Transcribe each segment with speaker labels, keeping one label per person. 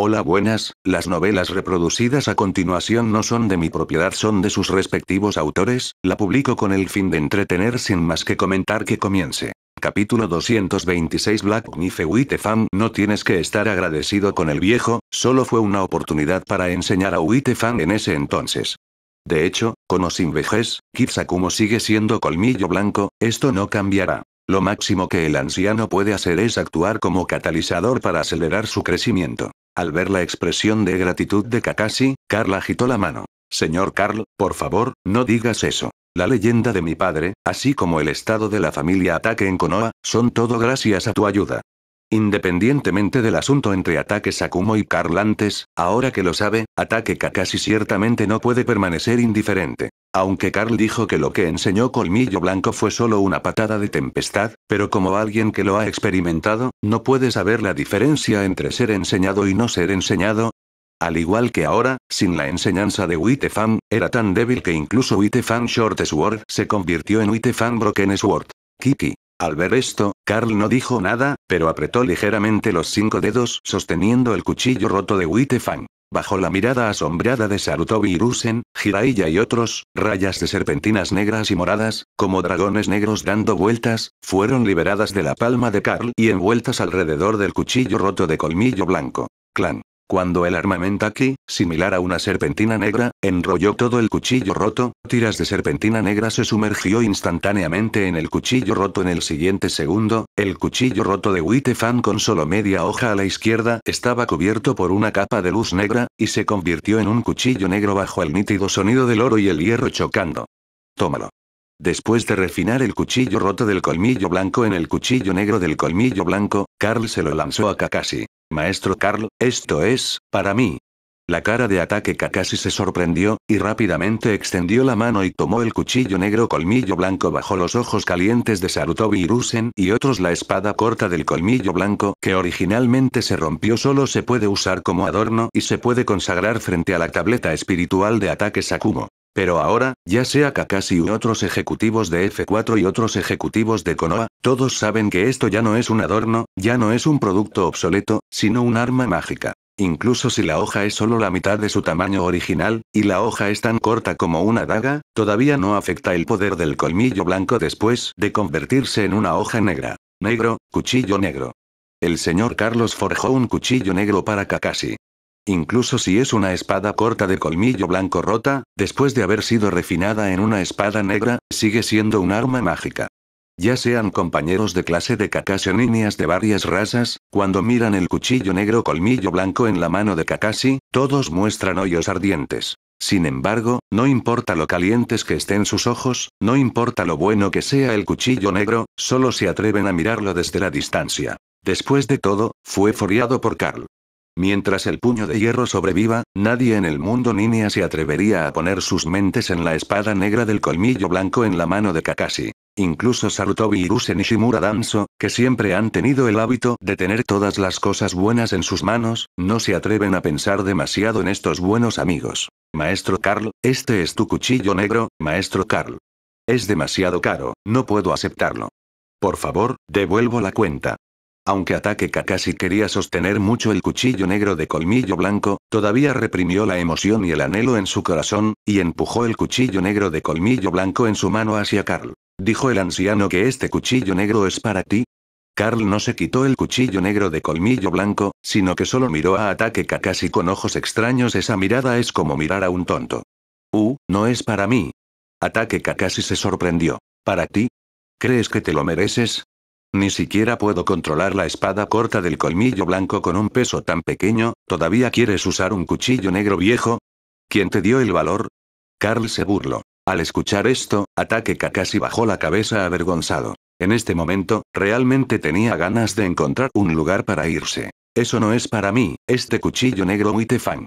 Speaker 1: Hola buenas, las novelas reproducidas a continuación no son de mi propiedad, son de sus respectivos autores, la publico con el fin de entretener sin más que comentar que comience. Capítulo 226 Black Knife Fan No tienes que estar agradecido con el viejo, solo fue una oportunidad para enseñar a uitefan en ese entonces. De hecho, con o sin vejez, como sigue siendo colmillo blanco, esto no cambiará. Lo máximo que el anciano puede hacer es actuar como catalizador para acelerar su crecimiento. Al ver la expresión de gratitud de Kakashi, Carl agitó la mano. Señor Carl, por favor, no digas eso. La leyenda de mi padre, así como el estado de la familia ataque en Konoha, son todo gracias a tu ayuda. Independientemente del asunto entre Ataque Sakumo y Carl antes, ahora que lo sabe, Ataque Kakashi ciertamente no puede permanecer indiferente. Aunque Carl dijo que lo que enseñó Colmillo Blanco fue solo una patada de tempestad, pero como alguien que lo ha experimentado, no puede saber la diferencia entre ser enseñado y no ser enseñado. Al igual que ahora, sin la enseñanza de Fan, era tan débil que incluso Fan Short Sword se convirtió en Fan Broken Sword. Kiki. Al ver esto, Carl no dijo nada, pero apretó ligeramente los cinco dedos sosteniendo el cuchillo roto de Wittefang. Bajo la mirada asombrada de Sarutobi y Rusen, Jiraiya y otros, rayas de serpentinas negras y moradas, como dragones negros dando vueltas, fueron liberadas de la palma de Karl y envueltas alrededor del cuchillo roto de colmillo blanco. Clan. Cuando el aquí, similar a una serpentina negra, enrolló todo el cuchillo roto, tiras de serpentina negra se sumergió instantáneamente en el cuchillo roto en el siguiente segundo, el cuchillo roto de Wittefan con solo media hoja a la izquierda estaba cubierto por una capa de luz negra, y se convirtió en un cuchillo negro bajo el nítido sonido del oro y el hierro chocando. Tómalo. Después de refinar el cuchillo roto del colmillo blanco en el cuchillo negro del colmillo blanco, Carl se lo lanzó a Kakashi. Maestro Carl, esto es, para mí. La cara de ataque Kakashi se sorprendió, y rápidamente extendió la mano y tomó el cuchillo negro colmillo blanco bajo los ojos calientes de Sarutobi Rusen y otros la espada corta del colmillo blanco que originalmente se rompió solo se puede usar como adorno y se puede consagrar frente a la tableta espiritual de ataque Sakumo. Pero ahora, ya sea Kakashi u otros ejecutivos de F4 y otros ejecutivos de Konoha, todos saben que esto ya no es un adorno, ya no es un producto obsoleto, sino un arma mágica. Incluso si la hoja es solo la mitad de su tamaño original, y la hoja es tan corta como una daga, todavía no afecta el poder del colmillo blanco después de convertirse en una hoja negra. Negro, cuchillo negro. El señor Carlos forjó un cuchillo negro para Kakashi incluso si es una espada corta de colmillo blanco rota, después de haber sido refinada en una espada negra, sigue siendo un arma mágica. Ya sean compañeros de clase de Kakashi o niñas de varias razas, cuando miran el cuchillo negro colmillo blanco en la mano de Kakashi, todos muestran hoyos ardientes. Sin embargo, no importa lo calientes que estén sus ojos, no importa lo bueno que sea el cuchillo negro, solo se atreven a mirarlo desde la distancia. Después de todo, fue furiado por Carl. Mientras el puño de hierro sobreviva, nadie en el mundo niña se atrevería a poner sus mentes en la espada negra del colmillo blanco en la mano de Kakashi. Incluso Sarutobi y Rusen Ishimura Danzo, que siempre han tenido el hábito de tener todas las cosas buenas en sus manos, no se atreven a pensar demasiado en estos buenos amigos. Maestro Carl, este es tu cuchillo negro, maestro Carl. Es demasiado caro, no puedo aceptarlo. Por favor, devuelvo la cuenta. Aunque Ataque Kakashi quería sostener mucho el cuchillo negro de colmillo blanco, todavía reprimió la emoción y el anhelo en su corazón, y empujó el cuchillo negro de colmillo blanco en su mano hacia Carl. Dijo el anciano que este cuchillo negro es para ti, Carl no se quitó el cuchillo negro de colmillo blanco, sino que solo miró a Ataque Kakashi con ojos extraños. Esa mirada es como mirar a un tonto. Uh, no es para mí. Ataque Kakashi se sorprendió. ¿Para ti? ¿Crees que te lo mereces? Ni siquiera puedo controlar la espada corta del colmillo blanco con un peso tan pequeño, ¿todavía quieres usar un cuchillo negro viejo? ¿Quién te dio el valor? Carl se burló. Al escuchar esto, Ataque Kakashi bajó la cabeza avergonzado. En este momento, realmente tenía ganas de encontrar un lugar para irse. Eso no es para mí, este cuchillo negro muy fan.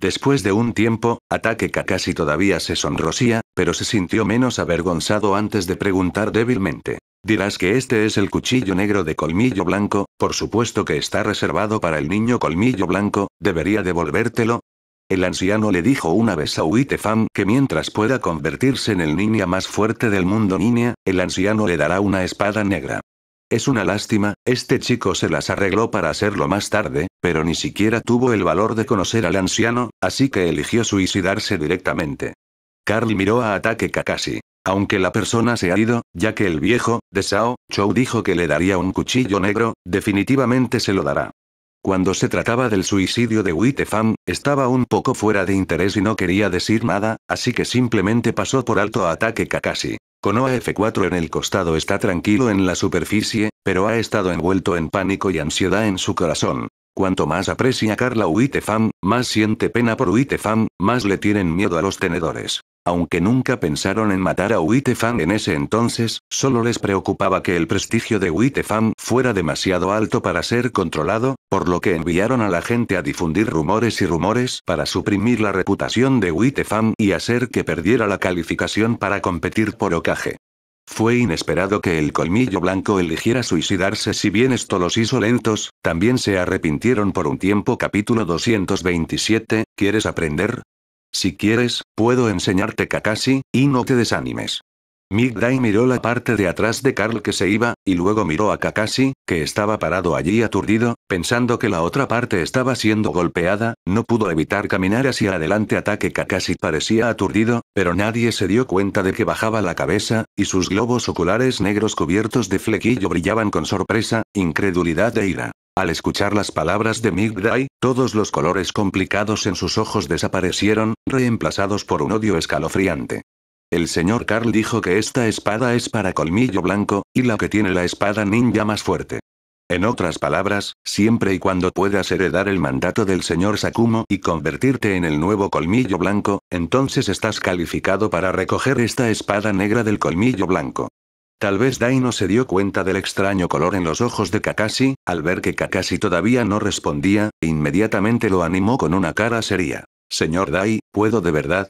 Speaker 1: Después de un tiempo, Ataque Kakashi todavía se sonrosía, pero se sintió menos avergonzado antes de preguntar débilmente. Dirás que este es el cuchillo negro de colmillo blanco, por supuesto que está reservado para el niño colmillo blanco, debería devolvértelo. El anciano le dijo una vez a Uitefam que mientras pueda convertirse en el niña más fuerte del mundo niña, el anciano le dará una espada negra. Es una lástima, este chico se las arregló para hacerlo más tarde, pero ni siquiera tuvo el valor de conocer al anciano, así que eligió suicidarse directamente. Carl miró a Ataque Kakashi. Aunque la persona se ha ido, ya que el viejo, de Sao, Chou dijo que le daría un cuchillo negro, definitivamente se lo dará. Cuando se trataba del suicidio de Fan, estaba un poco fuera de interés y no quería decir nada, así que simplemente pasó por alto ataque Kakashi. Con f 4 en el costado está tranquilo en la superficie, pero ha estado envuelto en pánico y ansiedad en su corazón. Cuanto más aprecia Carla Fan, más siente pena por Fan, más le tienen miedo a los tenedores. Aunque nunca pensaron en matar a Fan en ese entonces, solo les preocupaba que el prestigio de Fan fuera demasiado alto para ser controlado, por lo que enviaron a la gente a difundir rumores y rumores para suprimir la reputación de Fan y hacer que perdiera la calificación para competir por Okage. Fue inesperado que el colmillo blanco eligiera suicidarse si bien esto los hizo lentos, también se arrepintieron por un tiempo capítulo 227, ¿quieres aprender? Si quieres, puedo enseñarte Kakashi, y no te desanimes. Migdai miró la parte de atrás de Carl que se iba, y luego miró a Kakashi, que estaba parado allí aturdido, pensando que la otra parte estaba siendo golpeada, no pudo evitar caminar hacia adelante ataque Kakashi parecía aturdido, pero nadie se dio cuenta de que bajaba la cabeza, y sus globos oculares negros cubiertos de flequillo brillaban con sorpresa, incredulidad e ira. Al escuchar las palabras de Migdai, todos los colores complicados en sus ojos desaparecieron, reemplazados por un odio escalofriante. El señor Carl dijo que esta espada es para colmillo blanco, y la que tiene la espada ninja más fuerte. En otras palabras, siempre y cuando puedas heredar el mandato del señor Sakumo y convertirte en el nuevo colmillo blanco, entonces estás calificado para recoger esta espada negra del colmillo blanco. Tal vez Dai no se dio cuenta del extraño color en los ojos de Kakashi, al ver que Kakashi todavía no respondía, e inmediatamente lo animó con una cara seria. Señor Dai, ¿puedo de verdad?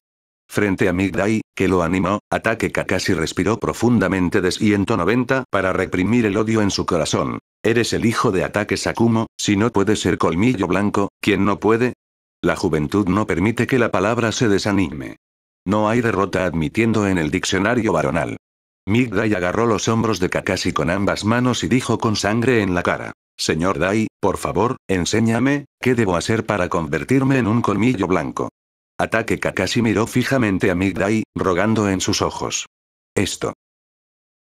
Speaker 1: Frente a Mig Dai, que lo animó, Ataque Kakashi respiró profundamente de 190 para reprimir el odio en su corazón. Eres el hijo de Ataque Sakumo, si no puede ser colmillo blanco, ¿quién no puede? La juventud no permite que la palabra se desanime. No hay derrota admitiendo en el diccionario varonal. Mick agarró los hombros de Kakashi con ambas manos y dijo con sangre en la cara. Señor Dai, por favor, enséñame, ¿qué debo hacer para convertirme en un colmillo blanco? Ataque Kakashi miró fijamente a Mick Dai, rogando en sus ojos. Esto.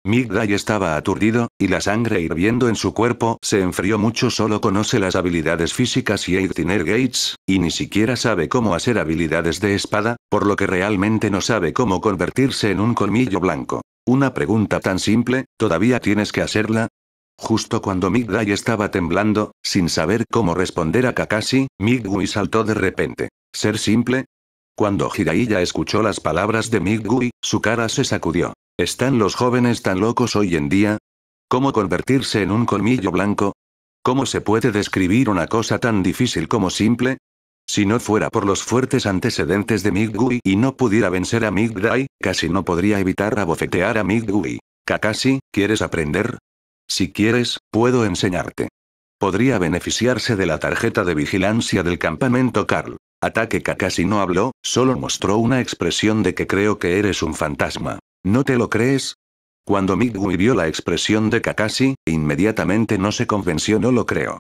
Speaker 1: Migdai estaba aturdido, y la sangre hirviendo en su cuerpo se enfrió mucho. Solo conoce las habilidades físicas y Airtiner Gates, y ni siquiera sabe cómo hacer habilidades de espada, por lo que realmente no sabe cómo convertirse en un colmillo blanco. Una pregunta tan simple, ¿todavía tienes que hacerla? Justo cuando Migdai estaba temblando, sin saber cómo responder a Kakashi, Migui saltó de repente. ¿Ser simple? Cuando Jiraiya escuchó las palabras de Migui, su cara se sacudió. ¿Están los jóvenes tan locos hoy en día? ¿Cómo convertirse en un colmillo blanco? ¿Cómo se puede describir una cosa tan difícil como simple? Si no fuera por los fuertes antecedentes de Migui y no pudiera vencer a Migdai, casi no podría evitar abofetear a Migui. Kakashi, ¿quieres aprender? Si quieres, puedo enseñarte. Podría beneficiarse de la tarjeta de vigilancia del campamento Carl. Ataque Kakashi no habló, solo mostró una expresión de que creo que eres un fantasma. ¿No te lo crees? Cuando Midway vio la expresión de Kakashi, inmediatamente no se convenció no lo creo.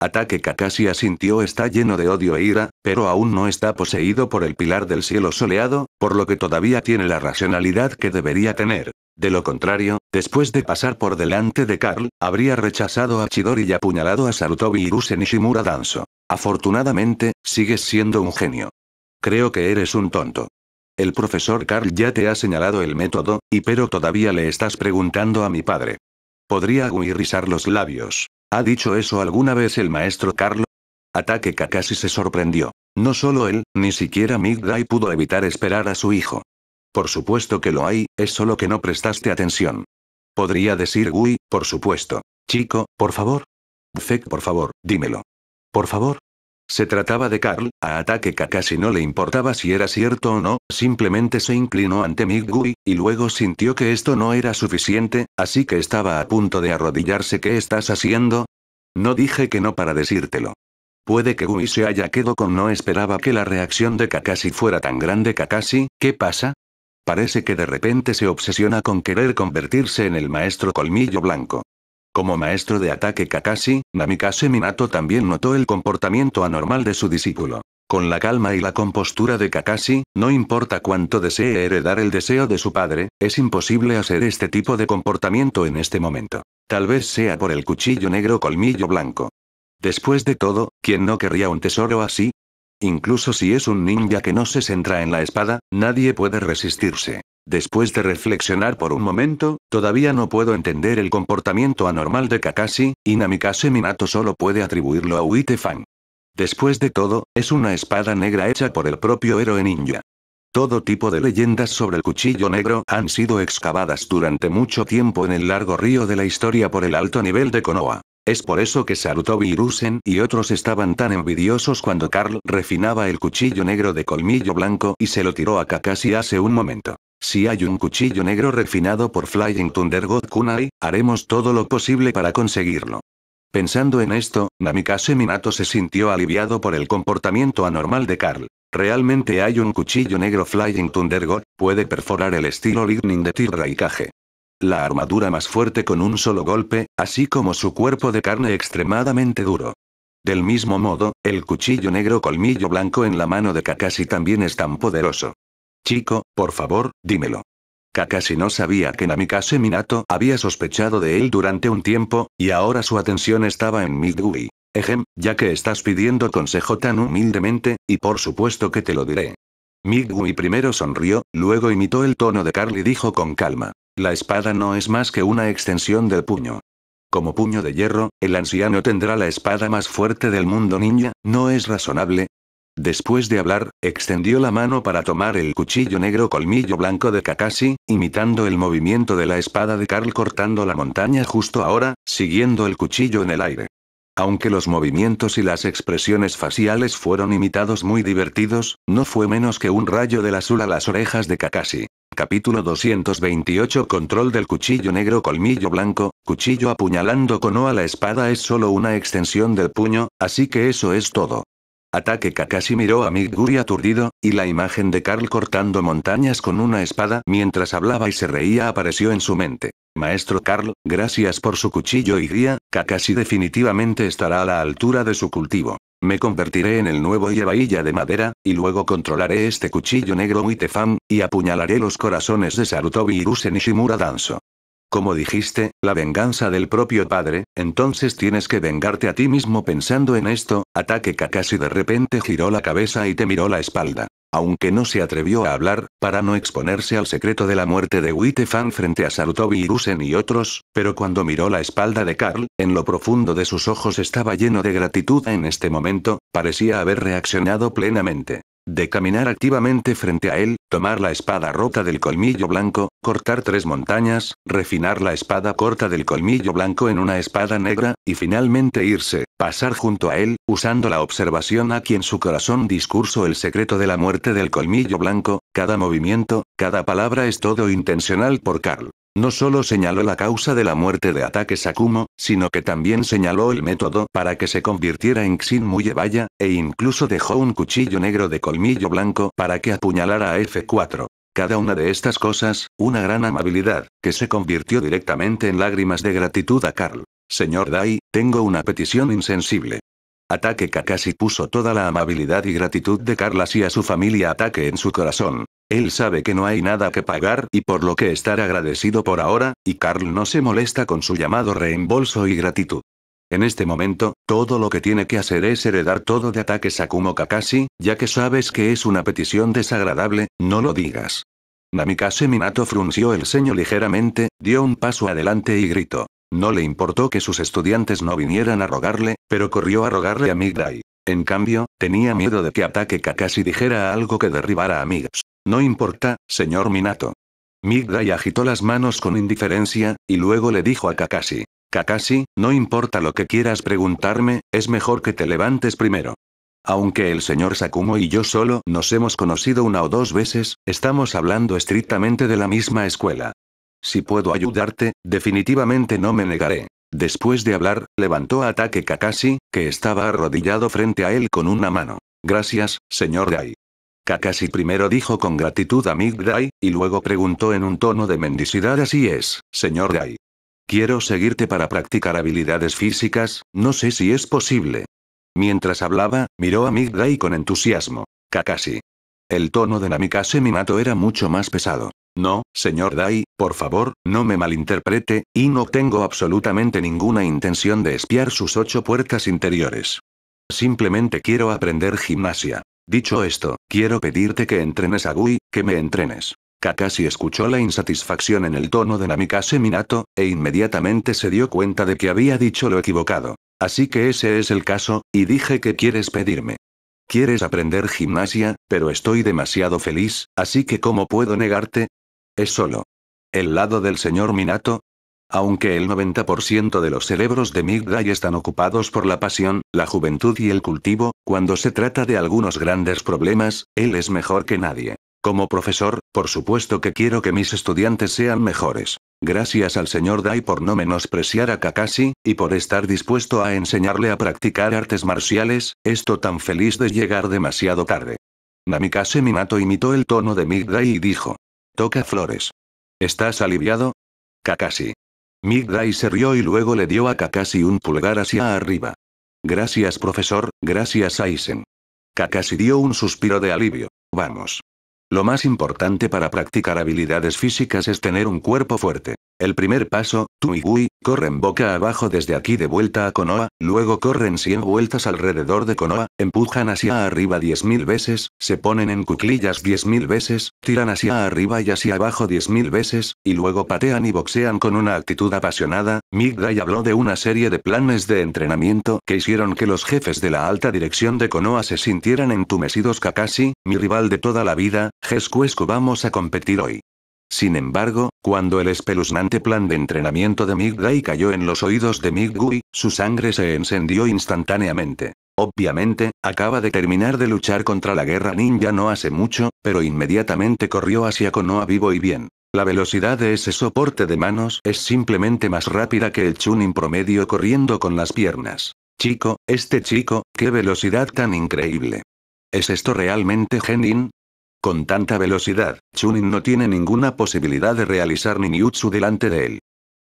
Speaker 1: Ataque Kakashi asintió está lleno de odio e ira, pero aún no está poseído por el pilar del cielo soleado, por lo que todavía tiene la racionalidad que debería tener. De lo contrario, después de pasar por delante de Carl, habría rechazado a Chidori y apuñalado a Sarutobi y Rusenishimura Nishimura Danzo. Afortunadamente, sigues siendo un genio. Creo que eres un tonto. El profesor Carl ya te ha señalado el método, y pero todavía le estás preguntando a mi padre. Podría rizar los labios. ¿Ha dicho eso alguna vez el maestro Carlo? Ataque Kakashi se sorprendió. No solo él, ni siquiera Migdai pudo evitar esperar a su hijo. Por supuesto que lo hay, es solo que no prestaste atención. Podría decir Gui, por supuesto. Chico, por favor. Fek, por favor, dímelo. Por favor. Se trataba de Carl, a ataque Kakashi no le importaba si era cierto o no, simplemente se inclinó ante Migui, y luego sintió que esto no era suficiente, así que estaba a punto de arrodillarse. ¿Qué estás haciendo? No dije que no para decírtelo. Puede que Gui se haya quedado con no esperaba que la reacción de Kakashi fuera tan grande. Kakashi, ¿qué pasa? Parece que de repente se obsesiona con querer convertirse en el maestro colmillo blanco. Como maestro de ataque Kakashi, Namikaze Minato también notó el comportamiento anormal de su discípulo. Con la calma y la compostura de Kakashi, no importa cuánto desee heredar el deseo de su padre, es imposible hacer este tipo de comportamiento en este momento. Tal vez sea por el cuchillo negro colmillo blanco. Después de todo, ¿quién no querría un tesoro así? Incluso si es un ninja que no se centra en la espada, nadie puede resistirse. Después de reflexionar por un momento, todavía no puedo entender el comportamiento anormal de Kakashi, y Namikaze Minato solo puede atribuirlo a Uitefan. Después de todo, es una espada negra hecha por el propio héroe ninja. Todo tipo de leyendas sobre el cuchillo negro han sido excavadas durante mucho tiempo en el largo río de la historia por el alto nivel de Konoha. Es por eso que Sarutobi Rusen y otros estaban tan envidiosos cuando Carl refinaba el cuchillo negro de colmillo blanco y se lo tiró a Kakashi hace un momento. Si hay un cuchillo negro refinado por Flying Thunder God Kunai, haremos todo lo posible para conseguirlo. Pensando en esto, Namikaze Minato se sintió aliviado por el comportamiento anormal de Carl. Realmente hay un cuchillo negro Flying Thunder God, puede perforar el estilo Lightning de Tierra y La armadura más fuerte con un solo golpe, así como su cuerpo de carne extremadamente duro. Del mismo modo, el cuchillo negro colmillo blanco en la mano de Kakashi también es tan poderoso. Chico, por favor, dímelo. Kakashi no sabía que Namikase Minato había sospechado de él durante un tiempo, y ahora su atención estaba en Midui. Ejem, ya que estás pidiendo consejo tan humildemente, y por supuesto que te lo diré. Midui primero sonrió, luego imitó el tono de Carly y dijo con calma. La espada no es más que una extensión del puño. Como puño de hierro, el anciano tendrá la espada más fuerte del mundo niña, no es razonable, Después de hablar, extendió la mano para tomar el cuchillo negro colmillo blanco de Kakashi, imitando el movimiento de la espada de Karl cortando la montaña justo ahora, siguiendo el cuchillo en el aire. Aunque los movimientos y las expresiones faciales fueron imitados muy divertidos, no fue menos que un rayo del azul a las orejas de Kakashi. Capítulo 228 Control del cuchillo negro colmillo blanco, cuchillo apuñalando con O a la espada es solo una extensión del puño, así que eso es todo. Ataque Kakashi miró a Midguri aturdido, y la imagen de Carl cortando montañas con una espada mientras hablaba y se reía apareció en su mente. Maestro Carl, gracias por su cuchillo y guía, Kakashi definitivamente estará a la altura de su cultivo. Me convertiré en el nuevo Yebailla de madera, y luego controlaré este cuchillo negro muy y apuñalaré los corazones de Sarutobi y Rusen Danzo. Como dijiste, la venganza del propio padre, entonces tienes que vengarte a ti mismo pensando en esto, ataque Kakashi de repente giró la cabeza y te miró la espalda. Aunque no se atrevió a hablar, para no exponerse al secreto de la muerte de Wittefan frente a Sarutobi Rusen y otros, pero cuando miró la espalda de Carl, en lo profundo de sus ojos estaba lleno de gratitud en este momento, parecía haber reaccionado plenamente. De caminar activamente frente a él, tomar la espada rota del colmillo blanco, cortar tres montañas, refinar la espada corta del colmillo blanco en una espada negra, y finalmente irse, pasar junto a él, usando la observación a quien su corazón discurso el secreto de la muerte del colmillo blanco, cada movimiento, cada palabra es todo intencional por Carl. No solo señaló la causa de la muerte de Ataque Sakumo, sino que también señaló el método para que se convirtiera en Xin Muyevaya, e incluso dejó un cuchillo negro de colmillo blanco para que apuñalara a F4. Cada una de estas cosas, una gran amabilidad, que se convirtió directamente en lágrimas de gratitud a Carl. Señor Dai, tengo una petición insensible. Ataque Kakashi puso toda la amabilidad y gratitud de Carl y a su familia Ataque en su corazón, él sabe que no hay nada que pagar y por lo que estar agradecido por ahora, y Carl no se molesta con su llamado reembolso y gratitud. En este momento, todo lo que tiene que hacer es heredar todo de ataques Kumo Kakashi, ya que sabes que es una petición desagradable, no lo digas. Namikaze Minato frunció el ceño ligeramente, dio un paso adelante y gritó. No le importó que sus estudiantes no vinieran a rogarle, pero corrió a rogarle a Migdai. En cambio, tenía miedo de que ataque Kakashi dijera algo que derribara a No importa, señor Minato. Migdai agitó las manos con indiferencia, y luego le dijo a Kakashi. Kakashi, no importa lo que quieras preguntarme, es mejor que te levantes primero. Aunque el señor Sakumo y yo solo nos hemos conocido una o dos veces, estamos hablando estrictamente de la misma escuela. Si puedo ayudarte, definitivamente no me negaré. Después de hablar, levantó a ataque Kakashi, que estaba arrodillado frente a él con una mano. Gracias, señor Dai. Kakashi primero dijo con gratitud a Mig Dai, y luego preguntó en un tono de mendicidad así es, señor Dai. Quiero seguirte para practicar habilidades físicas, no sé si es posible. Mientras hablaba, miró a Mig Dai con entusiasmo. Kakashi. El tono de Namikaze Minato era mucho más pesado. No, señor Dai, por favor, no me malinterprete, y no tengo absolutamente ninguna intención de espiar sus ocho puertas interiores. Simplemente quiero aprender gimnasia. Dicho esto, quiero pedirte que entrenes a Gui, que me entrenes. Kakashi escuchó la insatisfacción en el tono de Namikaze Minato, e inmediatamente se dio cuenta de que había dicho lo equivocado. Así que ese es el caso, y dije que quieres pedirme. Quieres aprender gimnasia, pero estoy demasiado feliz, así que ¿cómo puedo negarte? Es solo. El lado del señor Minato. Aunque el 90% de los cerebros de Migdai están ocupados por la pasión, la juventud y el cultivo, cuando se trata de algunos grandes problemas, él es mejor que nadie. Como profesor, por supuesto que quiero que mis estudiantes sean mejores. Gracias al señor Dai por no menospreciar a Kakashi, y por estar dispuesto a enseñarle a practicar artes marciales, esto tan feliz de llegar demasiado tarde. Namikaze Minato imitó el tono de Migdai y dijo. Toca flores. ¿Estás aliviado? Kakashi. Migdai se rió y luego le dio a Kakashi un pulgar hacia arriba. Gracias profesor, gracias Aizen. Kakashi dio un suspiro de alivio. Vamos. Lo más importante para practicar habilidades físicas es tener un cuerpo fuerte. El primer paso, tú Gui, corren boca abajo desde aquí de vuelta a Konoha, luego corren 100 vueltas alrededor de Konoha, empujan hacia arriba 10.000 veces, se ponen en cuclillas 10.000 veces, tiran hacia arriba y hacia abajo 10.000 veces, y luego patean y boxean con una actitud apasionada. Migdai habló de una serie de planes de entrenamiento que hicieron que los jefes de la alta dirección de Konoha se sintieran entumecidos Kakashi, mi rival de toda la vida, Jescuesco vamos a competir hoy. Sin embargo, cuando el espeluznante plan de entrenamiento de Migdai cayó en los oídos de Migui, su sangre se encendió instantáneamente. Obviamente, acaba de terminar de luchar contra la guerra ninja no hace mucho, pero inmediatamente corrió hacia Konoha vivo y bien. La velocidad de ese soporte de manos es simplemente más rápida que el chunin promedio corriendo con las piernas. Chico, este chico, qué velocidad tan increíble. ¿Es esto realmente Genin? Con tanta velocidad, Chunin no tiene ninguna posibilidad de realizar ninjutsu delante de él.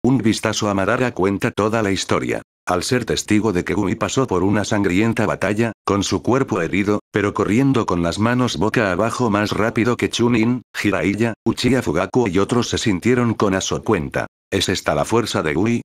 Speaker 1: Un vistazo a Madara cuenta toda la historia. Al ser testigo de que Gumi pasó por una sangrienta batalla, con su cuerpo herido, pero corriendo con las manos boca abajo más rápido que Chunin, Jiraiya, Uchiha Fugaku y otros se sintieron con su cuenta. ¿Es esta la fuerza de Gumi?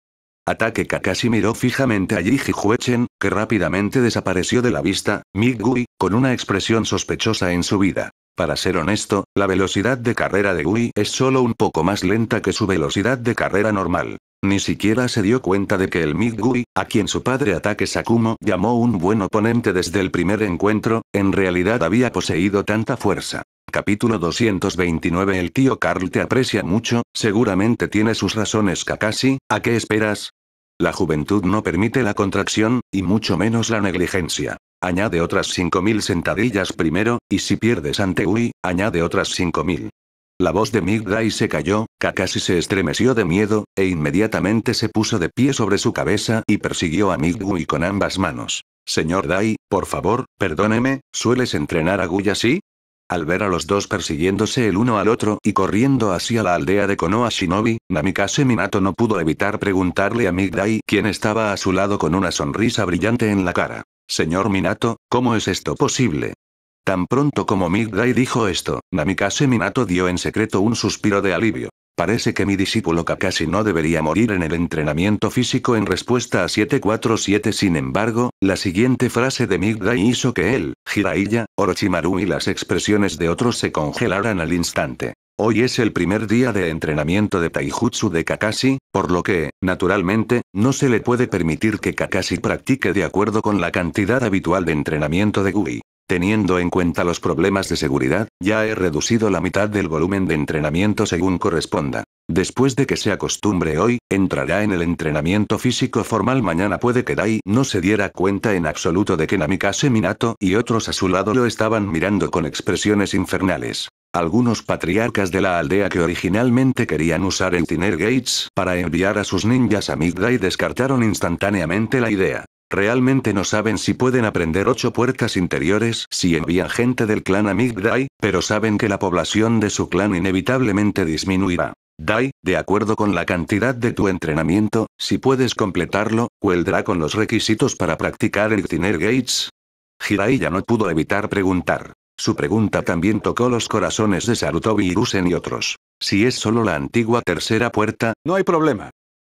Speaker 1: Ataque Kakashi miró fijamente a Huechen, que rápidamente desapareció de la vista, Migui, con una expresión sospechosa en su vida. Para ser honesto, la velocidad de carrera de Gui es solo un poco más lenta que su velocidad de carrera normal. Ni siquiera se dio cuenta de que el mid Gui, a quien su padre Ataque Sakumo llamó un buen oponente desde el primer encuentro, en realidad había poseído tanta fuerza. Capítulo 229 El tío Carl te aprecia mucho, seguramente tiene sus razones Kakashi, ¿a qué esperas? La juventud no permite la contracción, y mucho menos la negligencia añade otras 5.000 sentadillas primero, y si pierdes ante Ui, añade otras 5.000. La voz de Migdai se cayó, Kakashi se estremeció de miedo, e inmediatamente se puso de pie sobre su cabeza y persiguió a Migui con ambas manos. Señor Dai, por favor, perdóneme, ¿sueles entrenar a Guy así? Al ver a los dos persiguiéndose el uno al otro y corriendo hacia la aldea de Konoha Shinobi, Namikase Minato no pudo evitar preguntarle a Migdai quien estaba a su lado con una sonrisa brillante en la cara. Señor Minato, ¿cómo es esto posible? Tan pronto como Midrai dijo esto, Namikaze Minato dio en secreto un suspiro de alivio. Parece que mi discípulo Kakashi no debería morir en el entrenamiento físico en respuesta a 747. Sin embargo, la siguiente frase de Midrai hizo que él, Jiraiya, Orochimaru y las expresiones de otros se congelaran al instante. Hoy es el primer día de entrenamiento de taijutsu de Kakashi, por lo que, naturalmente, no se le puede permitir que Kakashi practique de acuerdo con la cantidad habitual de entrenamiento de Gui. Teniendo en cuenta los problemas de seguridad, ya he reducido la mitad del volumen de entrenamiento según corresponda. Después de que se acostumbre hoy, entrará en el entrenamiento físico formal mañana puede que Dai no se diera cuenta en absoluto de que Namikase Minato y otros a su lado lo estaban mirando con expresiones infernales. Algunos patriarcas de la aldea que originalmente querían usar el Tiner Gates para enviar a sus ninjas a Midday descartaron instantáneamente la idea. Realmente no saben si pueden aprender ocho puertas interiores si envían gente del clan a pero saben que la población de su clan inevitablemente disminuirá. Dai, de acuerdo con la cantidad de tu entrenamiento, si puedes completarlo, cueldrá con los requisitos para practicar el Tiner Gates. Hirai ya no pudo evitar preguntar. Su pregunta también tocó los corazones de Sarutobi y Rusen y otros. Si es solo la antigua tercera puerta, no hay problema.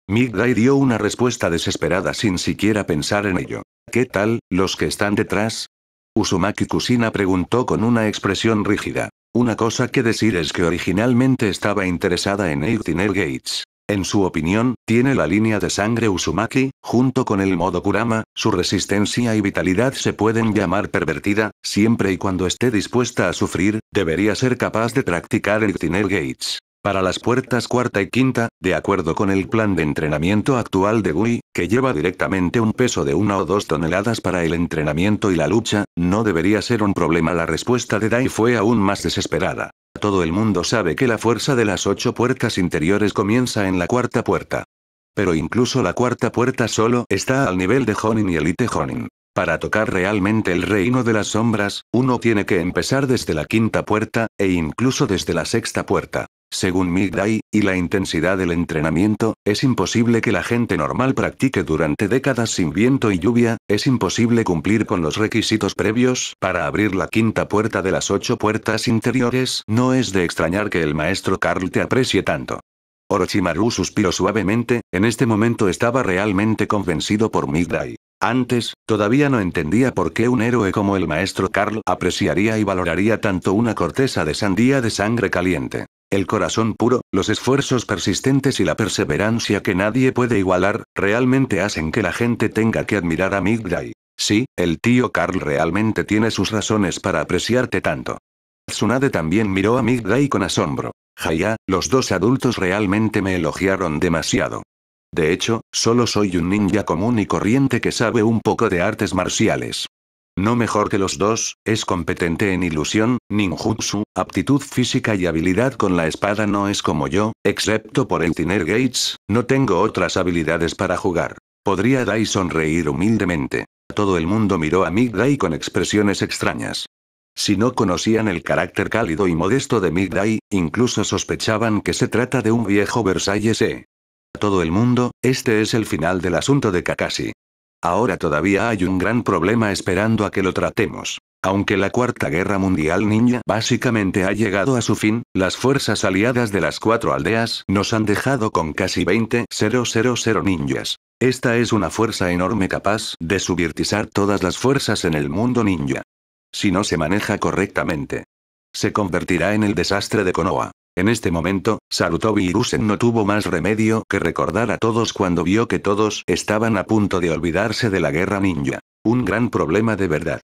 Speaker 1: Dai dio una respuesta desesperada sin siquiera pensar en ello. ¿Qué tal, los que están detrás? Usumaki Kusina preguntó con una expresión rígida. Una cosa que decir es que originalmente estaba interesada en Eighteen Gates. En su opinión, tiene la línea de sangre Usumaki, junto con el modo Kurama, su resistencia y vitalidad se pueden llamar pervertida, siempre y cuando esté dispuesta a sufrir, debería ser capaz de practicar el Gates. Para las puertas cuarta y quinta, de acuerdo con el plan de entrenamiento actual de Gui, que lleva directamente un peso de una o dos toneladas para el entrenamiento y la lucha, no debería ser un problema. La respuesta de Dai fue aún más desesperada. Todo el mundo sabe que la fuerza de las ocho puertas interiores comienza en la cuarta puerta. Pero incluso la cuarta puerta solo está al nivel de Honin y Elite Honin. Para tocar realmente el reino de las sombras, uno tiene que empezar desde la quinta puerta, e incluso desde la sexta puerta. Según Migday, y la intensidad del entrenamiento, es imposible que la gente normal practique durante décadas sin viento y lluvia, es imposible cumplir con los requisitos previos para abrir la quinta puerta de las ocho puertas interiores, no es de extrañar que el maestro Carl te aprecie tanto. Orochimaru suspiró suavemente, en este momento estaba realmente convencido por Migday. Antes, todavía no entendía por qué un héroe como el maestro Carl apreciaría y valoraría tanto una corteza de sandía de sangre caliente. El corazón puro, los esfuerzos persistentes y la perseverancia que nadie puede igualar, realmente hacen que la gente tenga que admirar a Migdai. Sí, el tío Carl realmente tiene sus razones para apreciarte tanto. Tsunade también miró a Migdai con asombro. Jaya, los dos adultos realmente me elogiaron demasiado. De hecho, solo soy un ninja común y corriente que sabe un poco de artes marciales no mejor que los dos, es competente en ilusión, ninjutsu, aptitud física y habilidad con la espada no es como yo, excepto por el Tiner Gates, no tengo otras habilidades para jugar. Podría Dai sonreír humildemente. Todo el mundo miró a Migdai con expresiones extrañas. Si no conocían el carácter cálido y modesto de Migdai, incluso sospechaban que se trata de un viejo Versailles. A Todo el mundo, este es el final del asunto de Kakashi. Ahora todavía hay un gran problema esperando a que lo tratemos. Aunque la Cuarta Guerra Mundial Ninja básicamente ha llegado a su fin, las fuerzas aliadas de las cuatro aldeas nos han dejado con casi 20.000 ninjas. Esta es una fuerza enorme capaz de subirtizar todas las fuerzas en el mundo ninja. Si no se maneja correctamente. Se convertirá en el desastre de Konoha. En este momento, Sarutobi no tuvo más remedio que recordar a todos cuando vio que todos estaban a punto de olvidarse de la guerra ninja. Un gran problema de verdad.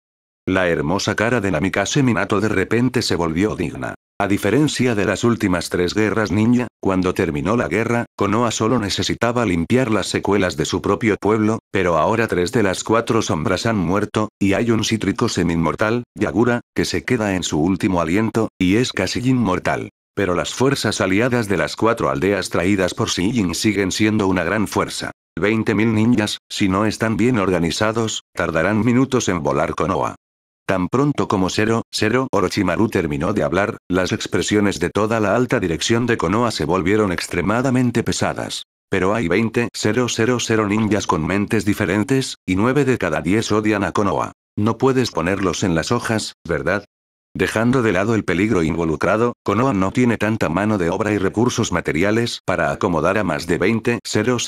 Speaker 1: La hermosa cara de Namikaze Minato de repente se volvió digna. A diferencia de las últimas tres guerras ninja, cuando terminó la guerra, Konoha solo necesitaba limpiar las secuelas de su propio pueblo, pero ahora tres de las cuatro sombras han muerto, y hay un cítrico seminmortal, Yagura, que se queda en su último aliento, y es casi inmortal. Pero las fuerzas aliadas de las cuatro aldeas traídas por Xi Jin siguen siendo una gran fuerza. 20.000 ninjas, si no están bien organizados, tardarán minutos en volar con Tan pronto como Zero, Zero Orochimaru terminó de hablar, las expresiones de toda la alta dirección de Konoha se volvieron extremadamente pesadas. Pero hay 20 000 ninjas con mentes diferentes, y 9 de cada 10 odian a Konoha. No puedes ponerlos en las hojas, ¿verdad? Dejando de lado el peligro involucrado, Konoha no tiene tanta mano de obra y recursos materiales para acomodar a más de 20 000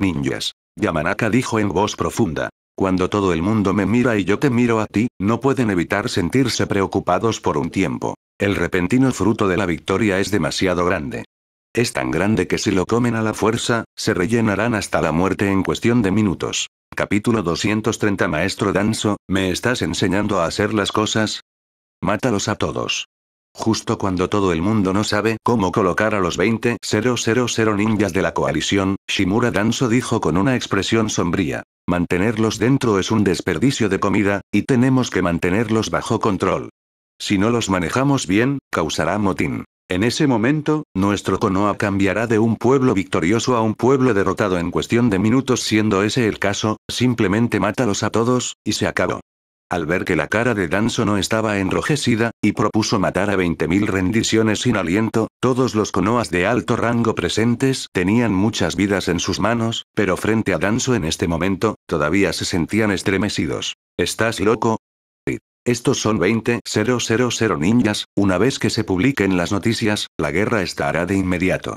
Speaker 1: ninjas. Yamanaka dijo en voz profunda. Cuando todo el mundo me mira y yo te miro a ti, no pueden evitar sentirse preocupados por un tiempo. El repentino fruto de la victoria es demasiado grande. Es tan grande que si lo comen a la fuerza, se rellenarán hasta la muerte en cuestión de minutos. Capítulo 230 Maestro Danzo, ¿me estás enseñando a hacer las cosas? Mátalos a todos. Justo cuando todo el mundo no sabe cómo colocar a los 20.000 ninjas de la coalición, Shimura Danzo dijo con una expresión sombría. Mantenerlos dentro es un desperdicio de comida, y tenemos que mantenerlos bajo control. Si no los manejamos bien, causará motín. En ese momento, nuestro Konoha cambiará de un pueblo victorioso a un pueblo derrotado en cuestión de minutos siendo ese el caso, simplemente mátalos a todos, y se acabó al ver que la cara de Danzo no estaba enrojecida, y propuso matar a 20.000 rendiciones sin aliento, todos los Konoas de alto rango presentes tenían muchas vidas en sus manos, pero frente a Danzo en este momento, todavía se sentían estremecidos. ¿Estás loco? Estos son 20.000 ninjas, una vez que se publiquen las noticias, la guerra estará de inmediato.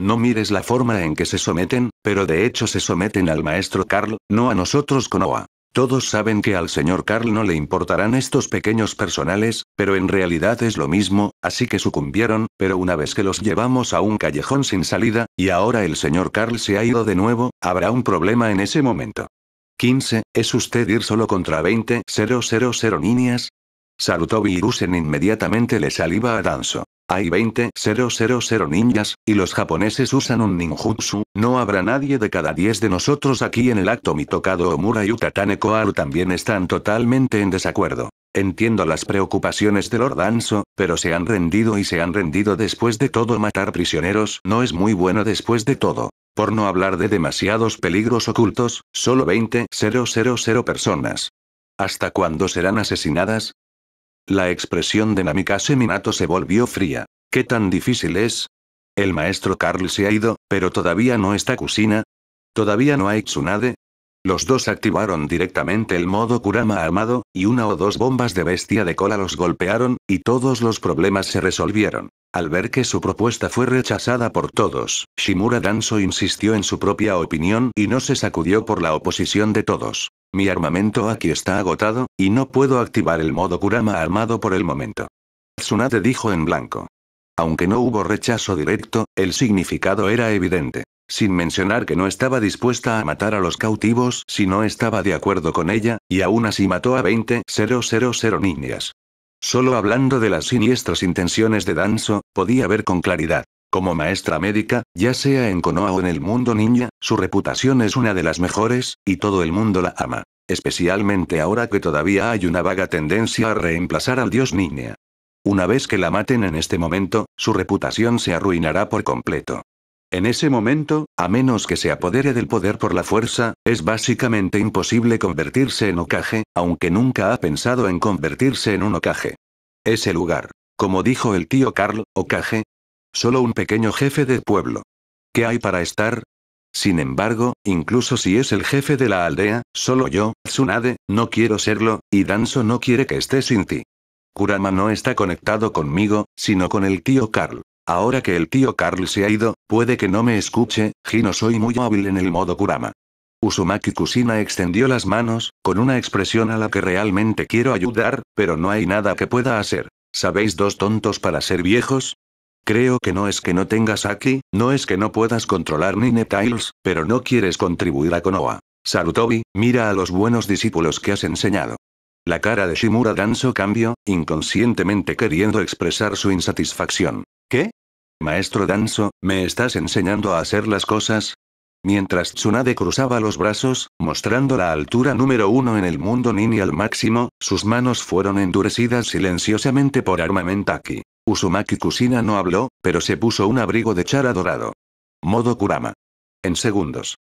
Speaker 1: No mires la forma en que se someten, pero de hecho se someten al maestro Carl, no a nosotros Konoha. Todos saben que al señor Carl no le importarán estos pequeños personales, pero en realidad es lo mismo, así que sucumbieron, pero una vez que los llevamos a un callejón sin salida, y ahora el señor Carl se ha ido de nuevo, habrá un problema en ese momento. 15, ¿es usted ir solo contra 20? niñas, y Virusen inmediatamente le saliva a Danzo. Hay 20.000 ninjas, y los japoneses usan un ninjutsu, no habrá nadie de cada 10 de nosotros aquí en el acto tocado Omura y Utatane Koaru también están totalmente en desacuerdo. Entiendo las preocupaciones de Lord Danzo, pero se han rendido y se han rendido después de todo matar prisioneros no es muy bueno después de todo. Por no hablar de demasiados peligros ocultos, solo 20.000 personas. ¿Hasta cuándo serán asesinadas? La expresión de Namikaze Minato se volvió fría. ¿Qué tan difícil es? El maestro Carl se ha ido, pero todavía no está Kusina. Todavía no hay Tsunade. Los dos activaron directamente el modo Kurama armado, y una o dos bombas de bestia de cola los golpearon, y todos los problemas se resolvieron. Al ver que su propuesta fue rechazada por todos, Shimura Danso insistió en su propia opinión y no se sacudió por la oposición de todos. Mi armamento aquí está agotado, y no puedo activar el modo Kurama armado por el momento. Tsunade dijo en blanco. Aunque no hubo rechazo directo, el significado era evidente. Sin mencionar que no estaba dispuesta a matar a los cautivos si no estaba de acuerdo con ella, y aún así mató a 20.000 niñas. Solo hablando de las siniestras intenciones de Danzo, podía ver con claridad. Como maestra médica, ya sea en Konoha o en el mundo ninja, su reputación es una de las mejores, y todo el mundo la ama. Especialmente ahora que todavía hay una vaga tendencia a reemplazar al dios niña. Una vez que la maten en este momento, su reputación se arruinará por completo. En ese momento, a menos que se apodere del poder por la fuerza, es básicamente imposible convertirse en Okage, aunque nunca ha pensado en convertirse en un Okage. Ese lugar. Como dijo el tío Carl, Okage, Solo un pequeño jefe de pueblo. ¿Qué hay para estar? Sin embargo, incluso si es el jefe de la aldea, solo yo, Tsunade, no quiero serlo, y Danzo no quiere que esté sin ti. Kurama no está conectado conmigo, sino con el tío Carl. Ahora que el tío Carl se ha ido, puede que no me escuche, Gino soy muy hábil en el modo Kurama. Usumaki Kusina extendió las manos, con una expresión a la que realmente quiero ayudar, pero no hay nada que pueda hacer. ¿Sabéis dos tontos para ser viejos? Creo que no es que no tengas aquí, no es que no puedas controlar ni pero no quieres contribuir a Konoha. Sarutobi, mira a los buenos discípulos que has enseñado. La cara de Shimura Danzo cambió, inconscientemente queriendo expresar su insatisfacción. ¿Qué? Maestro Danzo, ¿me estás enseñando a hacer las cosas? Mientras Tsunade cruzaba los brazos, mostrando la altura número uno en el mundo nini al máximo, sus manos fueron endurecidas silenciosamente por Armamentaki. Usumaki Kusina no habló, pero se puso un abrigo de chara dorado. Modo Kurama. En segundos.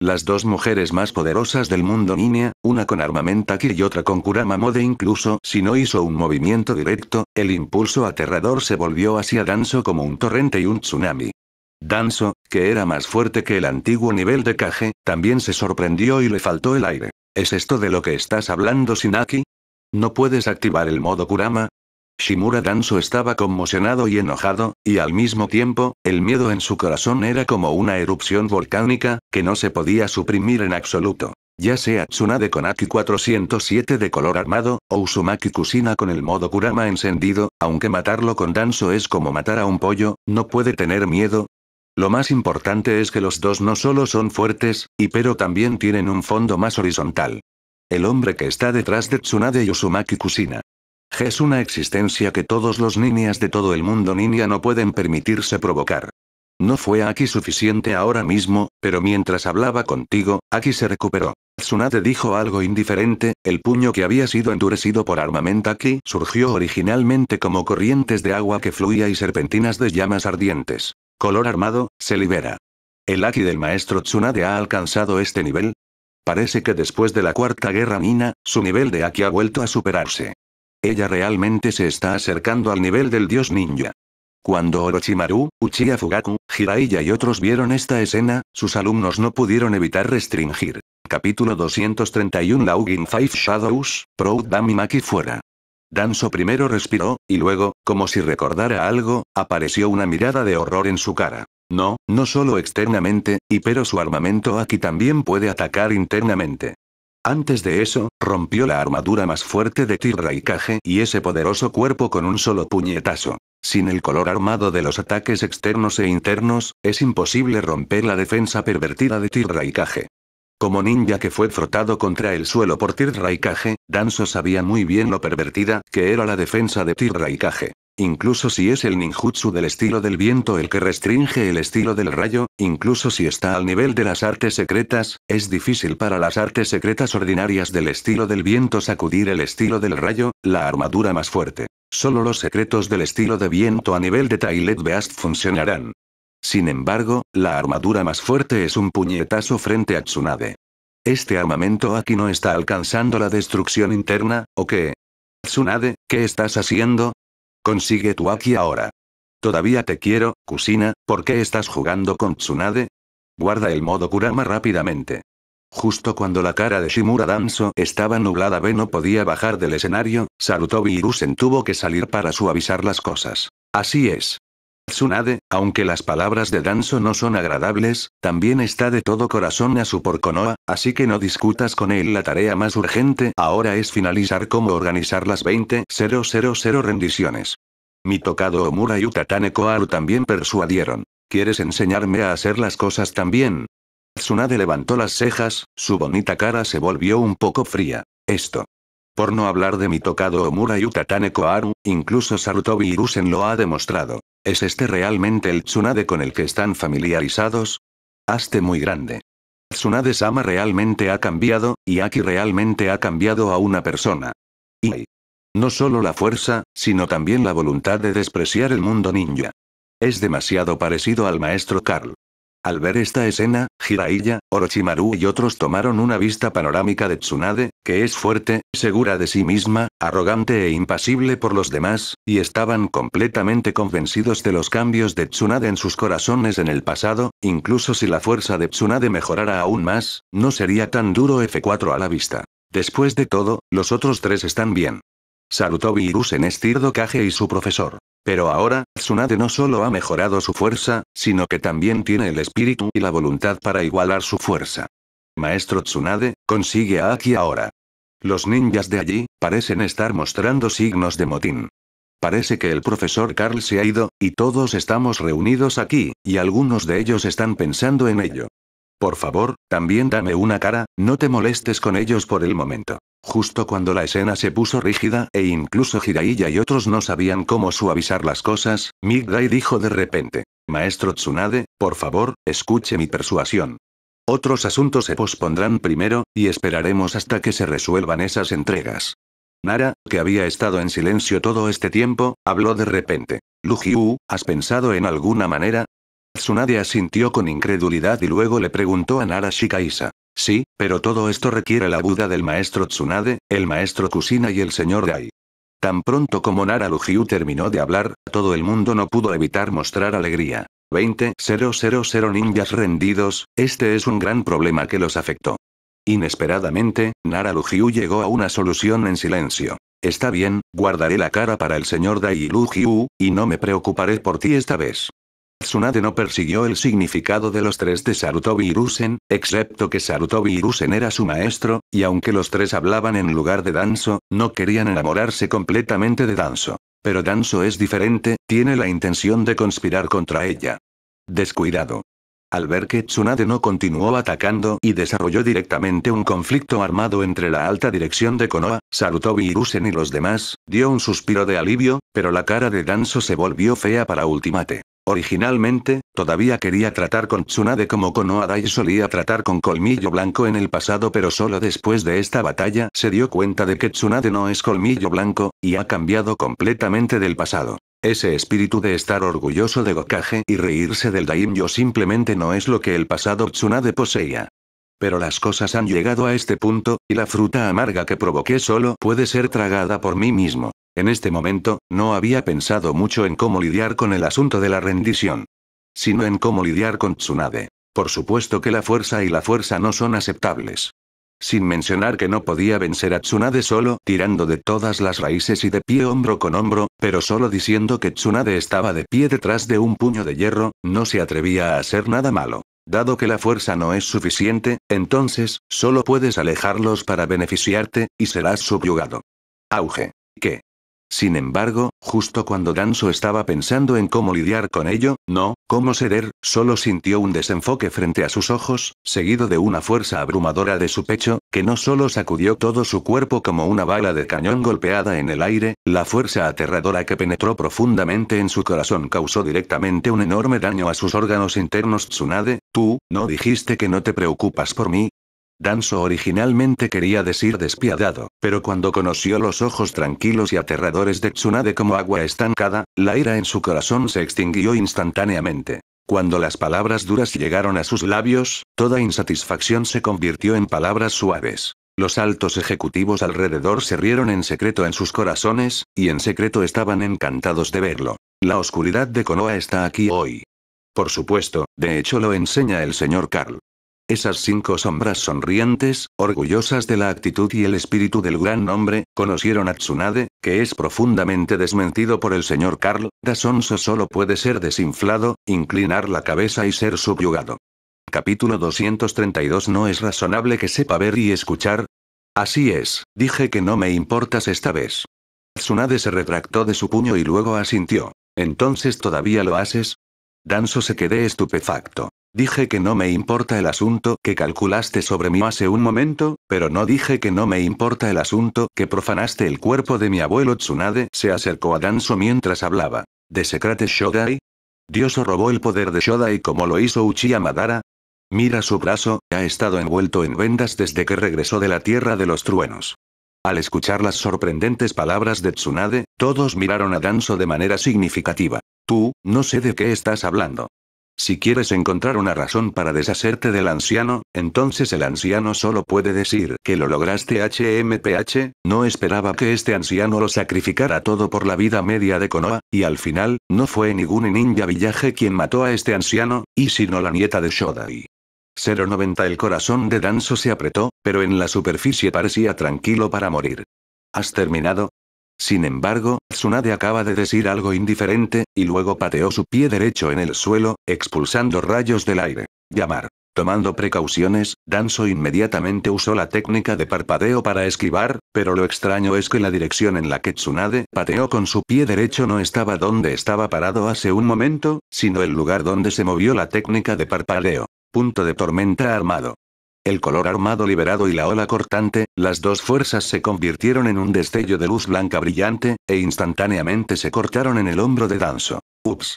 Speaker 1: Las dos mujeres más poderosas del mundo niña, una con aquí y otra con Kurama Mode incluso si no hizo un movimiento directo, el impulso aterrador se volvió hacia Danzo como un torrente y un tsunami. Danzo, que era más fuerte que el antiguo nivel de Kage, también se sorprendió y le faltó el aire. ¿Es esto de lo que estás hablando Shinaki? ¿No puedes activar el modo Kurama? Shimura Danzo estaba conmocionado y enojado, y al mismo tiempo, el miedo en su corazón era como una erupción volcánica, que no se podía suprimir en absoluto. Ya sea Tsunade con Aki-407 de color armado, o Usumaki Kusina con el modo Kurama encendido, aunque matarlo con Danzo es como matar a un pollo, no puede tener miedo, lo más importante es que los dos no solo son fuertes, y pero también tienen un fondo más horizontal. El hombre que está detrás de Tsunade y Usumaki Kusina. Es una existencia que todos los niñas de todo el mundo niña no pueden permitirse provocar. No fue aquí suficiente ahora mismo, pero mientras hablaba contigo, aquí se recuperó. Tsunade dijo algo indiferente, el puño que había sido endurecido por armamento Aki surgió originalmente como corrientes de agua que fluía y serpentinas de llamas ardientes. Color armado, se libera. ¿El Aki del maestro Tsunade ha alcanzado este nivel? Parece que después de la Cuarta Guerra Nina, su nivel de Aki ha vuelto a superarse. Ella realmente se está acercando al nivel del dios ninja. Cuando Orochimaru, Uchiha Fugaku, Jiraiya y otros vieron esta escena, sus alumnos no pudieron evitar restringir. Capítulo 231 Laugin Five Shadows, Proud Damimaki fuera. Danzo primero respiró, y luego, como si recordara algo, apareció una mirada de horror en su cara. No, no solo externamente, y pero su armamento aquí también puede atacar internamente. Antes de eso, rompió la armadura más fuerte de Tirraikage y ese poderoso cuerpo con un solo puñetazo. Sin el color armado de los ataques externos e internos, es imposible romper la defensa pervertida de Tirraikage. Como ninja que fue frotado contra el suelo por Tirraikage, Danzo sabía muy bien lo pervertida que era la defensa de Tirraikage. Incluso si es el ninjutsu del estilo del viento el que restringe el estilo del rayo, incluso si está al nivel de las artes secretas, es difícil para las artes secretas ordinarias del estilo del viento sacudir el estilo del rayo, la armadura más fuerte. Solo los secretos del estilo de viento a nivel de Tailed Beast funcionarán. Sin embargo, la armadura más fuerte es un puñetazo frente a Tsunade. Este armamento aquí no está alcanzando la destrucción interna, ¿o qué? Tsunade, ¿qué estás haciendo? Consigue tu aquí ahora. Todavía te quiero, Kusina, ¿por qué estás jugando con Tsunade? Guarda el modo Kurama rápidamente. Justo cuando la cara de Shimura Danzo estaba nublada, B no podía bajar del escenario, Sarutobi Irusen tuvo que salir para suavizar las cosas. Así es. Tsunade, aunque las palabras de Danzo no son agradables, también está de todo corazón a su porconoa, así que no discutas con él la tarea más urgente ahora es finalizar cómo organizar las 000 rendiciones. Mi tocado Omura y Utatane también persuadieron. ¿Quieres enseñarme a hacer las cosas también? Tsunade levantó las cejas, su bonita cara se volvió un poco fría. Esto. Por no hablar de mi tocado Omura y Utatane incluso Sarutobi Irusen lo ha demostrado. ¿Es este realmente el Tsunade con el que están familiarizados? Hazte muy grande. Tsunade-sama realmente ha cambiado, y Aki realmente ha cambiado a una persona. Y no solo la fuerza, sino también la voluntad de despreciar el mundo ninja. Es demasiado parecido al maestro Carl. Al ver esta escena, Jiraiya, Orochimaru y otros tomaron una vista panorámica de Tsunade, que es fuerte, segura de sí misma, arrogante e impasible por los demás, y estaban completamente convencidos de los cambios de Tsunade en sus corazones en el pasado, incluso si la fuerza de Tsunade mejorara aún más, no sería tan duro F4 a la vista. Después de todo, los otros tres están bien. Sarutobi virus en Estirdo Kage y su profesor. Pero ahora, Tsunade no solo ha mejorado su fuerza, sino que también tiene el espíritu y la voluntad para igualar su fuerza. Maestro Tsunade, consigue a ahora. Los ninjas de allí, parecen estar mostrando signos de motín. Parece que el profesor Carl se ha ido, y todos estamos reunidos aquí, y algunos de ellos están pensando en ello. Por favor, también dame una cara, no te molestes con ellos por el momento. Justo cuando la escena se puso rígida e incluso Jiraiya y otros no sabían cómo suavizar las cosas, Migdai dijo de repente, Maestro Tsunade, por favor, escuche mi persuasión. Otros asuntos se pospondrán primero, y esperaremos hasta que se resuelvan esas entregas. Nara, que había estado en silencio todo este tiempo, habló de repente. Lujiu, ¿has pensado en alguna manera? Tsunade asintió con incredulidad y luego le preguntó a Nara Shikaisa. Sí, pero todo esto requiere la Buda del maestro Tsunade, el maestro Kusina y el señor Dai. Tan pronto como Nara Lujiu terminó de hablar, todo el mundo no pudo evitar mostrar alegría. 20.000 ninjas rendidos, este es un gran problema que los afectó. Inesperadamente, Nara Lujiu llegó a una solución en silencio. Está bien, guardaré la cara para el señor Dai Lujiu, y no me preocuparé por ti esta vez. Tsunade no persiguió el significado de los tres de Sarutobi Rusen, excepto que Sarutobi Rusen era su maestro, y aunque los tres hablaban en lugar de Danzo, no querían enamorarse completamente de Danzo. Pero Danzo es diferente, tiene la intención de conspirar contra ella. Descuidado. Al ver que Tsunade no continuó atacando y desarrolló directamente un conflicto armado entre la alta dirección de Konoha, Sarutobi Rusen y los demás, dio un suspiro de alivio, pero la cara de Danzo se volvió fea para Ultimate. Originalmente, todavía quería tratar con Tsunade como con y solía tratar con Colmillo Blanco en el pasado pero solo después de esta batalla se dio cuenta de que Tsunade no es Colmillo Blanco, y ha cambiado completamente del pasado. Ese espíritu de estar orgulloso de Gokage y reírse del Daimyo simplemente no es lo que el pasado Tsunade poseía. Pero las cosas han llegado a este punto, y la fruta amarga que provoqué solo puede ser tragada por mí mismo. En este momento, no había pensado mucho en cómo lidiar con el asunto de la rendición. Sino en cómo lidiar con Tsunade. Por supuesto que la fuerza y la fuerza no son aceptables. Sin mencionar que no podía vencer a Tsunade solo, tirando de todas las raíces y de pie hombro con hombro, pero solo diciendo que Tsunade estaba de pie detrás de un puño de hierro, no se atrevía a hacer nada malo. Dado que la fuerza no es suficiente, entonces, solo puedes alejarlos para beneficiarte, y serás subyugado. Auge. ¿Qué? Sin embargo, justo cuando Danso estaba pensando en cómo lidiar con ello, no, cómo ceder, solo sintió un desenfoque frente a sus ojos, seguido de una fuerza abrumadora de su pecho, que no solo sacudió todo su cuerpo como una bala de cañón golpeada en el aire, la fuerza aterradora que penetró profundamente en su corazón causó directamente un enorme daño a sus órganos internos. Tsunade, tú, ¿no dijiste que no te preocupas por mí? Danzo originalmente quería decir despiadado, pero cuando conoció los ojos tranquilos y aterradores de Tsunade como agua estancada, la ira en su corazón se extinguió instantáneamente. Cuando las palabras duras llegaron a sus labios, toda insatisfacción se convirtió en palabras suaves. Los altos ejecutivos alrededor se rieron en secreto en sus corazones, y en secreto estaban encantados de verlo. La oscuridad de Konoha está aquí hoy. Por supuesto, de hecho lo enseña el señor Carl. Esas cinco sombras sonrientes, orgullosas de la actitud y el espíritu del gran hombre, conocieron a Tsunade, que es profundamente desmentido por el señor Carl, Dasonso solo puede ser desinflado, inclinar la cabeza y ser subyugado. Capítulo 232 No es razonable que sepa ver y escuchar. Así es, dije que no me importas esta vez. Tsunade se retractó de su puño y luego asintió. Entonces todavía lo haces. Danzo se quedé estupefacto. Dije que no me importa el asunto que calculaste sobre mí hace un momento, pero no dije que no me importa el asunto que profanaste el cuerpo de mi abuelo Tsunade. Se acercó a Danzo mientras hablaba. ¿De Secrates Shodai? ¿Dioso robó el poder de Shodai como lo hizo Uchiha Madara? Mira su brazo, ha estado envuelto en vendas desde que regresó de la Tierra de los Truenos. Al escuchar las sorprendentes palabras de Tsunade, todos miraron a Danzo de manera significativa. Tú, no sé de qué estás hablando. Si quieres encontrar una razón para deshacerte del anciano, entonces el anciano solo puede decir que lo lograste HMPH, no esperaba que este anciano lo sacrificara todo por la vida media de Konoha, y al final, no fue ningún ninja villaje quien mató a este anciano, y sino la nieta de Shodai. 090 El corazón de Danzo se apretó, pero en la superficie parecía tranquilo para morir. ¿Has terminado? Sin embargo, Tsunade acaba de decir algo indiferente, y luego pateó su pie derecho en el suelo, expulsando rayos del aire. Llamar. Tomando precauciones, Danzo inmediatamente usó la técnica de parpadeo para esquivar, pero lo extraño es que la dirección en la que Tsunade pateó con su pie derecho no estaba donde estaba parado hace un momento, sino el lugar donde se movió la técnica de parpadeo. Punto de tormenta armado el color armado liberado y la ola cortante, las dos fuerzas se convirtieron en un destello de luz blanca brillante, e instantáneamente se cortaron en el hombro de Danzo. Ups.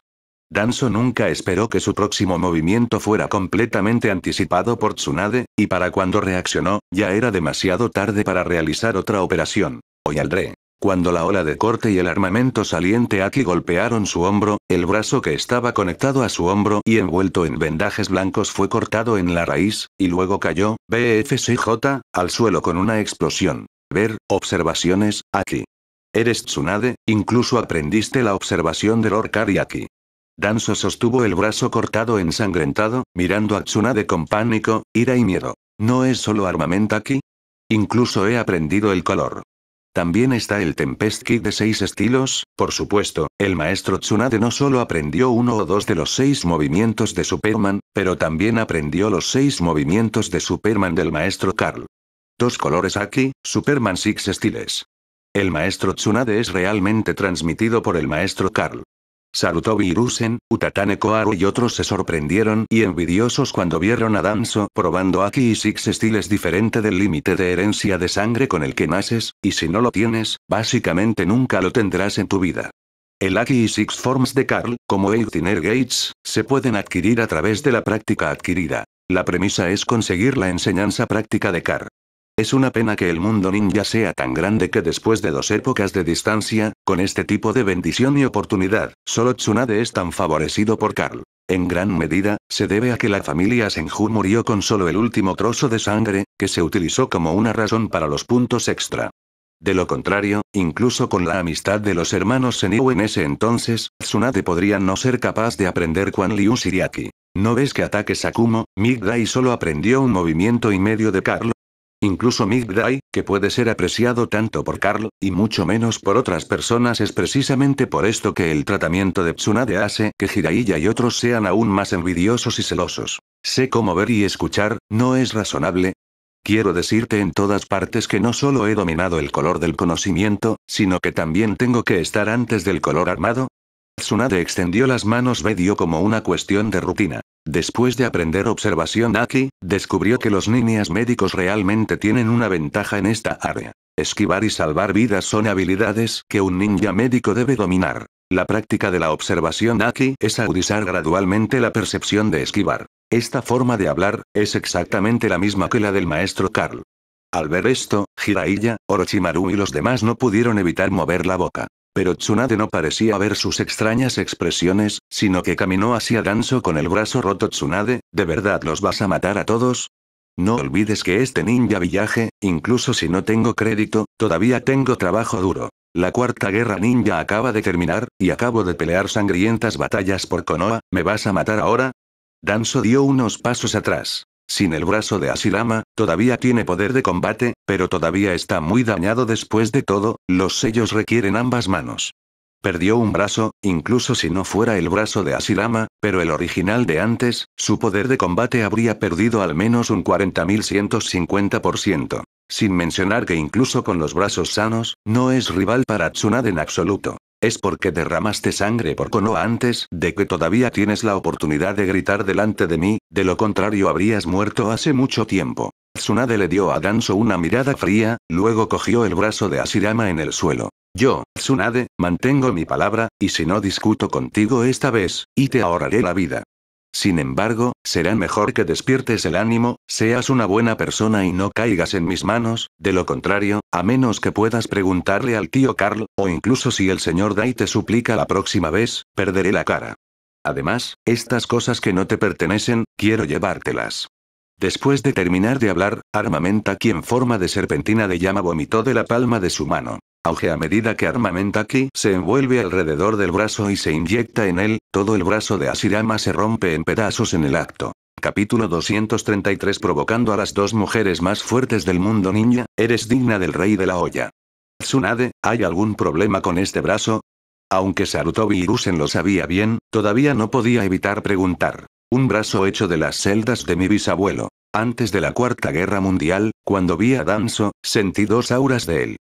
Speaker 1: Danzo nunca esperó que su próximo movimiento fuera completamente anticipado por Tsunade, y para cuando reaccionó, ya era demasiado tarde para realizar otra operación. Oyaldre. Cuando la ola de corte y el armamento saliente aquí golpearon su hombro, el brazo que estaba conectado a su hombro y envuelto en vendajes blancos fue cortado en la raíz, y luego cayó, BFCJ, al suelo con una explosión. Ver, observaciones, aquí. Eres Tsunade, incluso aprendiste la observación del Orkari aquí. Danzo sostuvo el brazo cortado ensangrentado, mirando a Tsunade con pánico, ira y miedo. ¿No es solo armamento aquí? Incluso he aprendido el color. También está el Tempest Kit de seis estilos, por supuesto, el maestro Tsunade no solo aprendió uno o dos de los seis movimientos de Superman, pero también aprendió los seis movimientos de Superman del maestro Carl. Dos colores aquí, Superman Six Estiles. El maestro Tsunade es realmente transmitido por el maestro Carl. Sarutobi Irusen, Utatane Koaru y otros se sorprendieron y envidiosos cuando vieron a Danzo probando Aki y Six Estiles diferente del límite de herencia de sangre con el que naces, y si no lo tienes, básicamente nunca lo tendrás en tu vida. El Aki y Six Forms de Carl, como Tiner Gates, se pueden adquirir a través de la práctica adquirida. La premisa es conseguir la enseñanza práctica de Carl. Es una pena que el mundo ninja sea tan grande que después de dos épocas de distancia, con este tipo de bendición y oportunidad, solo Tsunade es tan favorecido por Carl. En gran medida, se debe a que la familia Senju murió con solo el último trozo de sangre, que se utilizó como una razón para los puntos extra. De lo contrario, incluso con la amistad de los hermanos Senju en ese entonces, Tsunade podría no ser capaz de aprender Quan Liu Siriaki. ¿No ves que ataque Sakumo, y solo aprendió un movimiento y medio de Karl. Incluso Migdai, que puede ser apreciado tanto por Carl, y mucho menos por otras personas es precisamente por esto que el tratamiento de Tsunade hace que Jiraiya y otros sean aún más envidiosos y celosos. Sé cómo ver y escuchar, ¿no es razonable? Quiero decirte en todas partes que no solo he dominado el color del conocimiento, sino que también tengo que estar antes del color armado. Tsunade extendió las manos medio como una cuestión de rutina. Después de aprender observación Naki, descubrió que los ninjas médicos realmente tienen una ventaja en esta área. Esquivar y salvar vidas son habilidades que un ninja médico debe dominar. La práctica de la observación Naki es agudizar gradualmente la percepción de esquivar. Esta forma de hablar, es exactamente la misma que la del maestro Karl. Al ver esto, Jiraiya, Orochimaru y los demás no pudieron evitar mover la boca. Pero Tsunade no parecía ver sus extrañas expresiones, sino que caminó hacia Danzo con el brazo roto. Tsunade, ¿de verdad los vas a matar a todos? No olvides que este ninja villaje, incluso si no tengo crédito, todavía tengo trabajo duro. La cuarta guerra ninja acaba de terminar, y acabo de pelear sangrientas batallas por Konoha, ¿me vas a matar ahora? Danzo dio unos pasos atrás. Sin el brazo de Asilama, todavía tiene poder de combate, pero todavía está muy dañado después de todo, los sellos requieren ambas manos. Perdió un brazo, incluso si no fuera el brazo de Asilama, pero el original de antes, su poder de combate habría perdido al menos un 40.150%. Sin mencionar que incluso con los brazos sanos, no es rival para Tsunade en absoluto. Es porque derramaste sangre por Konoha antes de que todavía tienes la oportunidad de gritar delante de mí, de lo contrario habrías muerto hace mucho tiempo. Tsunade le dio a Danzo una mirada fría, luego cogió el brazo de Asirama en el suelo. Yo, Tsunade, mantengo mi palabra, y si no discuto contigo esta vez, y te ahorraré la vida. Sin embargo, será mejor que despiertes el ánimo, seas una buena persona y no caigas en mis manos, de lo contrario, a menos que puedas preguntarle al tío Carlo o incluso si el señor Day te suplica la próxima vez, perderé la cara. Además, estas cosas que no te pertenecen, quiero llevártelas. Después de terminar de hablar, Armamenta, quien forma de serpentina de llama, vomitó de la palma de su mano. Auge a medida que aquí, se envuelve alrededor del brazo y se inyecta en él, todo el brazo de Asirama se rompe en pedazos en el acto. Capítulo 233 Provocando a las dos mujeres más fuertes del mundo niña, eres digna del rey de la olla. Tsunade, ¿hay algún problema con este brazo? Aunque Sarutobi Rusen lo sabía bien, todavía no podía evitar preguntar. Un brazo hecho de las celdas de mi bisabuelo. Antes de la Cuarta Guerra Mundial, cuando vi a Danzo, sentí dos auras de él.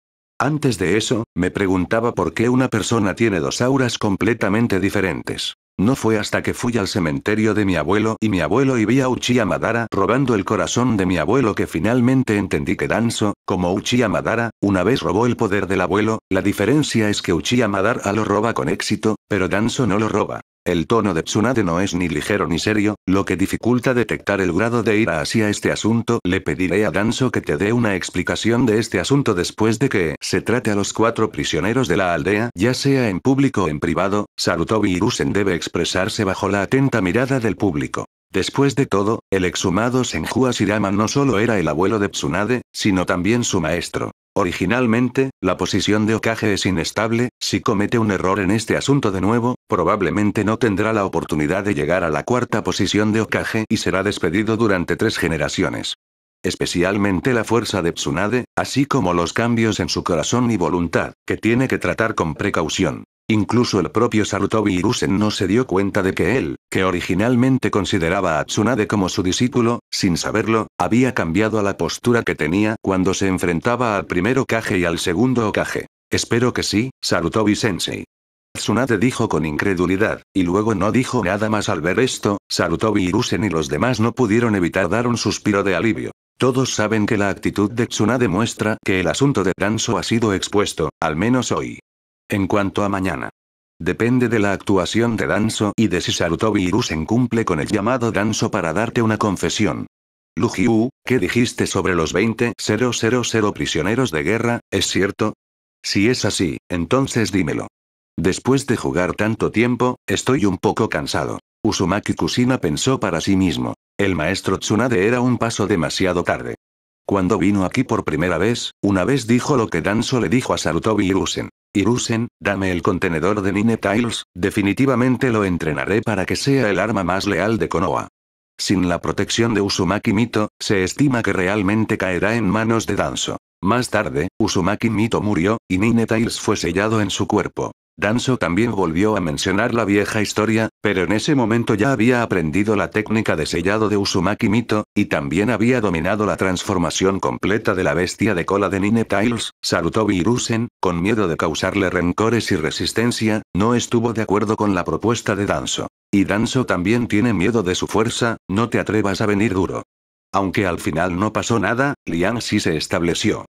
Speaker 1: Antes de eso, me preguntaba por qué una persona tiene dos auras completamente diferentes. No fue hasta que fui al cementerio de mi abuelo y mi abuelo y vi a Uchiha Madara robando el corazón de mi abuelo que finalmente entendí que Danzo, como Uchiha Madara, una vez robó el poder del abuelo, la diferencia es que Uchiha Madara lo roba con éxito, pero Danzo no lo roba. El tono de Tsunade no es ni ligero ni serio, lo que dificulta detectar el grado de ira hacia este asunto. Le pediré a Danzo que te dé una explicación de este asunto después de que se trate a los cuatro prisioneros de la aldea, ya sea en público o en privado. Sarutobi Irusen debe expresarse bajo la atenta mirada del público. Después de todo, el exhumado Senju Asirama no solo era el abuelo de Tsunade, sino también su maestro. Originalmente, la posición de Okage es inestable, si comete un error en este asunto de nuevo, probablemente no tendrá la oportunidad de llegar a la cuarta posición de Okage y será despedido durante tres generaciones. Especialmente la fuerza de Tsunade, así como los cambios en su corazón y voluntad, que tiene que tratar con precaución. Incluso el propio Sarutobi Irusen no se dio cuenta de que él, que originalmente consideraba a Tsunade como su discípulo, sin saberlo, había cambiado a la postura que tenía cuando se enfrentaba al primero Okage y al segundo Okage. Espero que sí, Sarutobi-sensei. Tsunade dijo con incredulidad, y luego no dijo nada más al ver esto, Sarutobi Irusen y los demás no pudieron evitar dar un suspiro de alivio. Todos saben que la actitud de Tsunade muestra que el asunto de Danzo ha sido expuesto, al menos hoy. En cuanto a mañana. Depende de la actuación de Danzo y de si Sarutobi Rusen cumple con el llamado Danzo para darte una confesión. Lujiu, ¿qué dijiste sobre los 20.000 prisioneros de guerra, es cierto? Si es así, entonces dímelo. Después de jugar tanto tiempo, estoy un poco cansado. Usumaki Kusina pensó para sí mismo. El maestro Tsunade era un paso demasiado tarde. Cuando vino aquí por primera vez, una vez dijo lo que Danzo le dijo a Sarutobi rusen Irusen, dame el contenedor de Nine definitivamente lo entrenaré para que sea el arma más leal de Konoha. Sin la protección de Usumaki Mito, se estima que realmente caerá en manos de Danzo. Más tarde, Usumaki Mito murió, y Nine fue sellado en su cuerpo. Danzo también volvió a mencionar la vieja historia, pero en ese momento ya había aprendido la técnica de sellado de Usumaki Mito, y también había dominado la transformación completa de la bestia de cola de Nine Tiles, Sarutobi Rusen, con miedo de causarle rencores y resistencia, no estuvo de acuerdo con la propuesta de Danzo. Y Danzo también tiene miedo de su fuerza, no te atrevas a venir duro. Aunque al final no pasó nada, Liang sí se estableció.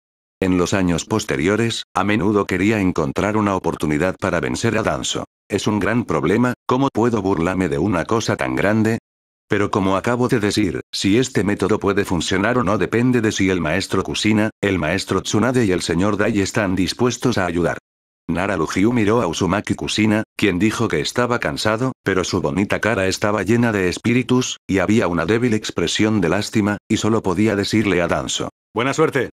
Speaker 1: En los años posteriores, a menudo quería encontrar una oportunidad para vencer a Danzo. Es un gran problema, ¿cómo puedo burlarme de una cosa tan grande? Pero como acabo de decir, si este método puede funcionar o no depende de si el maestro Kusina, el maestro Tsunade y el señor Dai están dispuestos a ayudar. Nara Lujiu miró a Usumaki Kusina, quien dijo que estaba cansado, pero su bonita cara estaba llena de espíritus, y había una débil expresión de lástima, y solo podía decirle a Danzo. Buena suerte.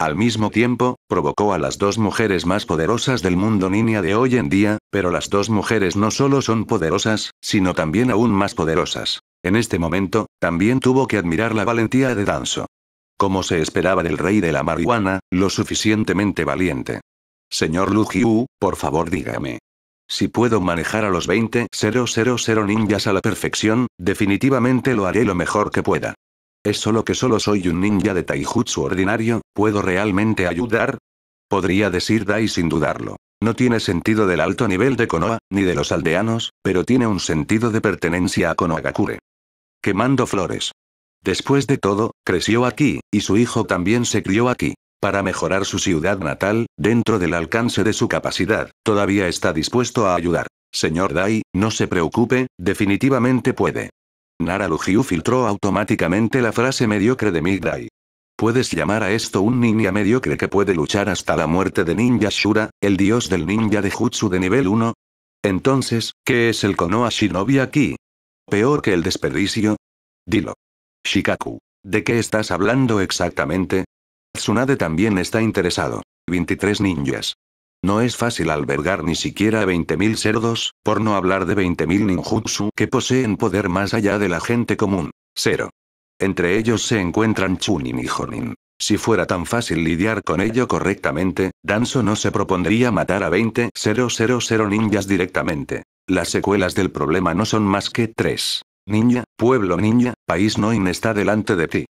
Speaker 1: Al mismo tiempo, provocó a las dos mujeres más poderosas del mundo niña de hoy en día, pero las dos mujeres no solo son poderosas, sino también aún más poderosas. En este momento, también tuvo que admirar la valentía de Danzo. Como se esperaba del rey de la marihuana, lo suficientemente valiente. Señor Lujiu, por favor dígame. Si puedo manejar a los 000 ninjas a la perfección, definitivamente lo haré lo mejor que pueda. Es solo que solo soy un ninja de taijutsu ordinario, ¿puedo realmente ayudar? Podría decir Dai sin dudarlo. No tiene sentido del alto nivel de Konoha, ni de los aldeanos, pero tiene un sentido de pertenencia a Konohagakure. Quemando flores. Después de todo, creció aquí, y su hijo también se crió aquí. Para mejorar su ciudad natal, dentro del alcance de su capacidad, todavía está dispuesto a ayudar. Señor Dai, no se preocupe, definitivamente puede. Nara filtró automáticamente la frase mediocre de Migdai. ¿Puedes llamar a esto un ninja mediocre que puede luchar hasta la muerte de Ninja Shura, el dios del ninja de Jutsu de nivel 1? Entonces, ¿qué es el Konoha Shinobi aquí? ¿Peor que el desperdicio? Dilo. Shikaku. ¿De qué estás hablando exactamente? Tsunade también está interesado. 23 ninjas. No es fácil albergar ni siquiera a 20.000 cerdos, por no hablar de 20.000 ninjutsu que poseen poder más allá de la gente común. Cero. Entre ellos se encuentran Chunin y Jonin. Si fuera tan fácil lidiar con ello correctamente, Danzo no se propondría matar a 20.000 ninjas directamente. Las secuelas del problema no son más que tres. Ninja, pueblo ninja, país no está delante de ti.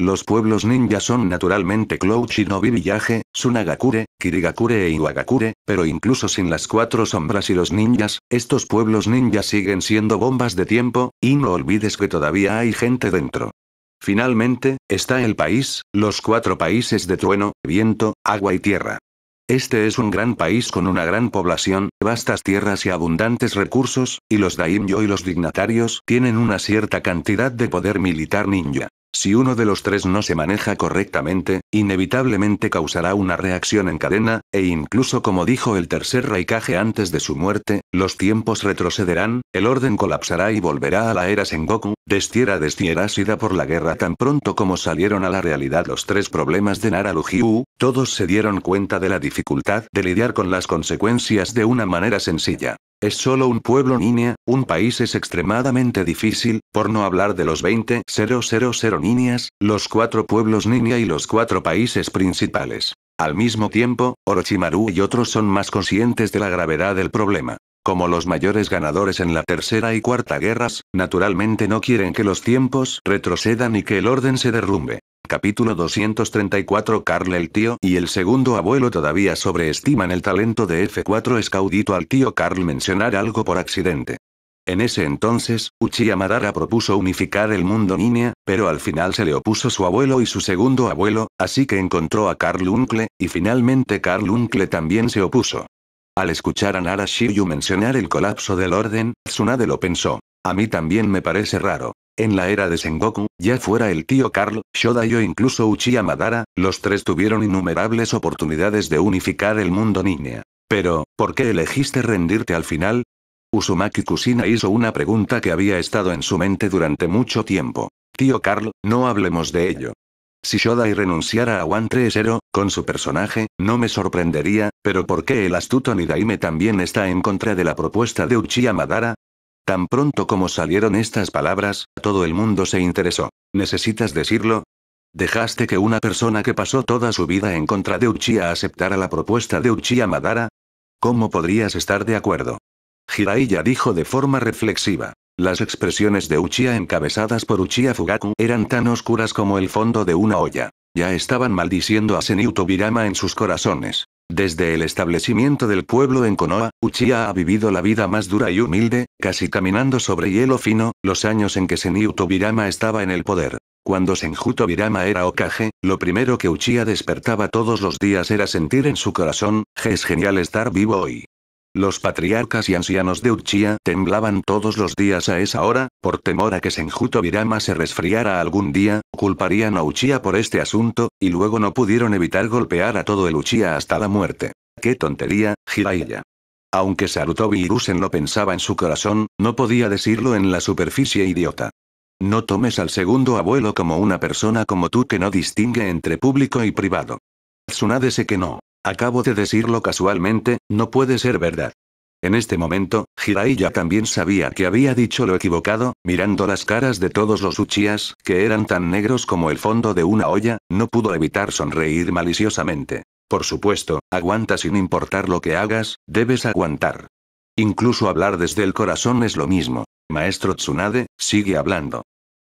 Speaker 1: Los pueblos ninja son naturalmente Cloud Shinobi Village, Sunagakure, Kirigakure e Iwagakure, pero incluso sin las cuatro sombras y los ninjas, estos pueblos ninja siguen siendo bombas de tiempo, y no olvides que todavía hay gente dentro. Finalmente, está el país, los cuatro países de trueno, viento, agua y tierra. Este es un gran país con una gran población, vastas tierras y abundantes recursos, y los daimyo y los dignatarios tienen una cierta cantidad de poder militar ninja. Si uno de los tres no se maneja correctamente, inevitablemente causará una reacción en cadena, e incluso como dijo el tercer Raikage antes de su muerte, los tiempos retrocederán, el orden colapsará y volverá a la era Sengoku, destiera sida por la guerra tan pronto como salieron a la realidad los tres problemas de Nara todos se dieron cuenta de la dificultad de lidiar con las consecuencias de una manera sencilla. Es solo un pueblo niña, un país es extremadamente difícil, por no hablar de los 000 niñas, los cuatro pueblos niña y los cuatro países principales. Al mismo tiempo, Orochimaru y otros son más conscientes de la gravedad del problema. Como los mayores ganadores en la tercera y cuarta guerras, naturalmente no quieren que los tiempos retrocedan y que el orden se derrumbe. Capítulo 234 Carl el tío y el segundo abuelo todavía sobreestiman el talento de F4 escaudito al tío Carl mencionar algo por accidente. En ese entonces, Uchiha propuso unificar el mundo niña, pero al final se le opuso su abuelo y su segundo abuelo, así que encontró a Carl Uncle, y finalmente Carl Uncle también se opuso. Al escuchar a Nara mencionar el colapso del orden, Tsunade lo pensó. A mí también me parece raro. En la era de Sengoku, ya fuera el tío Carl, Shodai o e incluso Uchiha Madara, los tres tuvieron innumerables oportunidades de unificar el mundo niña. Pero, ¿por qué elegiste rendirte al final? Usumaki Kusina hizo una pregunta que había estado en su mente durante mucho tiempo. Tío Carl, no hablemos de ello. Si Shodai renunciara a One 3-0, con su personaje, no me sorprendería, pero ¿por qué el astuto Nidaime también está en contra de la propuesta de Uchiha Madara? Tan pronto como salieron estas palabras, todo el mundo se interesó. ¿Necesitas decirlo? ¿Dejaste que una persona que pasó toda su vida en contra de Uchiha aceptara la propuesta de Uchiha Madara? ¿Cómo podrías estar de acuerdo? Jiraiya dijo de forma reflexiva. Las expresiones de Uchiha encabezadas por Uchiha Fugaku eran tan oscuras como el fondo de una olla. Ya estaban maldiciendo a Senyuto Tobirama en sus corazones. Desde el establecimiento del pueblo en Konoha, Uchiha ha vivido la vida más dura y humilde, casi caminando sobre hielo fino, los años en que Seniu Tobirama estaba en el poder. Cuando Senjuto Tobirama era Okage, lo primero que Uchiha despertaba todos los días era sentir en su corazón, es genial estar vivo hoy. Los patriarcas y ancianos de Uchiha temblaban todos los días a esa hora, por temor a que Senjuto Virama se resfriara algún día, culparían a Uchiha por este asunto, y luego no pudieron evitar golpear a todo el Uchiha hasta la muerte. ¡Qué tontería, Jiraiya! Aunque Sarutobi Irusen lo pensaba en su corazón, no podía decirlo en la superficie idiota. No tomes al segundo abuelo como una persona como tú que no distingue entre público y privado. Tsunade se no. Acabo de decirlo casualmente, no puede ser verdad. En este momento, Jiraiya también sabía que había dicho lo equivocado, mirando las caras de todos los uchías que eran tan negros como el fondo de una olla, no pudo evitar sonreír maliciosamente. Por supuesto, aguanta sin importar lo que hagas, debes aguantar. Incluso hablar desde el corazón es lo mismo. Maestro Tsunade, sigue hablando.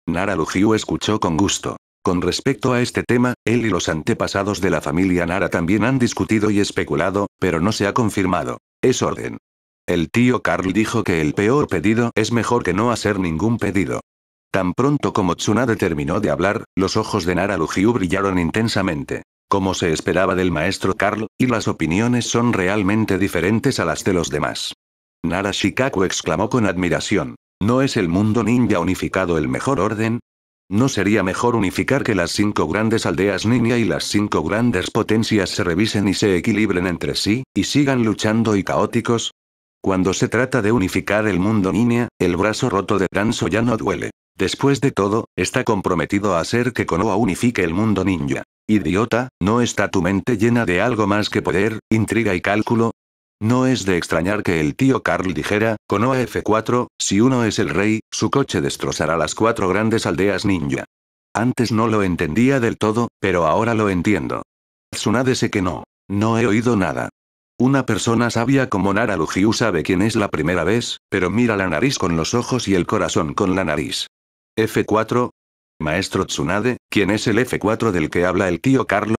Speaker 1: Nara Lujiu escuchó con gusto. Con respecto a este tema, él y los antepasados de la familia Nara también han discutido y especulado, pero no se ha confirmado. Es orden. El tío Carl dijo que el peor pedido es mejor que no hacer ningún pedido. Tan pronto como Tsunade terminó de hablar, los ojos de Nara Lujiu brillaron intensamente. Como se esperaba del maestro Carl, y las opiniones son realmente diferentes a las de los demás. Nara Shikaku exclamó con admiración. ¿No es el mundo ninja unificado el mejor orden? ¿No sería mejor unificar que las cinco grandes aldeas niña y las cinco grandes potencias se revisen y se equilibren entre sí, y sigan luchando y caóticos? Cuando se trata de unificar el mundo niña, el brazo roto de Danzo ya no duele. Después de todo, está comprometido a hacer que Konoha unifique el mundo ninja. Idiota, ¿no está tu mente llena de algo más que poder, intriga y cálculo? No es de extrañar que el tío Carl dijera, con f 4 si uno es el rey, su coche destrozará las cuatro grandes aldeas ninja. Antes no lo entendía del todo, pero ahora lo entiendo. Tsunade sé que no. No he oído nada. Una persona sabia como Nara Lugiu sabe quién es la primera vez, pero mira la nariz con los ojos y el corazón con la nariz. F4. Maestro Tsunade, ¿quién es el F4 del que habla el tío Carl?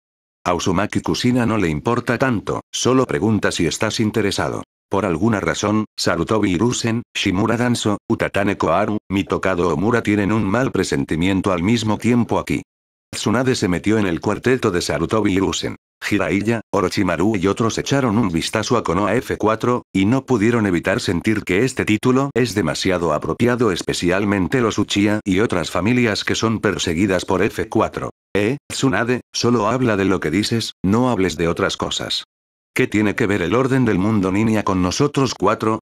Speaker 1: A Usumaki Kusina no le importa tanto, solo pregunta si estás interesado. Por alguna razón, Sarutobi Irusen, Shimura Danzo, Utatane Koharu, Mitokado Omura tienen un mal presentimiento al mismo tiempo aquí. Tsunade se metió en el cuarteto de Sarutobi Irusen. Jiraiya, Orochimaru y otros echaron un vistazo a Konoha F4, y no pudieron evitar sentir que este título es demasiado apropiado especialmente los Uchiha y otras familias que son perseguidas por F4. Eh, Tsunade, solo habla de lo que dices, no hables de otras cosas. ¿Qué tiene que ver el orden del mundo niña con nosotros cuatro?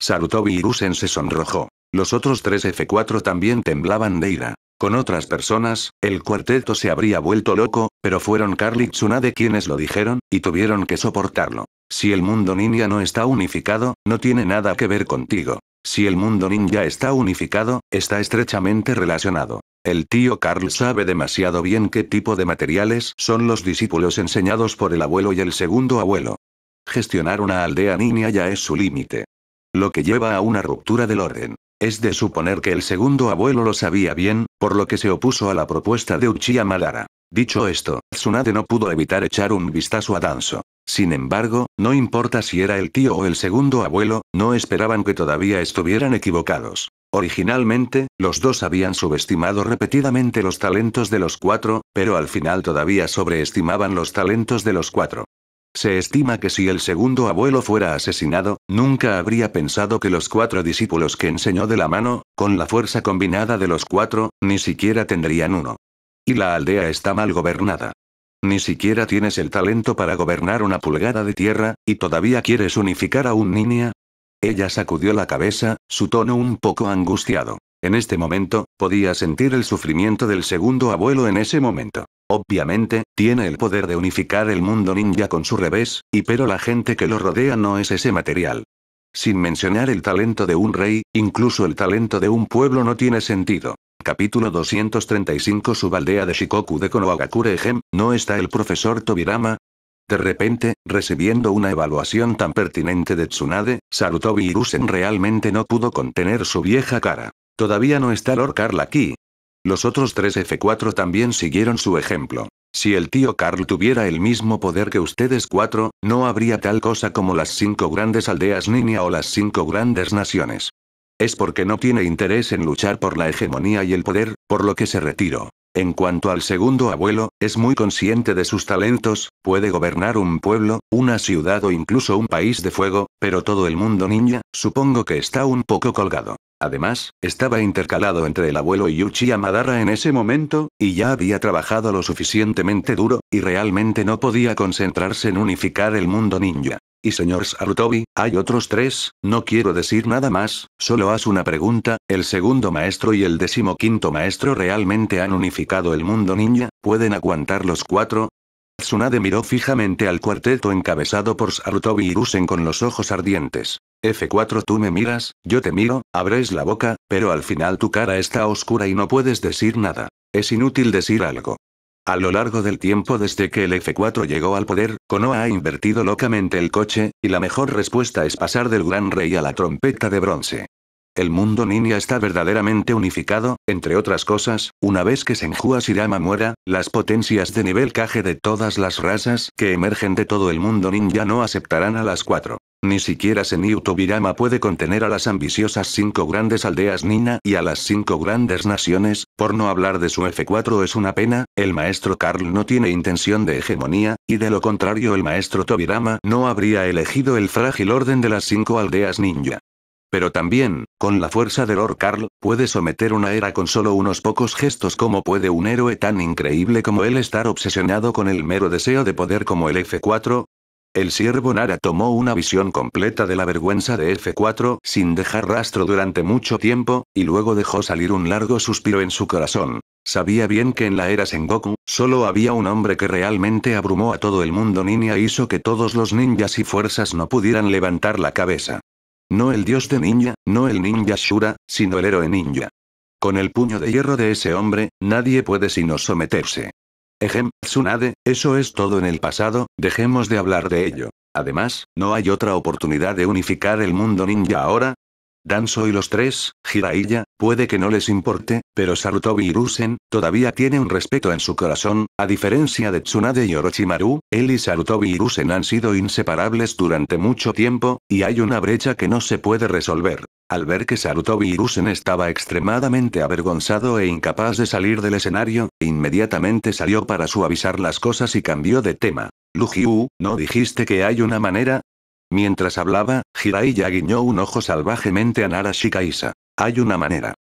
Speaker 1: Sarutobi Irusen se sonrojó. Los otros tres F4 también temblaban de ira. Con otras personas, el cuarteto se habría vuelto loco, pero fueron Carly y Tsunade quienes lo dijeron, y tuvieron que soportarlo. Si el mundo ninja no está unificado, no tiene nada que ver contigo. Si el mundo ninja está unificado, está estrechamente relacionado. El tío Carl sabe demasiado bien qué tipo de materiales son los discípulos enseñados por el abuelo y el segundo abuelo. Gestionar una aldea niña ya es su límite. Lo que lleva a una ruptura del orden. Es de suponer que el segundo abuelo lo sabía bien, por lo que se opuso a la propuesta de Uchiha Madara. Dicho esto, Tsunade no pudo evitar echar un vistazo a Danzo. Sin embargo, no importa si era el tío o el segundo abuelo, no esperaban que todavía estuvieran equivocados. Originalmente, los dos habían subestimado repetidamente los talentos de los cuatro, pero al final todavía sobreestimaban los talentos de los cuatro. Se estima que si el segundo abuelo fuera asesinado, nunca habría pensado que los cuatro discípulos que enseñó de la mano, con la fuerza combinada de los cuatro, ni siquiera tendrían uno. Y la aldea está mal gobernada. Ni siquiera tienes el talento para gobernar una pulgada de tierra, y todavía quieres unificar a un niña, ella sacudió la cabeza, su tono un poco angustiado. En este momento, podía sentir el sufrimiento del segundo abuelo en ese momento. Obviamente, tiene el poder de unificar el mundo ninja con su revés, y pero la gente que lo rodea no es ese material. Sin mencionar el talento de un rey, incluso el talento de un pueblo no tiene sentido. Capítulo 235 Subaldea de Shikoku de Konohagakure Ejem, ¿no está el profesor Tobirama? De repente, recibiendo una evaluación tan pertinente de Tsunade, Sarutobi Rusen realmente no pudo contener su vieja cara. Todavía no está Lord Carl aquí. Los otros tres F4 también siguieron su ejemplo. Si el tío Carl tuviera el mismo poder que ustedes cuatro, no habría tal cosa como las cinco grandes aldeas Ninia o las cinco grandes naciones. Es porque no tiene interés en luchar por la hegemonía y el poder, por lo que se retiró. En cuanto al segundo abuelo, es muy consciente de sus talentos, puede gobernar un pueblo, una ciudad o incluso un país de fuego, pero todo el mundo niña, supongo que está un poco colgado. Además, estaba intercalado entre el abuelo y Uchi Amadara en ese momento, y ya había trabajado lo suficientemente duro, y realmente no podía concentrarse en unificar el mundo ninja. Y señor Sarutobi, hay otros tres, no quiero decir nada más, solo haz una pregunta, ¿el segundo maestro y el decimoquinto maestro realmente han unificado el mundo ninja? ¿Pueden aguantar los cuatro? Tsunade miró fijamente al cuarteto encabezado por Sarutobi y Rusen con los ojos ardientes. F4 tú me miras, yo te miro, abres la boca, pero al final tu cara está oscura y no puedes decir nada. Es inútil decir algo. A lo largo del tiempo desde que el F4 llegó al poder, Konoha ha invertido locamente el coche, y la mejor respuesta es pasar del gran rey a la trompeta de bronce. El mundo ninja está verdaderamente unificado, entre otras cosas, una vez que Senhua Shirama muera, las potencias de nivel Kage de todas las razas que emergen de todo el mundo ninja no aceptarán a las cuatro. Ni siquiera Senyu Tobirama puede contener a las ambiciosas cinco grandes aldeas ninja y a las cinco grandes naciones, por no hablar de su F4 es una pena, el maestro Karl no tiene intención de hegemonía, y de lo contrario el maestro Tobirama no habría elegido el frágil orden de las cinco aldeas ninja. Pero también, con la fuerza de Lord Carl, puede someter una era con solo unos pocos gestos como puede un héroe tan increíble como él estar obsesionado con el mero deseo de poder como el F4. El siervo Nara tomó una visión completa de la vergüenza de F4 sin dejar rastro durante mucho tiempo, y luego dejó salir un largo suspiro en su corazón. Sabía bien que en la era Sengoku, solo había un hombre que realmente abrumó a todo el mundo ninja hizo que todos los ninjas y fuerzas no pudieran levantar la cabeza. No el dios de ninja, no el ninja Shura, sino el héroe ninja. Con el puño de hierro de ese hombre, nadie puede sino someterse. Ejem, Tsunade, eso es todo en el pasado, dejemos de hablar de ello. Además, ¿no hay otra oportunidad de unificar el mundo ninja ahora? Danzo y los tres, Jiraiya, puede que no les importe, pero Sarutobi Hiruzen, todavía tiene un respeto en su corazón, a diferencia de Tsunade y Orochimaru, él y Sarutobi Hiruzen han sido inseparables durante mucho tiempo, y hay una brecha que no se puede resolver. Al ver que Sarutobi Hiruzen estaba extremadamente avergonzado e incapaz de salir del escenario, inmediatamente salió para suavizar las cosas y cambió de tema. Lujiu, ¿no dijiste que hay una manera? Mientras hablaba, Jiraiya guiñó un ojo salvajemente a Nara Shikaisa. Hay una manera.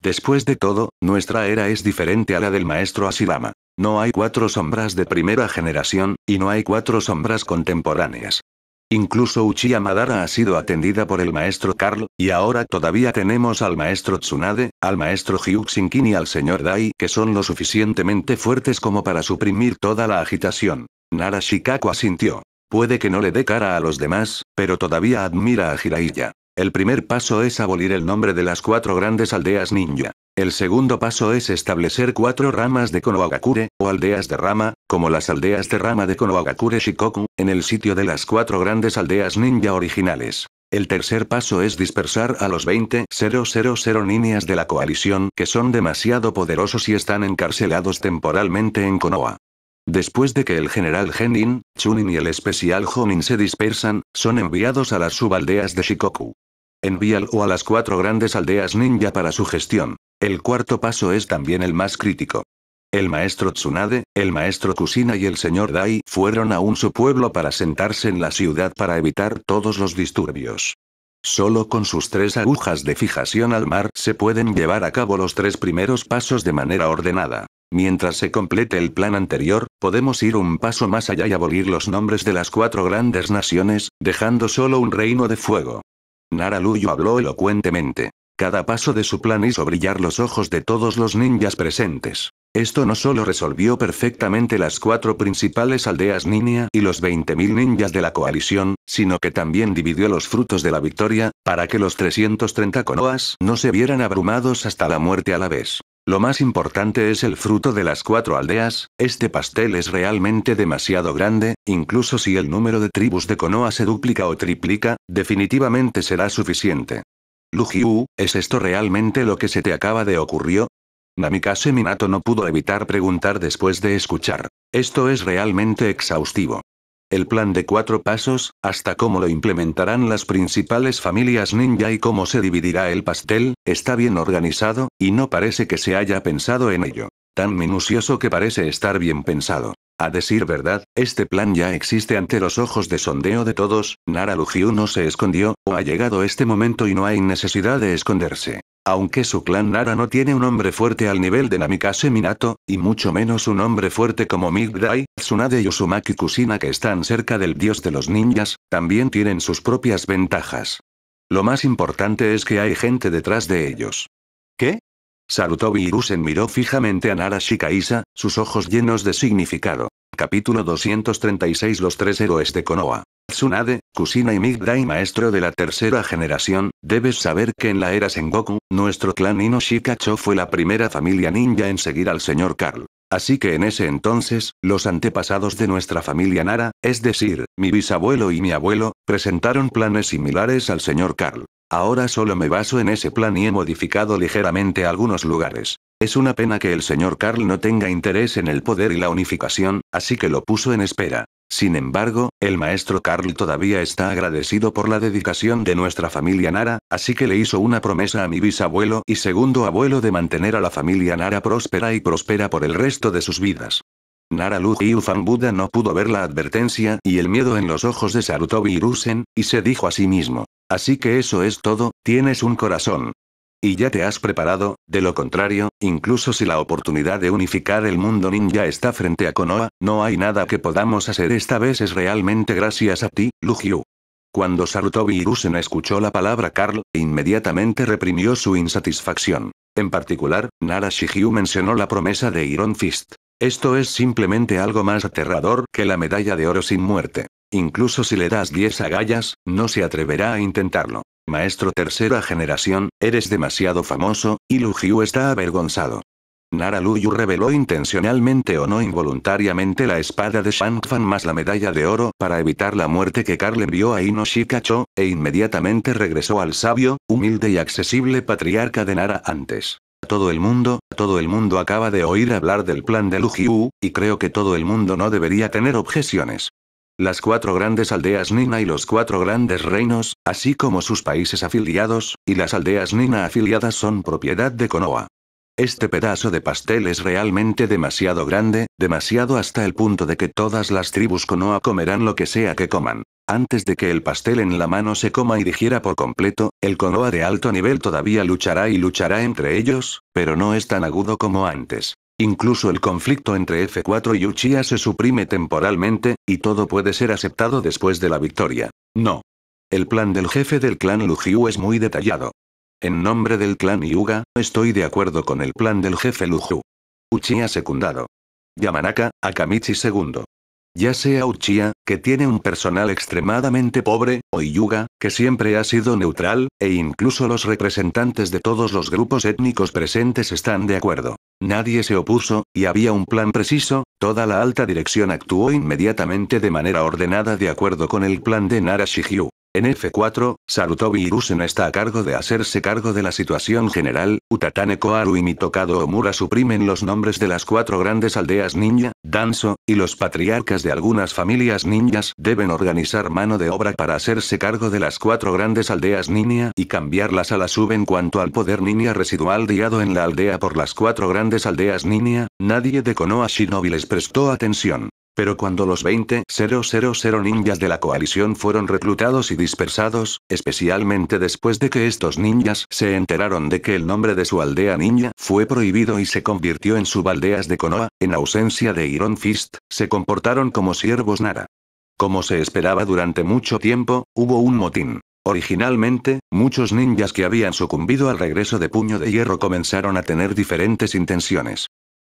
Speaker 1: Después de todo, nuestra era es diferente a la del maestro Asirama. No hay cuatro sombras de primera generación, y no hay cuatro sombras contemporáneas. Incluso Uchiha Madara ha sido atendida por el maestro Carl, y ahora todavía tenemos al maestro Tsunade, al maestro hyuk y al señor Dai que son lo suficientemente fuertes como para suprimir toda la agitación. Nara asintió. Puede que no le dé cara a los demás, pero todavía admira a Jiraiya. El primer paso es abolir el nombre de las cuatro grandes aldeas ninja. El segundo paso es establecer cuatro ramas de Konohagakure, o aldeas de rama, como las aldeas de rama de Konohagakure Shikoku, en el sitio de las cuatro grandes aldeas ninja originales. El tercer paso es dispersar a los 20.000 niñas de la coalición que son demasiado poderosos y están encarcelados temporalmente en Konoha. Después de que el general Genin, Chunin y el especial Honin se dispersan, son enviados a las subaldeas de Shikoku. Envíalo a las cuatro grandes aldeas ninja para su gestión. El cuarto paso es también el más crítico. El maestro Tsunade, el maestro Kusina y el señor Dai fueron un su pueblo para sentarse en la ciudad para evitar todos los disturbios. Solo con sus tres agujas de fijación al mar se pueden llevar a cabo los tres primeros pasos de manera ordenada. Mientras se complete el plan anterior, podemos ir un paso más allá y abolir los nombres de las cuatro grandes naciones, dejando solo un reino de fuego. Nara Luyo habló elocuentemente. Cada paso de su plan hizo brillar los ojos de todos los ninjas presentes. Esto no solo resolvió perfectamente las cuatro principales aldeas ninja y los 20.000 ninjas de la coalición, sino que también dividió los frutos de la victoria, para que los 330 conoas no se vieran abrumados hasta la muerte a la vez. Lo más importante es el fruto de las cuatro aldeas, este pastel es realmente demasiado grande, incluso si el número de tribus de Konoha se duplica o triplica, definitivamente será suficiente. Lujiu, ¿es esto realmente lo que se te acaba de ocurrió? Namikaze Minato no pudo evitar preguntar después de escuchar. Esto es realmente exhaustivo. El plan de cuatro pasos, hasta cómo lo implementarán las principales familias ninja y cómo se dividirá el pastel, está bien organizado, y no parece que se haya pensado en ello. Tan minucioso que parece estar bien pensado. A decir verdad, este plan ya existe ante los ojos de sondeo de todos, Nara Lugiu no se escondió, o ha llegado este momento y no hay necesidad de esconderse. Aunque su clan Nara no tiene un hombre fuerte al nivel de Namikaze Minato, y mucho menos un hombre fuerte como Migdai, Tsunade y Uzumaki Kusina que están cerca del dios de los ninjas, también tienen sus propias ventajas. Lo más importante es que hay gente detrás de ellos. ¿Qué? Sarutobi Irusen miró fijamente a Nara Shikaisa, sus ojos llenos de significado. Capítulo 236 Los tres héroes de Konoha. Tsunade, Kusina y Migdai maestro de la tercera generación, debes saber que en la era Sengoku, nuestro clan Inoshikacho fue la primera familia ninja en seguir al señor Karl. Así que en ese entonces, los antepasados de nuestra familia Nara, es decir, mi bisabuelo y mi abuelo, presentaron planes similares al señor Karl. Ahora solo me baso en ese plan y he modificado ligeramente algunos lugares. Es una pena que el señor Carl no tenga interés en el poder y la unificación, así que lo puso en espera. Sin embargo, el maestro Carl todavía está agradecido por la dedicación de nuestra familia Nara, así que le hizo una promesa a mi bisabuelo y segundo abuelo de mantener a la familia Nara próspera y próspera por el resto de sus vidas. Nara y Fanbuda Buda no pudo ver la advertencia y el miedo en los ojos de Sarutobi Irusen, y se dijo a sí mismo. Así que eso es todo, tienes un corazón. Y ya te has preparado, de lo contrario, incluso si la oportunidad de unificar el mundo ninja está frente a Konoha, no hay nada que podamos hacer esta vez es realmente gracias a ti, Lugiu. Cuando Sarutobi Irusen escuchó la palabra Carl, inmediatamente reprimió su insatisfacción. En particular, Nara Shihyu mencionó la promesa de Iron Fist. Esto es simplemente algo más aterrador que la medalla de oro sin muerte. Incluso si le das 10 agallas, no se atreverá a intentarlo. Maestro tercera generación, eres demasiado famoso, y Lugiu está avergonzado. Nara Luyu reveló intencionalmente o no involuntariamente la espada de Shang más la medalla de oro para evitar la muerte que Carl envió a Inoshikacho, e inmediatamente regresó al sabio, humilde y accesible patriarca de Nara antes. Todo el mundo, todo el mundo acaba de oír hablar del plan de Lujiu, y creo que todo el mundo no debería tener objeciones. Las cuatro grandes aldeas Nina y los cuatro grandes reinos, así como sus países afiliados, y las aldeas Nina afiliadas son propiedad de Konoha. Este pedazo de pastel es realmente demasiado grande, demasiado hasta el punto de que todas las tribus Konoha comerán lo que sea que coman. Antes de que el pastel en la mano se coma y digiera por completo, el Konoha de alto nivel todavía luchará y luchará entre ellos, pero no es tan agudo como antes. Incluso el conflicto entre F4 y Uchiha se suprime temporalmente, y todo puede ser aceptado después de la victoria. No. El plan del jefe del clan Lujiu es muy detallado. En nombre del clan Yuga, estoy de acuerdo con el plan del jefe Luju. Uchiha secundado. Yamanaka, Akamichi segundo. Ya sea Uchiha, que tiene un personal extremadamente pobre, o Iyuga, que siempre ha sido neutral, e incluso los representantes de todos los grupos étnicos presentes están de acuerdo. Nadie se opuso, y había un plan preciso, toda la alta dirección actuó inmediatamente de manera ordenada de acuerdo con el plan de Nara Shihyu. En F4, Sarutobi Hiruzen está a cargo de hacerse cargo de la situación general, Utatane Koharu y Mitokado Omura suprimen los nombres de las cuatro grandes aldeas ninja, Danzo, y los patriarcas de algunas familias ninjas deben organizar mano de obra para hacerse cargo de las cuatro grandes aldeas ninja y cambiarlas a la sub en cuanto al poder ninja residual guiado en la aldea por las cuatro grandes de aldeas niña, nadie de Konoha Shinobi les prestó atención. Pero cuando los 000 ninjas de la coalición fueron reclutados y dispersados, especialmente después de que estos ninjas se enteraron de que el nombre de su aldea ninja fue prohibido y se convirtió en subaldeas de Konoha, en ausencia de Iron Fist, se comportaron como siervos Nara. Como se esperaba durante mucho tiempo, hubo un motín. Originalmente, muchos ninjas que habían sucumbido al regreso de Puño de Hierro comenzaron a tener diferentes intenciones.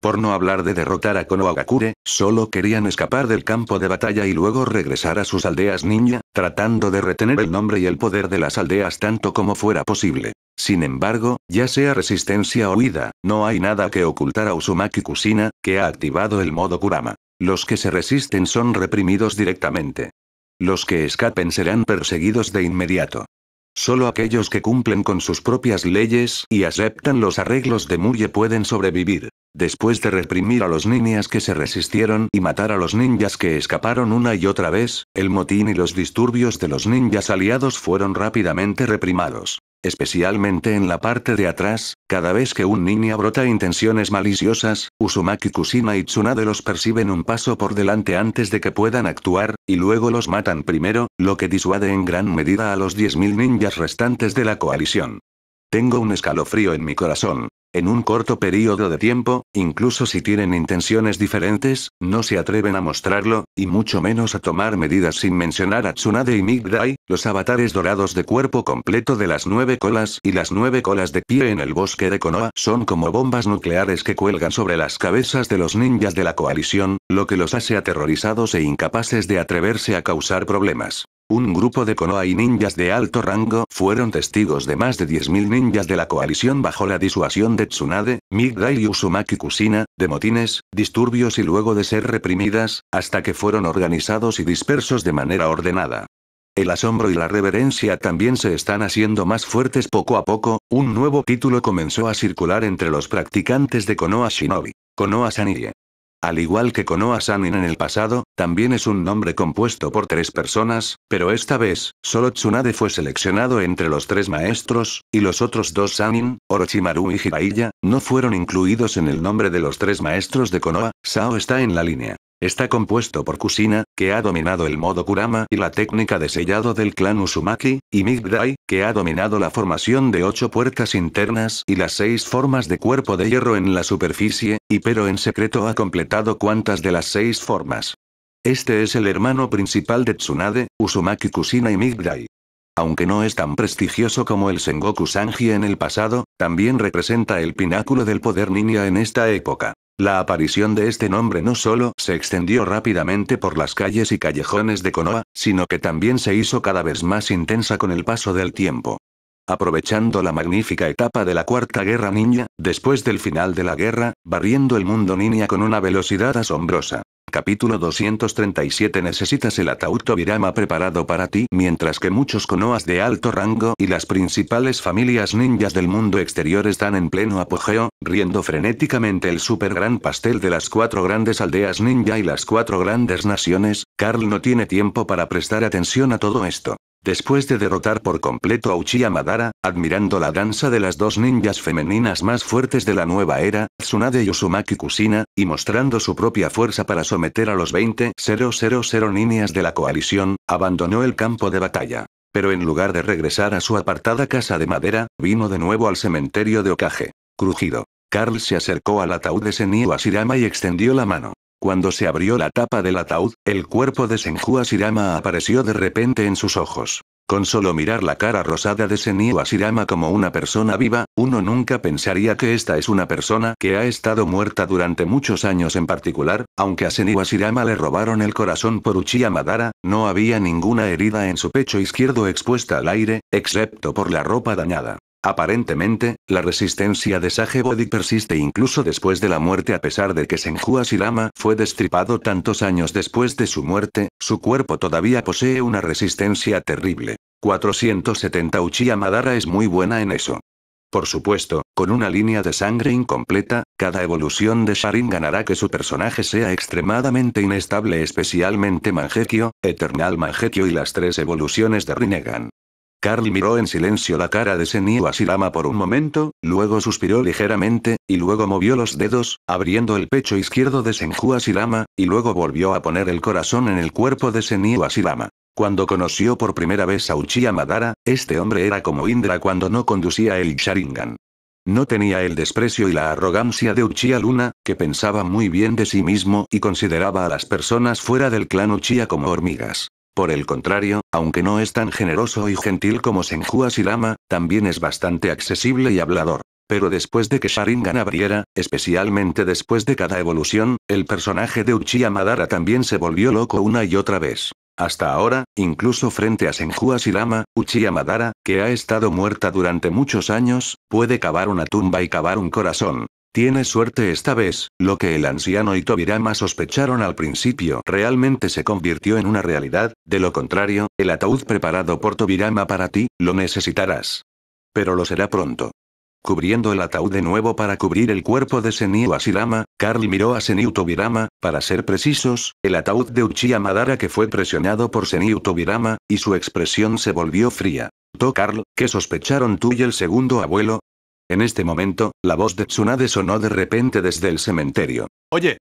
Speaker 1: Por no hablar de derrotar a Konohagakure, solo querían escapar del campo de batalla y luego regresar a sus aldeas ninja, tratando de retener el nombre y el poder de las aldeas tanto como fuera posible. Sin embargo, ya sea resistencia o huida, no hay nada que ocultar a Usumaki Kusina, que ha activado el modo Kurama. Los que se resisten son reprimidos directamente. Los que escapen serán perseguidos de inmediato. Solo aquellos que cumplen con sus propias leyes y aceptan los arreglos de Murie pueden sobrevivir. Después de reprimir a los ninjas que se resistieron y matar a los ninjas que escaparon una y otra vez, el motín y los disturbios de los ninjas aliados fueron rápidamente reprimados. Especialmente en la parte de atrás, cada vez que un ninja brota intenciones maliciosas, Usumaki Kusina y Tsunade los perciben un paso por delante antes de que puedan actuar, y luego los matan primero, lo que disuade en gran medida a los 10.000 ninjas restantes de la coalición. Tengo un escalofrío en mi corazón. En un corto periodo de tiempo, incluso si tienen intenciones diferentes, no se atreven a mostrarlo, y mucho menos a tomar medidas sin mencionar a Tsunade y Migdai, los avatares dorados de cuerpo completo de las nueve colas y las nueve colas de pie en el bosque de Konoha son como bombas nucleares que cuelgan sobre las cabezas de los ninjas de la coalición, lo que los hace aterrorizados e incapaces de atreverse a causar problemas. Un grupo de Konoha y ninjas de alto rango fueron testigos de más de 10.000 ninjas de la coalición bajo la disuasión de Tsunade, Migai y Usumaki Kusina, de motines, disturbios y luego de ser reprimidas, hasta que fueron organizados y dispersos de manera ordenada. El asombro y la reverencia también se están haciendo más fuertes poco a poco, un nuevo título comenzó a circular entre los practicantes de Konoha Shinobi, Konoha Sanie. Al igual que Konoha Sanin en el pasado, también es un nombre compuesto por tres personas, pero esta vez, solo Tsunade fue seleccionado entre los tres maestros, y los otros dos Sanin, Orochimaru y Jiraiya, no fueron incluidos en el nombre de los tres maestros de Konoha, Sao está en la línea. Está compuesto por Kusina, que ha dominado el modo Kurama y la técnica de sellado del clan Usumaki, y Migdai, que ha dominado la formación de ocho puertas internas y las seis formas de cuerpo de hierro en la superficie, y pero en secreto ha completado cuantas de las seis formas. Este es el hermano principal de Tsunade, Usumaki Kusina y Migdai. Aunque no es tan prestigioso como el Sengoku Sanji en el pasado, también representa el pináculo del poder ninja en esta época. La aparición de este nombre no solo se extendió rápidamente por las calles y callejones de Konoha, sino que también se hizo cada vez más intensa con el paso del tiempo. Aprovechando la magnífica etapa de la Cuarta Guerra Ninja, después del final de la guerra, barriendo el mundo ninja con una velocidad asombrosa. Capítulo 237 Necesitas el ataúd Tobirama preparado para ti mientras que muchos konoas de alto rango y las principales familias ninjas del mundo exterior están en pleno apogeo, riendo frenéticamente el super gran pastel de las cuatro grandes aldeas ninja y las cuatro grandes naciones, Carl no tiene tiempo para prestar atención a todo esto. Después de derrotar por completo a Uchiha Madara, admirando la danza de las dos ninjas femeninas más fuertes de la nueva era, Tsunade y Uzumaki Kusina, y mostrando su propia fuerza para someter a los 000 niñas de la coalición, abandonó el campo de batalla. Pero en lugar de regresar a su apartada casa de madera, vino de nuevo al cementerio de Okage. Crujido. Carl se acercó al ataúd de Senio Asirama y extendió la mano. Cuando se abrió la tapa del ataúd, el cuerpo de Senju Asirama apareció de repente en sus ojos. Con solo mirar la cara rosada de Senju Asirama como una persona viva, uno nunca pensaría que esta es una persona que ha estado muerta durante muchos años en particular, aunque a Senju Asirama le robaron el corazón por Uchiha Madara, no había ninguna herida en su pecho izquierdo expuesta al aire, excepto por la ropa dañada. Aparentemente, la resistencia de Sage Body persiste incluso después de la muerte a pesar de que Senju Asirama fue destripado tantos años después de su muerte, su cuerpo todavía posee una resistencia terrible. 470 Uchiha Madara es muy buena en eso. Por supuesto, con una línea de sangre incompleta, cada evolución de Sharingan ganará que su personaje sea extremadamente inestable especialmente Mangekyo, Eternal Mangekyo y las tres evoluciones de Rinnegan. Carl miró en silencio la cara de Senju Asilama por un momento, luego suspiró ligeramente, y luego movió los dedos, abriendo el pecho izquierdo de Senju Asilama, y luego volvió a poner el corazón en el cuerpo de Senju Asilama. Cuando conoció por primera vez a Uchiha Madara, este hombre era como Indra cuando no conducía el Sharingan. No tenía el desprecio y la arrogancia de Uchiha Luna, que pensaba muy bien de sí mismo y consideraba a las personas fuera del clan Uchiha como hormigas. Por el contrario, aunque no es tan generoso y gentil como Senju Silama, también es bastante accesible y hablador. Pero después de que Sharingan abriera, especialmente después de cada evolución, el personaje de Uchiha Madara también se volvió loco una y otra vez. Hasta ahora, incluso frente a Senju Silama, Uchiha Madara, que ha estado muerta durante muchos años, puede cavar una tumba y cavar un corazón. Tienes suerte esta vez, lo que el anciano y Tobirama sospecharon al principio realmente se convirtió en una realidad, de lo contrario, el ataúd preparado por Tobirama para ti, lo necesitarás. Pero lo será pronto. Cubriendo el ataúd de nuevo para cubrir el cuerpo de Senyu Asirama, Carl miró a Senyu Tobirama, para ser precisos, el ataúd de Uchiha Madara que fue presionado por Senyu Tobirama, y su expresión se volvió fría. Carl, que sospecharon tú y el segundo abuelo, en este momento, la voz de Tsunade sonó de repente desde el cementerio. Oye.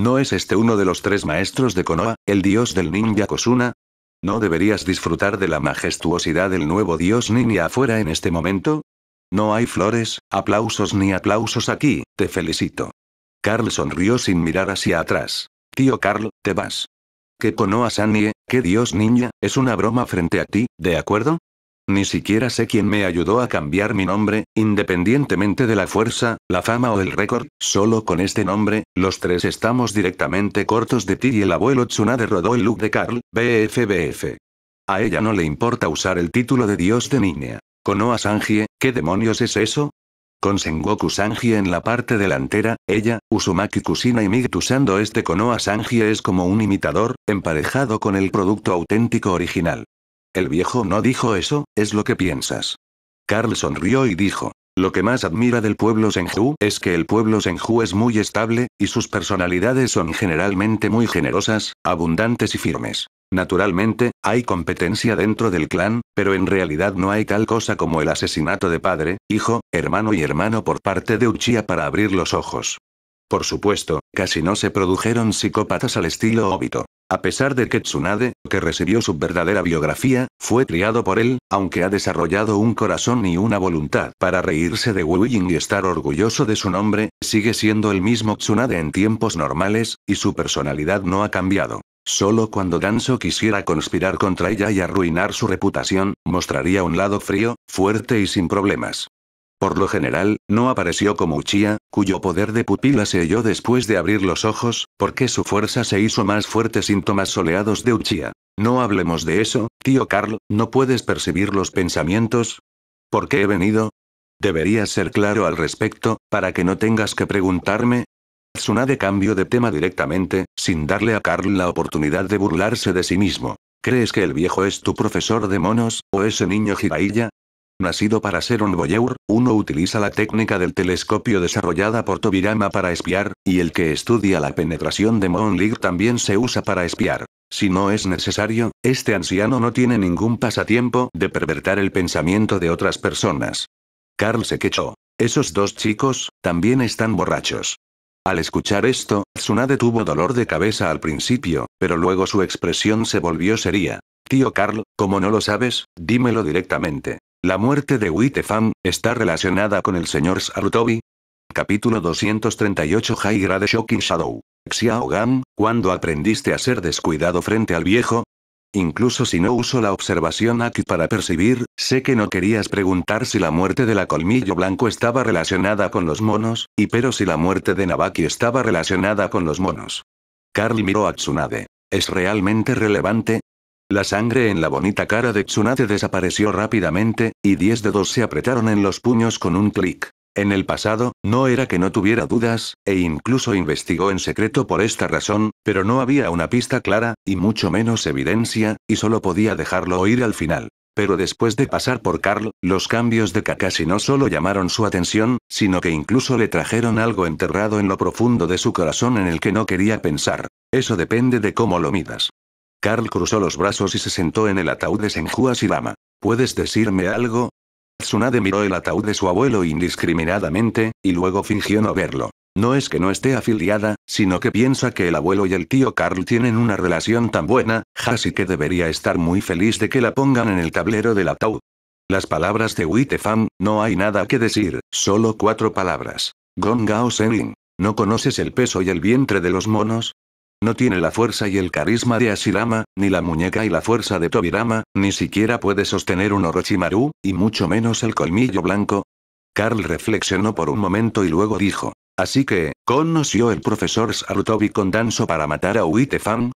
Speaker 1: ¿No es este uno de los tres maestros de Konoha, el dios del ninja Kosuna? ¿No deberías disfrutar de la majestuosidad del nuevo dios ninja afuera en este momento? No hay flores, aplausos ni aplausos aquí, te felicito. Carl sonrió sin mirar hacia atrás. Tío Carl, te vas. Que Konoha Sanie, que dios ninja, es una broma frente a ti, ¿de acuerdo? Ni siquiera sé quién me ayudó a cambiar mi nombre, independientemente de la fuerza, la fama o el récord, solo con este nombre, los tres estamos directamente cortos de ti y el abuelo Tsunade rodó el look de Carl, BFBF. A ella no le importa usar el título de dios de niña. Konoha Sanji, ¿qué demonios es eso? Con Sengoku en la parte delantera, ella, Usumaki Kusina y Mitsu usando este Konoha Sanji es como un imitador, emparejado con el producto auténtico original. El viejo no dijo eso, es lo que piensas. Carl sonrió y dijo, lo que más admira del pueblo Senju es que el pueblo Senju es muy estable, y sus personalidades son generalmente muy generosas, abundantes y firmes. Naturalmente, hay competencia dentro del clan, pero en realidad no hay tal cosa como el asesinato de padre, hijo, hermano y hermano por parte de Uchiha para abrir los ojos. Por supuesto, casi no se produjeron psicópatas al estilo Obito. A pesar de que Tsunade, que recibió su verdadera biografía, fue criado por él, aunque ha desarrollado un corazón y una voluntad para reírse de Wu y estar orgulloso de su nombre, sigue siendo el mismo Tsunade en tiempos normales, y su personalidad no ha cambiado. Solo cuando Danzo quisiera conspirar contra ella y arruinar su reputación, mostraría un lado frío, fuerte y sin problemas. Por lo general, no apareció como Uchiha, cuyo poder de pupila se halló después de abrir los ojos, porque su fuerza se hizo más fuerte síntomas soleados de Uchiha. No hablemos de eso, tío Carl, ¿no puedes percibir los pensamientos? ¿Por qué he venido? Deberías ser claro al respecto, para que no tengas que preguntarme. Tsunade cambió de tema directamente, sin darle a Carl la oportunidad de burlarse de sí mismo. ¿Crees que el viejo es tu profesor de monos, o ese niño girailla? Nacido para ser un voyeur, uno utiliza la técnica del telescopio desarrollada por Tobirama para espiar, y el que estudia la penetración de League también se usa para espiar. Si no es necesario, este anciano no tiene ningún pasatiempo de pervertar el pensamiento de otras personas. Carl se quechó. Esos dos chicos, también están borrachos. Al escuchar esto, Tsunade tuvo dolor de cabeza al principio, pero luego su expresión se volvió seria. Tío Carl, como no lo sabes, dímelo directamente. La muerte de Wittefam, está relacionada con el señor Sarutobi. Capítulo 238 High Grade Shocking Shadow. Xiao ¿cuándo aprendiste a ser descuidado frente al viejo? Incluso si no uso la observación aquí para percibir, sé que no querías preguntar si la muerte de la colmillo blanco estaba relacionada con los monos, y pero si la muerte de Nabaki estaba relacionada con los monos. Carl miró a Tsunade. ¿Es realmente relevante? La sangre en la bonita cara de Tsunade desapareció rápidamente, y de dedos se apretaron en los puños con un clic. En el pasado, no era que no tuviera dudas, e incluso investigó en secreto por esta razón, pero no había una pista clara, y mucho menos evidencia, y solo podía dejarlo oír al final. Pero después de pasar por Carl, los cambios de Kakashi no solo llamaron su atención, sino que incluso le trajeron algo enterrado en lo profundo de su corazón en el que no quería pensar. Eso depende de cómo lo midas. Carl cruzó los brazos y se sentó en el ataúd de Senju lama. ¿Puedes decirme algo? Tsunade miró el ataúd de su abuelo indiscriminadamente, y luego fingió no verlo. No es que no esté afiliada, sino que piensa que el abuelo y el tío Carl tienen una relación tan buena, así que debería estar muy feliz de que la pongan en el tablero del ataúd. Las palabras de Wittefam, no hay nada que decir, solo cuatro palabras. Gongao Senin. ¿No conoces el peso y el vientre de los monos? No tiene la fuerza y el carisma de Asirama, ni la muñeca y la fuerza de Tobirama, ni siquiera puede sostener un Orochimaru, y mucho menos el colmillo blanco. Carl reflexionó por un momento y luego dijo. Así que, ¿conoció el profesor Sarutobi con Danzo para matar a Uitefan?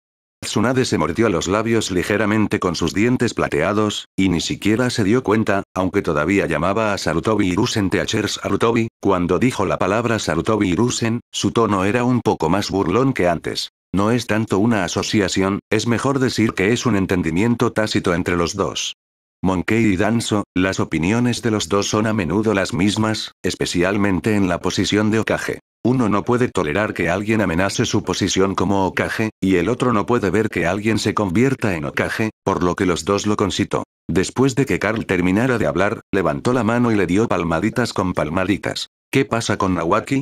Speaker 1: Tsunade se mordió los labios ligeramente con sus dientes plateados, y ni siquiera se dio cuenta, aunque todavía llamaba a Sarutobi Irusen Teacher Sarutobi, cuando dijo la palabra Sarutobi Irusen, su tono era un poco más burlón que antes. No es tanto una asociación, es mejor decir que es un entendimiento tácito entre los dos. Monkey y Danzo, las opiniones de los dos son a menudo las mismas, especialmente en la posición de Okage. Uno no puede tolerar que alguien amenace su posición como Okage, y el otro no puede ver que alguien se convierta en Okage, por lo que los dos lo concitó. Después de que Carl terminara de hablar, levantó la mano y le dio palmaditas con palmaditas. ¿Qué pasa con Nawaki?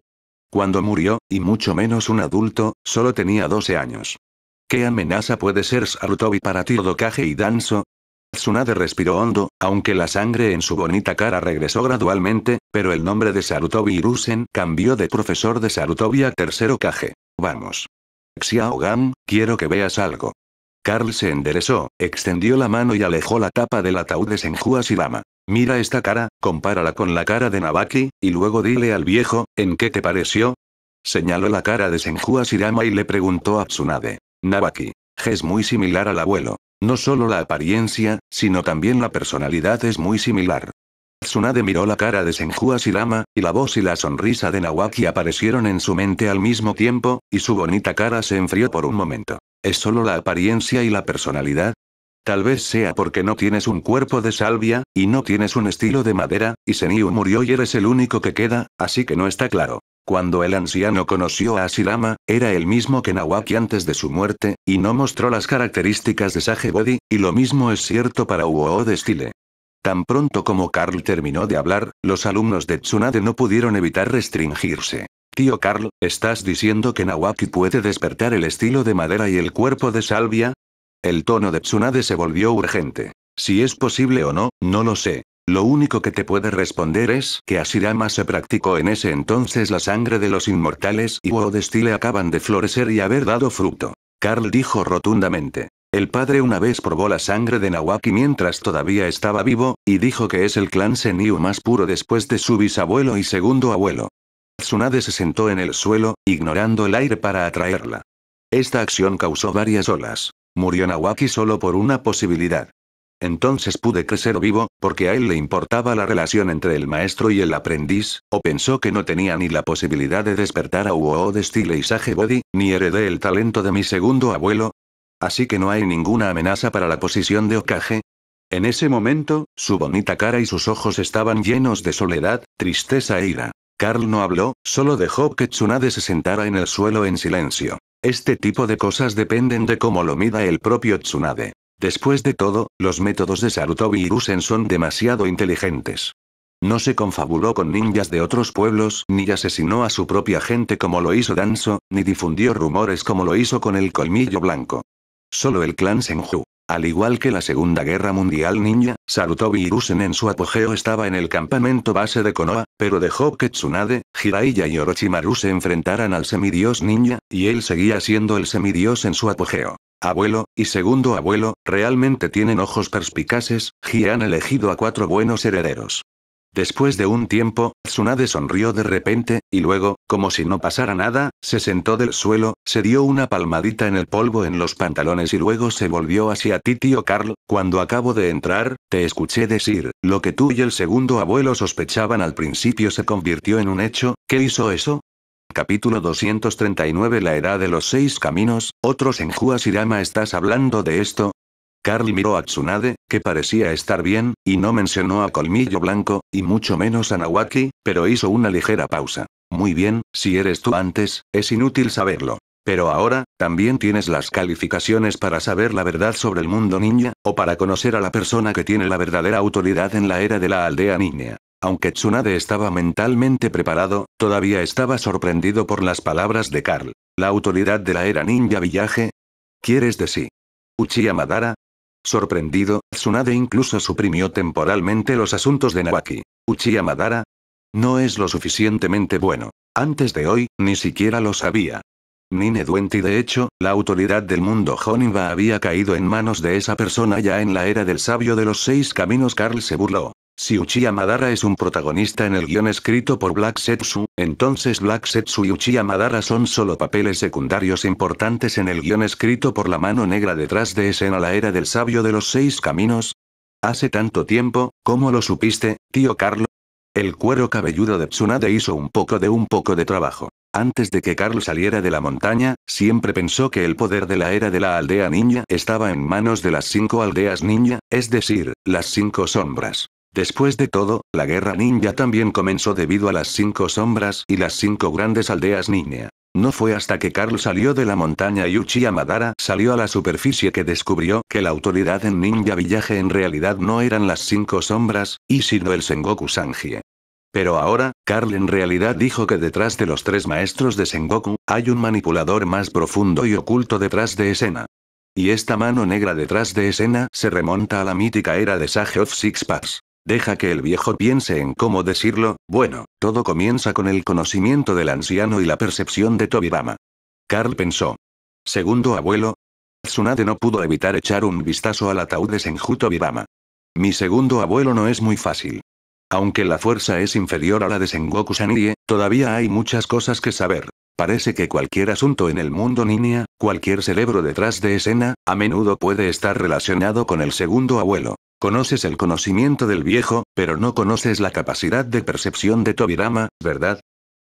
Speaker 1: cuando murió, y mucho menos un adulto, solo tenía 12 años. ¿Qué amenaza puede ser Sarutobi para Tiro y Danzo? Tsunade respiró hondo, aunque la sangre en su bonita cara regresó gradualmente, pero el nombre de Sarutobi Irusen cambió de profesor de Sarutobi a tercero Kage. Vamos. Xiao quiero que veas algo. Carl se enderezó, extendió la mano y alejó la tapa del ataúd de Senju Asirama. Mira esta cara, compárala con la cara de Nabaki, y luego dile al viejo, ¿en qué te pareció? Señaló la cara de Senju Asirama y le preguntó a Tsunade. Nawaki, Es muy similar al abuelo. No solo la apariencia, sino también la personalidad es muy similar. Tsunade miró la cara de Senju Asirama, y la voz y la sonrisa de Nawaki aparecieron en su mente al mismo tiempo, y su bonita cara se enfrió por un momento. ¿Es solo la apariencia y la personalidad? Tal vez sea porque no tienes un cuerpo de salvia, y no tienes un estilo de madera, y Senyu murió y eres el único que queda, así que no está claro. Cuando el anciano conoció a Asirama, era el mismo que Nawaki antes de su muerte, y no mostró las características de Sage Body, y lo mismo es cierto para Uoo de Stile. Tan pronto como Carl terminó de hablar, los alumnos de Tsunade no pudieron evitar restringirse. Tío Carl, ¿estás diciendo que Nawaki puede despertar el estilo de madera y el cuerpo de Salvia? El tono de Tsunade se volvió urgente. Si es posible o no, no lo sé. Lo único que te puede responder es que Ashirama se practicó en ese entonces la sangre de los inmortales y Stile acaban de florecer y haber dado fruto. Carl dijo rotundamente. El padre una vez probó la sangre de Nawaki mientras todavía estaba vivo, y dijo que es el clan Senyu más puro después de su bisabuelo y segundo abuelo. Tsunade se sentó en el suelo, ignorando el aire para atraerla. Esta acción causó varias olas. Murió Nawaki solo por una posibilidad. Entonces pude crecer vivo, porque a él le importaba la relación entre el maestro y el aprendiz, o pensó que no tenía ni la posibilidad de despertar a Uo de estilo y Body, ni heredé el talento de mi segundo abuelo. Así que no hay ninguna amenaza para la posición de Okage. En ese momento, su bonita cara y sus ojos estaban llenos de soledad, tristeza e ira. Carl no habló, solo dejó que Tsunade se sentara en el suelo en silencio. Este tipo de cosas dependen de cómo lo mida el propio Tsunade. Después de todo, los métodos de Sarutobi y Rusen son demasiado inteligentes. No se confabuló con ninjas de otros pueblos, ni asesinó a su propia gente como lo hizo Danzo, ni difundió rumores como lo hizo con el colmillo blanco. Solo el clan Senju. Al igual que la Segunda Guerra Mundial Ninja, Sarutobi Hiruzen en su apogeo estaba en el campamento base de Konoha, pero dejó que Tsunade, Jiraiya y Orochimaru se enfrentaran al semidios ninja, y él seguía siendo el semidios en su apogeo. Abuelo, y segundo abuelo, realmente tienen ojos perspicaces, y han elegido a cuatro buenos herederos. Después de un tiempo, Tsunade sonrió de repente, y luego, como si no pasara nada, se sentó del suelo, se dio una palmadita en el polvo en los pantalones y luego se volvió hacia ti tío Carl, cuando acabo de entrar, te escuché decir, lo que tú y el segundo abuelo sospechaban al principio se convirtió en un hecho, ¿qué hizo eso? Capítulo 239 La Edad de los Seis Caminos, otros en Juasirama estás hablando de esto, Carl miró a Tsunade, que parecía estar bien, y no mencionó a Colmillo Blanco, y mucho menos a Nawaki, pero hizo una ligera pausa. Muy bien, si eres tú antes, es inútil saberlo. Pero ahora, también tienes las calificaciones para saber la verdad sobre el mundo ninja, o para conocer a la persona que tiene la verdadera autoridad en la era de la aldea ninja. Aunque Tsunade estaba mentalmente preparado, todavía estaba sorprendido por las palabras de Carl. La autoridad de la era ninja villaje. ¿Quieres decir? Uchiha Madara, Sorprendido, Tsunade incluso suprimió temporalmente los asuntos de Nabaki. Uchiha Madara. No es lo suficientemente bueno. Antes de hoy, ni siquiera lo sabía. Nine Duenti de hecho, la autoridad del mundo Honinba había caído en manos de esa persona ya en la era del sabio de los seis caminos Carl se burló. Si Uchiha Madara es un protagonista en el guión escrito por Black Setsu, entonces Black Setsu y Uchiha Madara son solo papeles secundarios importantes en el guión escrito por la mano negra detrás de escena la era del sabio de los seis caminos. Hace tanto tiempo, ¿cómo lo supiste, tío Carlo? El cuero cabelludo de Tsunade hizo un poco de un poco de trabajo. Antes de que Carl saliera de la montaña, siempre pensó que el poder de la era de la aldea ninja estaba en manos de las cinco aldeas ninja, es decir, las cinco sombras. Después de todo, la guerra ninja también comenzó debido a las cinco sombras y las cinco grandes aldeas ninja. No fue hasta que Carl salió de la montaña y Uchiha Madara salió a la superficie que descubrió que la autoridad en Ninja Villaje en realidad no eran las cinco sombras, y sino el Sengoku Sanji. Pero ahora, Carl en realidad dijo que detrás de los tres maestros de Sengoku, hay un manipulador más profundo y oculto detrás de escena. Y esta mano negra detrás de escena se remonta a la mítica era de Sage of Six Paths. Deja que el viejo piense en cómo decirlo, bueno, todo comienza con el conocimiento del anciano y la percepción de Tobirama. Carl pensó. Segundo abuelo. Tsunade no pudo evitar echar un vistazo al ataúd de Senju Tobirama. Mi segundo abuelo no es muy fácil. Aunque la fuerza es inferior a la de Sengoku Sanji, todavía hay muchas cosas que saber. Parece que cualquier asunto en el mundo niña, cualquier cerebro detrás de escena, a menudo puede estar relacionado con el segundo abuelo. Conoces el conocimiento del viejo, pero no conoces la capacidad de percepción de Tobirama, ¿verdad?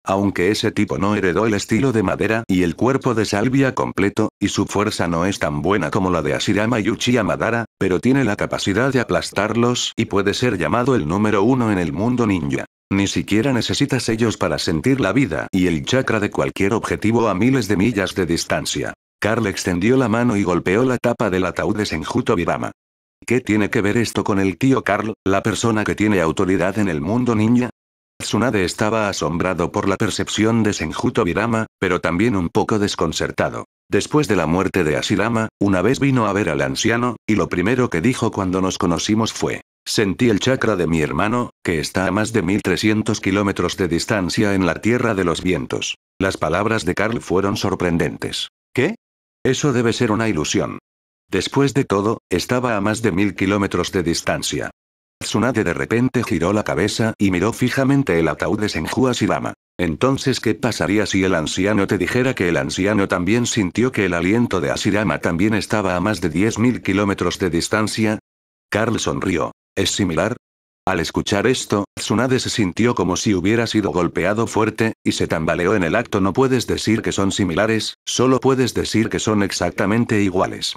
Speaker 1: Aunque ese tipo no heredó el estilo de madera y el cuerpo de Salvia completo, y su fuerza no es tan buena como la de Asirama y Uchiha Madara, pero tiene la capacidad de aplastarlos y puede ser llamado el número uno en el mundo ninja. Ni siquiera necesitas ellos para sentir la vida y el chakra de cualquier objetivo a miles de millas de distancia. Carl extendió la mano y golpeó la tapa del ataúd de Senjuto Birama. ¿Qué tiene que ver esto con el tío Carl, la persona que tiene autoridad en el mundo niña? Tsunade estaba asombrado por la percepción de Senjuto Virama, pero también un poco desconcertado. Después de la muerte de Asirama, una vez vino a ver al anciano, y lo primero que dijo cuando nos conocimos fue, sentí el chakra de mi hermano, que está a más de 1300 kilómetros de distancia en la Tierra de los Vientos. Las palabras de Carl fueron sorprendentes. ¿Qué? Eso debe ser una ilusión. Después de todo, estaba a más de mil kilómetros de distancia. Tsunade de repente giró la cabeza y miró fijamente el ataúd de Senju Asirama. Entonces, ¿qué pasaría si el anciano te dijera que el anciano también sintió que el aliento de Asirama también estaba a más de 10.000 kilómetros de distancia? Carl sonrió. ¿Es similar? Al escuchar esto, Tsunade se sintió como si hubiera sido golpeado fuerte, y se tambaleó en el acto. No puedes decir que son similares, solo puedes decir que son exactamente iguales.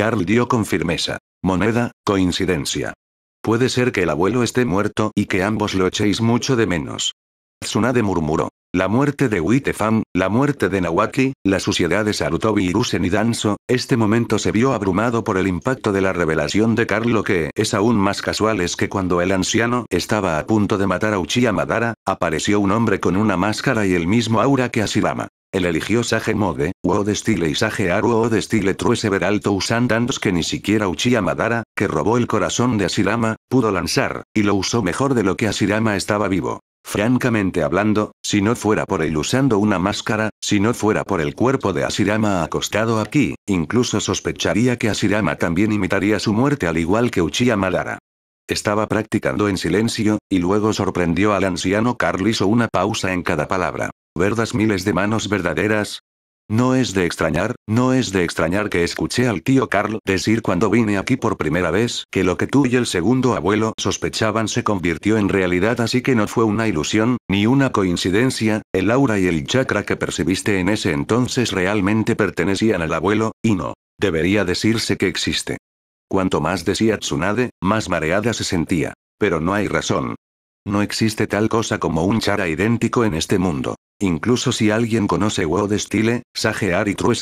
Speaker 1: Carl dio con firmeza. Moneda, coincidencia. Puede ser que el abuelo esté muerto y que ambos lo echéis mucho de menos. Tsunade murmuró. La muerte de Witefam, la muerte de Nawaki, la suciedad de Sarutobi y Danzo, este momento se vio abrumado por el impacto de la revelación de lo que es aún más casual es que cuando el anciano estaba a punto de matar a Uchiha Madara, apareció un hombre con una máscara y el mismo aura que Asirama. El eligió Sage Mode, o de Style y Sage Aru de Style True usando usando que ni siquiera Uchiha Madara, que robó el corazón de Asirama, pudo lanzar, y lo usó mejor de lo que Asirama estaba vivo. Francamente hablando, si no fuera por él usando una máscara, si no fuera por el cuerpo de Asirama acostado aquí, incluso sospecharía que Asirama también imitaría su muerte al igual que Uchiha Madara. Estaba practicando en silencio, y luego sorprendió al anciano Carl hizo una pausa en cada palabra. ¿Verdas miles de manos verdaderas? No es de extrañar, no es de extrañar que escuché al tío Carl decir cuando vine aquí por primera vez que lo que tú y el segundo abuelo sospechaban se convirtió en realidad así que no fue una ilusión, ni una coincidencia, el aura y el chakra que percibiste en ese entonces realmente pertenecían al abuelo, y no. Debería decirse que existe. Cuanto más decía Tsunade, más mareada se sentía. Pero no hay razón. No existe tal cosa como un Chara idéntico en este mundo. Incluso si alguien conoce World Style, Sagear y True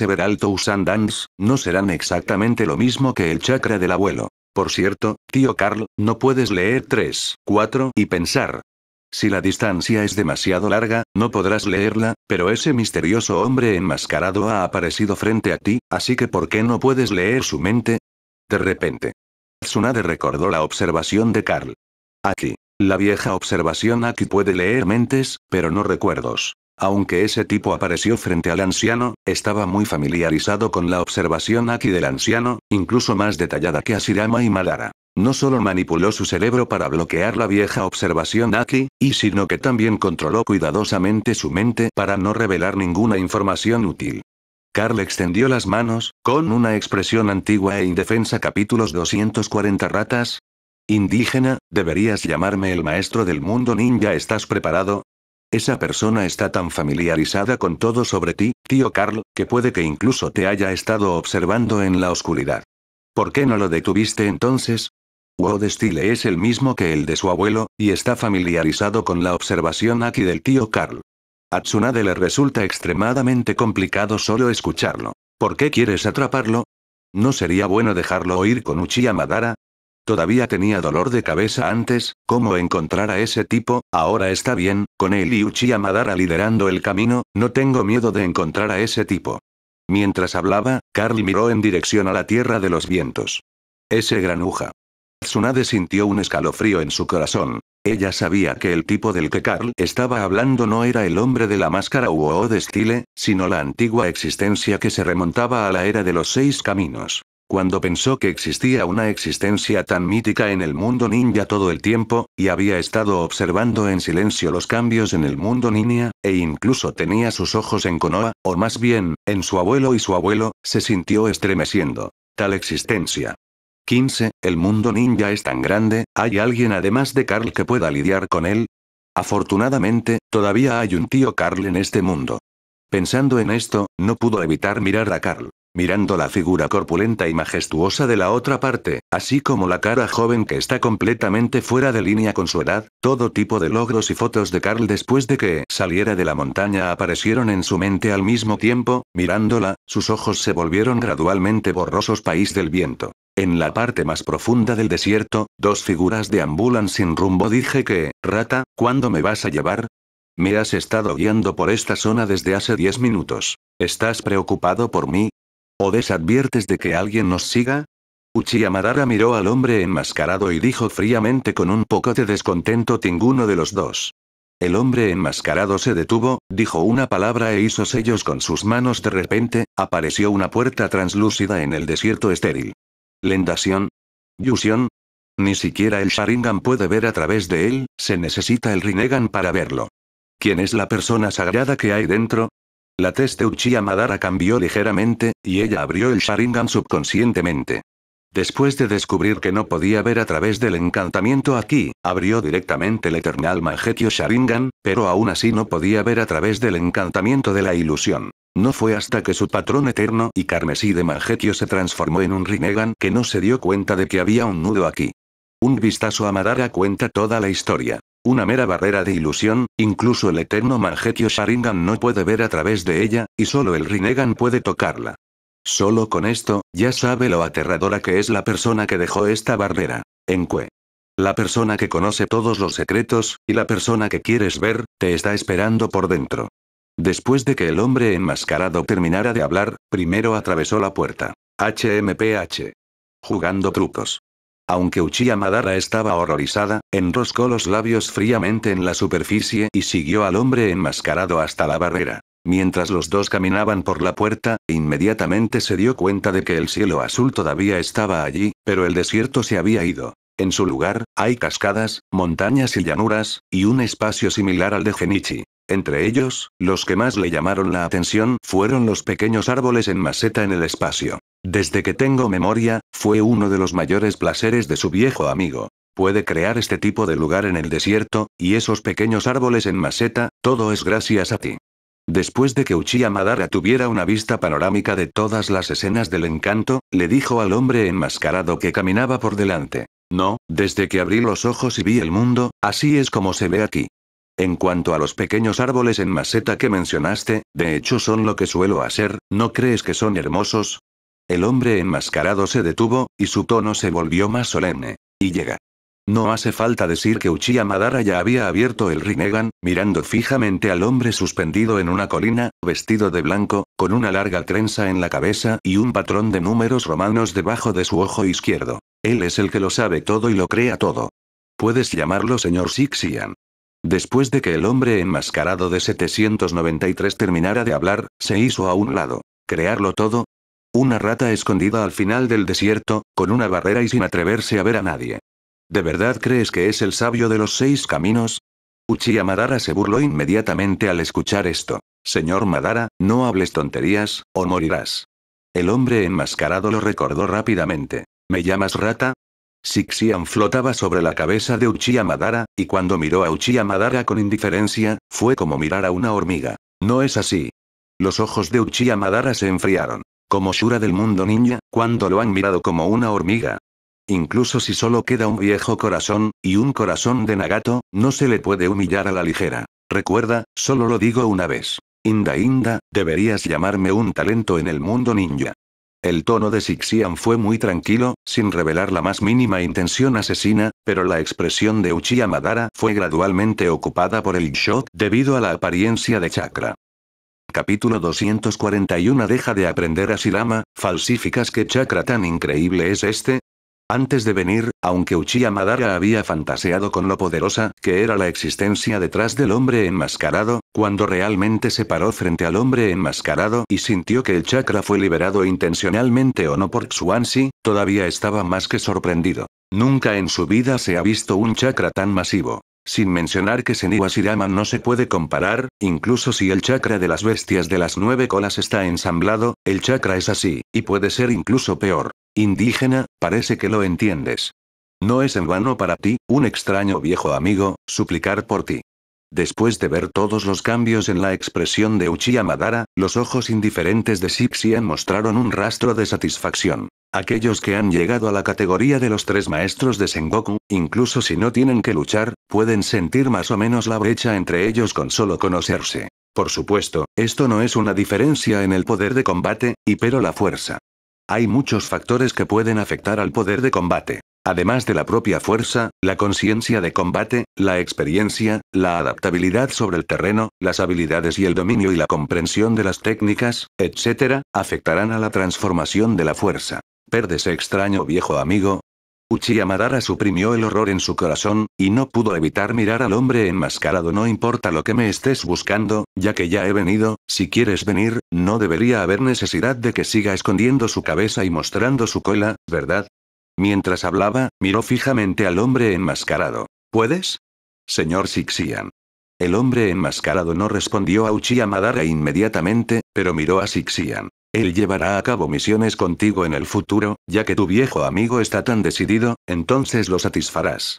Speaker 1: usando Dance, no serán exactamente lo mismo que el chakra del abuelo. Por cierto, tío Carl, no puedes leer 3, 4 y pensar. Si la distancia es demasiado larga, no podrás leerla, pero ese misterioso hombre enmascarado ha aparecido frente a ti, así que ¿por qué no puedes leer su mente? De repente. Tsunade recordó la observación de Carl. Aki. La vieja observación Aki puede leer mentes, pero no recuerdos. Aunque ese tipo apareció frente al anciano, estaba muy familiarizado con la observación Aki del anciano, incluso más detallada que Asirama y Malara. No solo manipuló su cerebro para bloquear la vieja observación Aki, y sino que también controló cuidadosamente su mente para no revelar ninguna información útil. Carl extendió las manos, con una expresión antigua e indefensa. Capítulos 240 Ratas. Indígena, deberías llamarme el maestro del mundo ninja. ¿Estás preparado? Esa persona está tan familiarizada con todo sobre ti, tío Carl, que puede que incluso te haya estado observando en la oscuridad. ¿Por qué no lo detuviste entonces? Wodestile es el mismo que el de su abuelo, y está familiarizado con la observación aquí del tío Carl. A Tsunade le resulta extremadamente complicado solo escucharlo. ¿Por qué quieres atraparlo? ¿No sería bueno dejarlo oír con Uchiha Madara? Todavía tenía dolor de cabeza antes, cómo encontrar a ese tipo, ahora está bien, con él y Uchiha Madara liderando el camino, no tengo miedo de encontrar a ese tipo. Mientras hablaba, Carl miró en dirección a la Tierra de los Vientos. Ese granuja. Tsunade sintió un escalofrío en su corazón. Ella sabía que el tipo del que Carl estaba hablando no era el hombre de la máscara o de Stile, sino la antigua existencia que se remontaba a la era de los seis caminos. Cuando pensó que existía una existencia tan mítica en el mundo ninja todo el tiempo, y había estado observando en silencio los cambios en el mundo ninja, e incluso tenía sus ojos en Konoha, o más bien, en su abuelo y su abuelo, se sintió estremeciendo. Tal existencia, 15. El mundo ninja es tan grande, ¿hay alguien además de Carl que pueda lidiar con él? Afortunadamente, todavía hay un tío Carl en este mundo. Pensando en esto, no pudo evitar mirar a Carl. Mirando la figura corpulenta y majestuosa de la otra parte, así como la cara joven que está completamente fuera de línea con su edad, todo tipo de logros y fotos de Carl después de que saliera de la montaña aparecieron en su mente al mismo tiempo, mirándola, sus ojos se volvieron gradualmente borrosos país del viento. En la parte más profunda del desierto, dos figuras deambulan sin rumbo. Dije que, rata, ¿cuándo me vas a llevar? Me has estado guiando por esta zona desde hace diez minutos. ¿Estás preocupado por mí? ¿O desadviertes de que alguien nos siga? Uchiha miró al hombre enmascarado y dijo fríamente con un poco de descontento ninguno de los dos. El hombre enmascarado se detuvo, dijo una palabra e hizo sellos con sus manos. De repente, apareció una puerta translúcida en el desierto estéril. Lendación. Yusión. Ni siquiera el Sharingan puede ver a través de él, se necesita el Rinnegan para verlo. ¿Quién es la persona sagrada que hay dentro? La testa de Uchiha Madara cambió ligeramente, y ella abrió el Sharingan subconscientemente. Después de descubrir que no podía ver a través del encantamiento aquí, abrió directamente el Eternal Mangekyo Sharingan, pero aún así no podía ver a través del encantamiento de la ilusión. No fue hasta que su patrón eterno y carmesí de Mangetio se transformó en un Rinnegan que no se dio cuenta de que había un nudo aquí. Un vistazo a Madara cuenta toda la historia. Una mera barrera de ilusión, incluso el eterno Mangetio Sharingan no puede ver a través de ella, y solo el Rinnegan puede tocarla. Solo con esto, ya sabe lo aterradora que es la persona que dejó esta barrera. En qué. La persona que conoce todos los secretos, y la persona que quieres ver, te está esperando por dentro. Después de que el hombre enmascarado terminara de hablar, primero atravesó la puerta. HMPH. Jugando trucos. Aunque Uchiha Madara estaba horrorizada, enroscó los labios fríamente en la superficie y siguió al hombre enmascarado hasta la barrera. Mientras los dos caminaban por la puerta, inmediatamente se dio cuenta de que el cielo azul todavía estaba allí, pero el desierto se había ido. En su lugar, hay cascadas, montañas y llanuras, y un espacio similar al de Genichi. Entre ellos, los que más le llamaron la atención fueron los pequeños árboles en maceta en el espacio. Desde que tengo memoria, fue uno de los mayores placeres de su viejo amigo. Puede crear este tipo de lugar en el desierto, y esos pequeños árboles en maceta, todo es gracias a ti. Después de que Uchiha Madara tuviera una vista panorámica de todas las escenas del encanto, le dijo al hombre enmascarado que caminaba por delante. No, desde que abrí los ojos y vi el mundo, así es como se ve aquí. En cuanto a los pequeños árboles en maceta que mencionaste, de hecho son lo que suelo hacer, ¿no crees que son hermosos? El hombre enmascarado se detuvo, y su tono se volvió más solemne. Y llega. No hace falta decir que Uchiha Madara ya había abierto el Rinnegan, mirando fijamente al hombre suspendido en una colina, vestido de blanco, con una larga trenza en la cabeza y un patrón de números romanos debajo de su ojo izquierdo. Él es el que lo sabe todo y lo crea todo. Puedes llamarlo señor Sixian. Después de que el hombre enmascarado de 793 terminara de hablar, se hizo a un lado. ¿Crearlo todo? Una rata escondida al final del desierto, con una barrera y sin atreverse a ver a nadie. ¿De verdad crees que es el sabio de los seis caminos? Uchiha Madara se burló inmediatamente al escuchar esto. Señor Madara, no hables tonterías, o morirás. El hombre enmascarado lo recordó rápidamente. ¿Me llamas rata? Sixian flotaba sobre la cabeza de Uchiha Madara, y cuando miró a Uchiha Madara con indiferencia, fue como mirar a una hormiga. No es así. Los ojos de Uchiha Madara se enfriaron. Como Shura del mundo ninja, cuando lo han mirado como una hormiga. Incluso si solo queda un viejo corazón, y un corazón de Nagato, no se le puede humillar a la ligera. Recuerda, solo lo digo una vez. Inda Inda, deberías llamarme un talento en el mundo ninja. El tono de Sixian fue muy tranquilo, sin revelar la más mínima intención asesina, pero la expresión de Uchiha Madara fue gradualmente ocupada por el shock debido a la apariencia de chakra. Capítulo 241 Deja de aprender a Shirama, falsificas que chakra tan increíble es este, antes de venir, aunque Uchiha Madara había fantaseado con lo poderosa que era la existencia detrás del hombre enmascarado, cuando realmente se paró frente al hombre enmascarado y sintió que el chakra fue liberado intencionalmente o no por Xuansi, todavía estaba más que sorprendido. Nunca en su vida se ha visto un chakra tan masivo. Sin mencionar que seniwasirama no se puede comparar, incluso si el chakra de las bestias de las nueve colas está ensamblado, el chakra es así, y puede ser incluso peor. Indígena, parece que lo entiendes. No es en vano para ti, un extraño viejo amigo, suplicar por ti. Después de ver todos los cambios en la expresión de Uchiha Madara, los ojos indiferentes de Sixian mostraron un rastro de satisfacción. Aquellos que han llegado a la categoría de los tres maestros de Sengoku, incluso si no tienen que luchar, pueden sentir más o menos la brecha entre ellos con solo conocerse. Por supuesto, esto no es una diferencia en el poder de combate, y pero la fuerza. Hay muchos factores que pueden afectar al poder de combate. Además de la propia fuerza, la conciencia de combate, la experiencia, la adaptabilidad sobre el terreno, las habilidades y el dominio y la comprensión de las técnicas, etc., afectarán a la transformación de la fuerza. ¿Perdes extraño viejo amigo. Uchiha suprimió el horror en su corazón, y no pudo evitar mirar al hombre enmascarado. No importa lo que me estés buscando, ya que ya he venido, si quieres venir, no debería haber necesidad de que siga escondiendo su cabeza y mostrando su cola, ¿verdad? Mientras hablaba, miró fijamente al hombre enmascarado. ¿Puedes? Señor Sixian. El hombre enmascarado no respondió a Uchiha inmediatamente, pero miró a Sixian. Él llevará a cabo misiones contigo en el futuro, ya que tu viejo amigo está tan decidido, entonces lo satisfarás.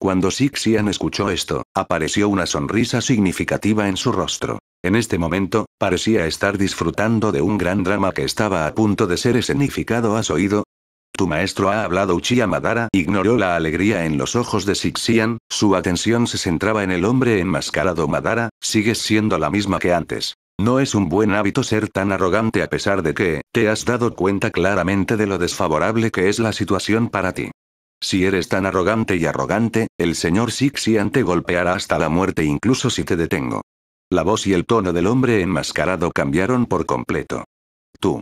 Speaker 1: Cuando Sixian escuchó esto, apareció una sonrisa significativa en su rostro. En este momento, parecía estar disfrutando de un gran drama que estaba a punto de ser escenificado. ¿Has oído? Tu maestro ha hablado Uchiha Madara ignoró la alegría en los ojos de Sixian, su atención se centraba en el hombre enmascarado Madara, sigues siendo la misma que antes. No es un buen hábito ser tan arrogante a pesar de que, te has dado cuenta claramente de lo desfavorable que es la situación para ti. Si eres tan arrogante y arrogante, el señor Sixian te golpeará hasta la muerte incluso si te detengo. La voz y el tono del hombre enmascarado cambiaron por completo. Tú.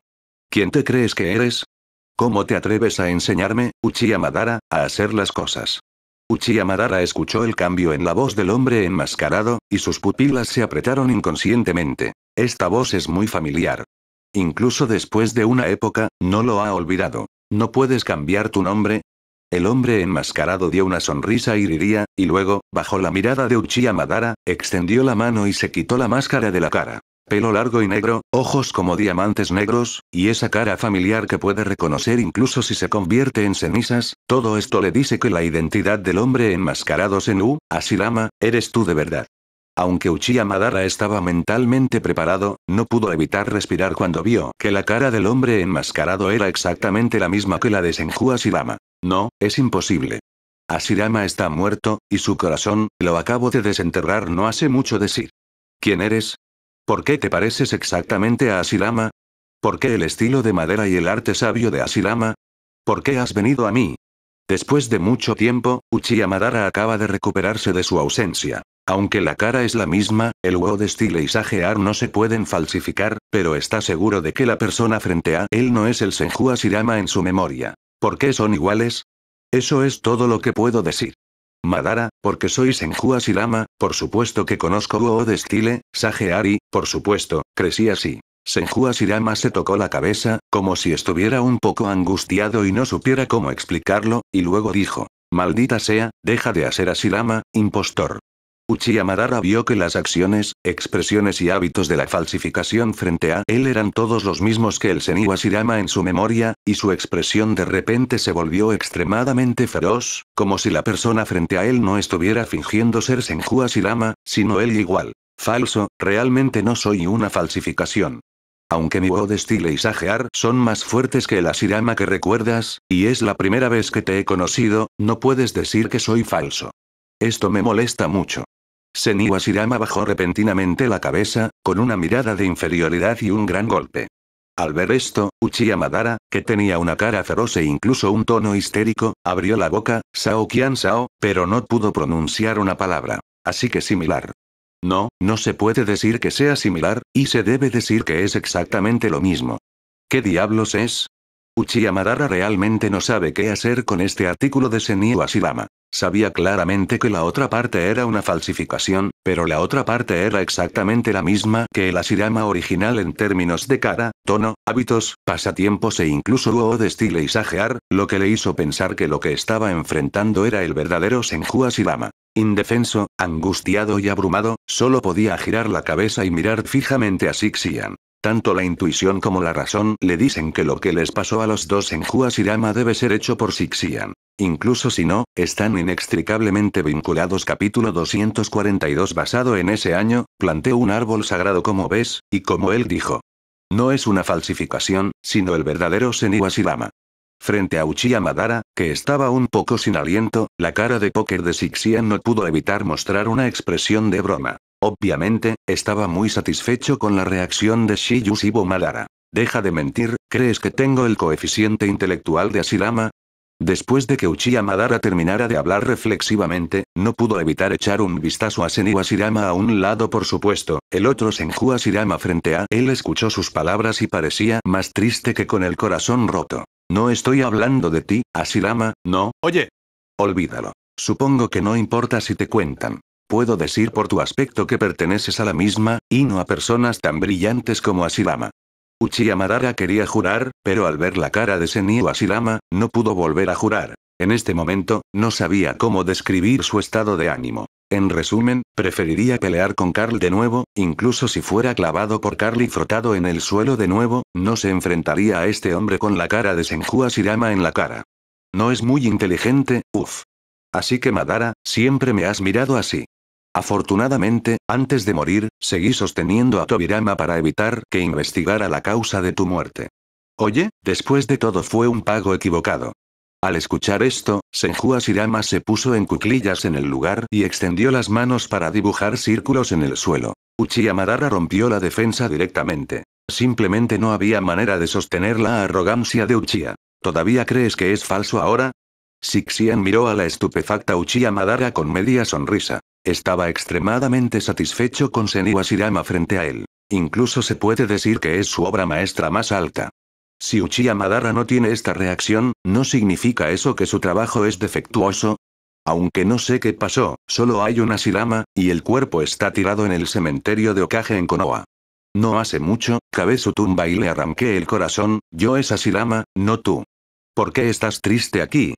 Speaker 1: ¿Quién te crees que eres? ¿Cómo te atreves a enseñarme, Uchiha Madara, a hacer las cosas? Madara escuchó el cambio en la voz del hombre enmascarado, y sus pupilas se apretaron inconscientemente. Esta voz es muy familiar. Incluso después de una época, no lo ha olvidado. ¿No puedes cambiar tu nombre? El hombre enmascarado dio una sonrisa iriría, y luego, bajo la mirada de Uchiha Madara, extendió la mano y se quitó la máscara de la cara. Pelo largo y negro, ojos como diamantes negros, y esa cara familiar que puede reconocer incluso si se convierte en cenizas, todo esto le dice que la identidad del hombre enmascarado Senu, Asirama, eres tú de verdad. Aunque Uchiha Madara estaba mentalmente preparado, no pudo evitar respirar cuando vio que la cara del hombre enmascarado era exactamente la misma que la de Senju Asirama. No, es imposible. Asirama está muerto, y su corazón, lo acabo de desenterrar no hace mucho decir. ¿Quién eres? ¿Por qué te pareces exactamente a Asirama? ¿Por qué el estilo de madera y el arte sabio de Asirama? ¿Por qué has venido a mí? Después de mucho tiempo, Uchiha Madara acaba de recuperarse de su ausencia. Aunque la cara es la misma, el huevo de estilo y Sagear no se pueden falsificar, pero está seguro de que la persona frente a él no es el Senju Asirama en su memoria. ¿Por qué son iguales? Eso es todo lo que puedo decir. Madara, porque soy Senju Asirama, por supuesto que conozco Go de Sageari, por supuesto, crecí así. Senju Asirama se tocó la cabeza, como si estuviera un poco angustiado y no supiera cómo explicarlo, y luego dijo. Maldita sea, deja de hacer Asirama, impostor. Uchiyamadara vio que las acciones, expresiones y hábitos de la falsificación frente a él eran todos los mismos que el Senju Asirama en su memoria, y su expresión de repente se volvió extremadamente feroz, como si la persona frente a él no estuviera fingiendo ser Senju Asirama, sino él igual. Falso, realmente no soy una falsificación. Aunque mi voz estilo y Sagear son más fuertes que el Asirama que recuerdas, y es la primera vez que te he conocido, no puedes decir que soy falso. Esto me molesta mucho. Seniwa Shirama bajó repentinamente la cabeza, con una mirada de inferioridad y un gran golpe. Al ver esto, Uchiha Madara, que tenía una cara feroz e incluso un tono histérico, abrió la boca, Sao Kian Sao, pero no pudo pronunciar una palabra. Así que similar. No, no se puede decir que sea similar, y se debe decir que es exactamente lo mismo. ¿Qué diablos es? Uchiha Madara realmente no sabe qué hacer con este artículo de Senyu Asilama. Sabía claramente que la otra parte era una falsificación, pero la otra parte era exactamente la misma que el Asirama original en términos de cara, tono, hábitos, pasatiempos e incluso uo de estilo y sajear, lo que le hizo pensar que lo que estaba enfrentando era el verdadero Senju Asirama. Indefenso, angustiado y abrumado, solo podía girar la cabeza y mirar fijamente a Sixian. Tanto la intuición como la razón le dicen que lo que les pasó a los dos Senju Asirama debe ser hecho por Sixian. Incluso si no, están inextricablemente vinculados. Capítulo 242 Basado en ese año, planteó un árbol sagrado como ves, y como él dijo. No es una falsificación, sino el verdadero Seniwa Frente a Uchiha Madara, que estaba un poco sin aliento, la cara de póker de Sixian no pudo evitar mostrar una expresión de broma. Obviamente, estaba muy satisfecho con la reacción de Shiyushibo Madara. Deja de mentir, ¿crees que tengo el coeficiente intelectual de asilama, Después de que Uchiha Madara terminara de hablar reflexivamente, no pudo evitar echar un vistazo a Senju a un lado por supuesto, el otro Senju Asirama frente a él escuchó sus palabras y parecía más triste que con el corazón roto. No estoy hablando de ti, Asirama, no. Oye. Olvídalo. Supongo que no importa si te cuentan. Puedo decir por tu aspecto que perteneces a la misma, y no a personas tan brillantes como Asirama. Madara quería jurar, pero al ver la cara de Senyu Asirama, no pudo volver a jurar. En este momento, no sabía cómo describir su estado de ánimo. En resumen, preferiría pelear con Carl de nuevo, incluso si fuera clavado por Carl y frotado en el suelo de nuevo, no se enfrentaría a este hombre con la cara de Senju Asirama en la cara. No es muy inteligente, uff. Así que Madara, siempre me has mirado así. Afortunadamente, antes de morir, seguí sosteniendo a Tobirama para evitar que investigara la causa de tu muerte. Oye, después de todo fue un pago equivocado. Al escuchar esto, Senju Asirama se puso en cuclillas en el lugar y extendió las manos para dibujar círculos en el suelo. Uchiha Madara rompió la defensa directamente. Simplemente no había manera de sostener la arrogancia de Uchiha. ¿Todavía crees que es falso ahora? Sixian miró a la estupefacta Uchiha Madara con media sonrisa. Estaba extremadamente satisfecho con Senua Sirama frente a él. Incluso se puede decir que es su obra maestra más alta. Si Uchiha Madara no tiene esta reacción, ¿no significa eso que su trabajo es defectuoso? Aunque no sé qué pasó, solo hay una Asirama, y el cuerpo está tirado en el cementerio de Okage en Konoha. No hace mucho, cabe su tumba y le arranqué el corazón, yo es Asirama, no tú. ¿Por qué estás triste aquí?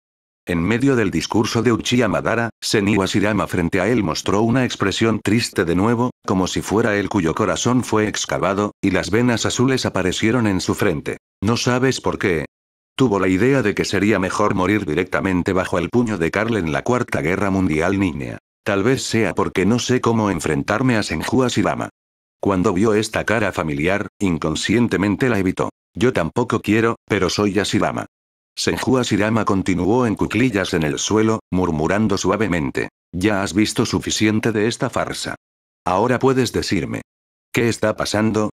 Speaker 1: En medio del discurso de Uchiha Madara, Sen'iwa sirama frente a él mostró una expresión triste de nuevo, como si fuera él cuyo corazón fue excavado, y las venas azules aparecieron en su frente. ¿No sabes por qué? Tuvo la idea de que sería mejor morir directamente bajo el puño de Karl en la Cuarta Guerra Mundial niña. Tal vez sea porque no sé cómo enfrentarme a Senju Cuando vio esta cara familiar, inconscientemente la evitó. Yo tampoco quiero, pero soy Asirama. Senju Asirama continuó en cuclillas en el suelo, murmurando suavemente. Ya has visto suficiente de esta farsa. Ahora puedes decirme. ¿Qué está pasando?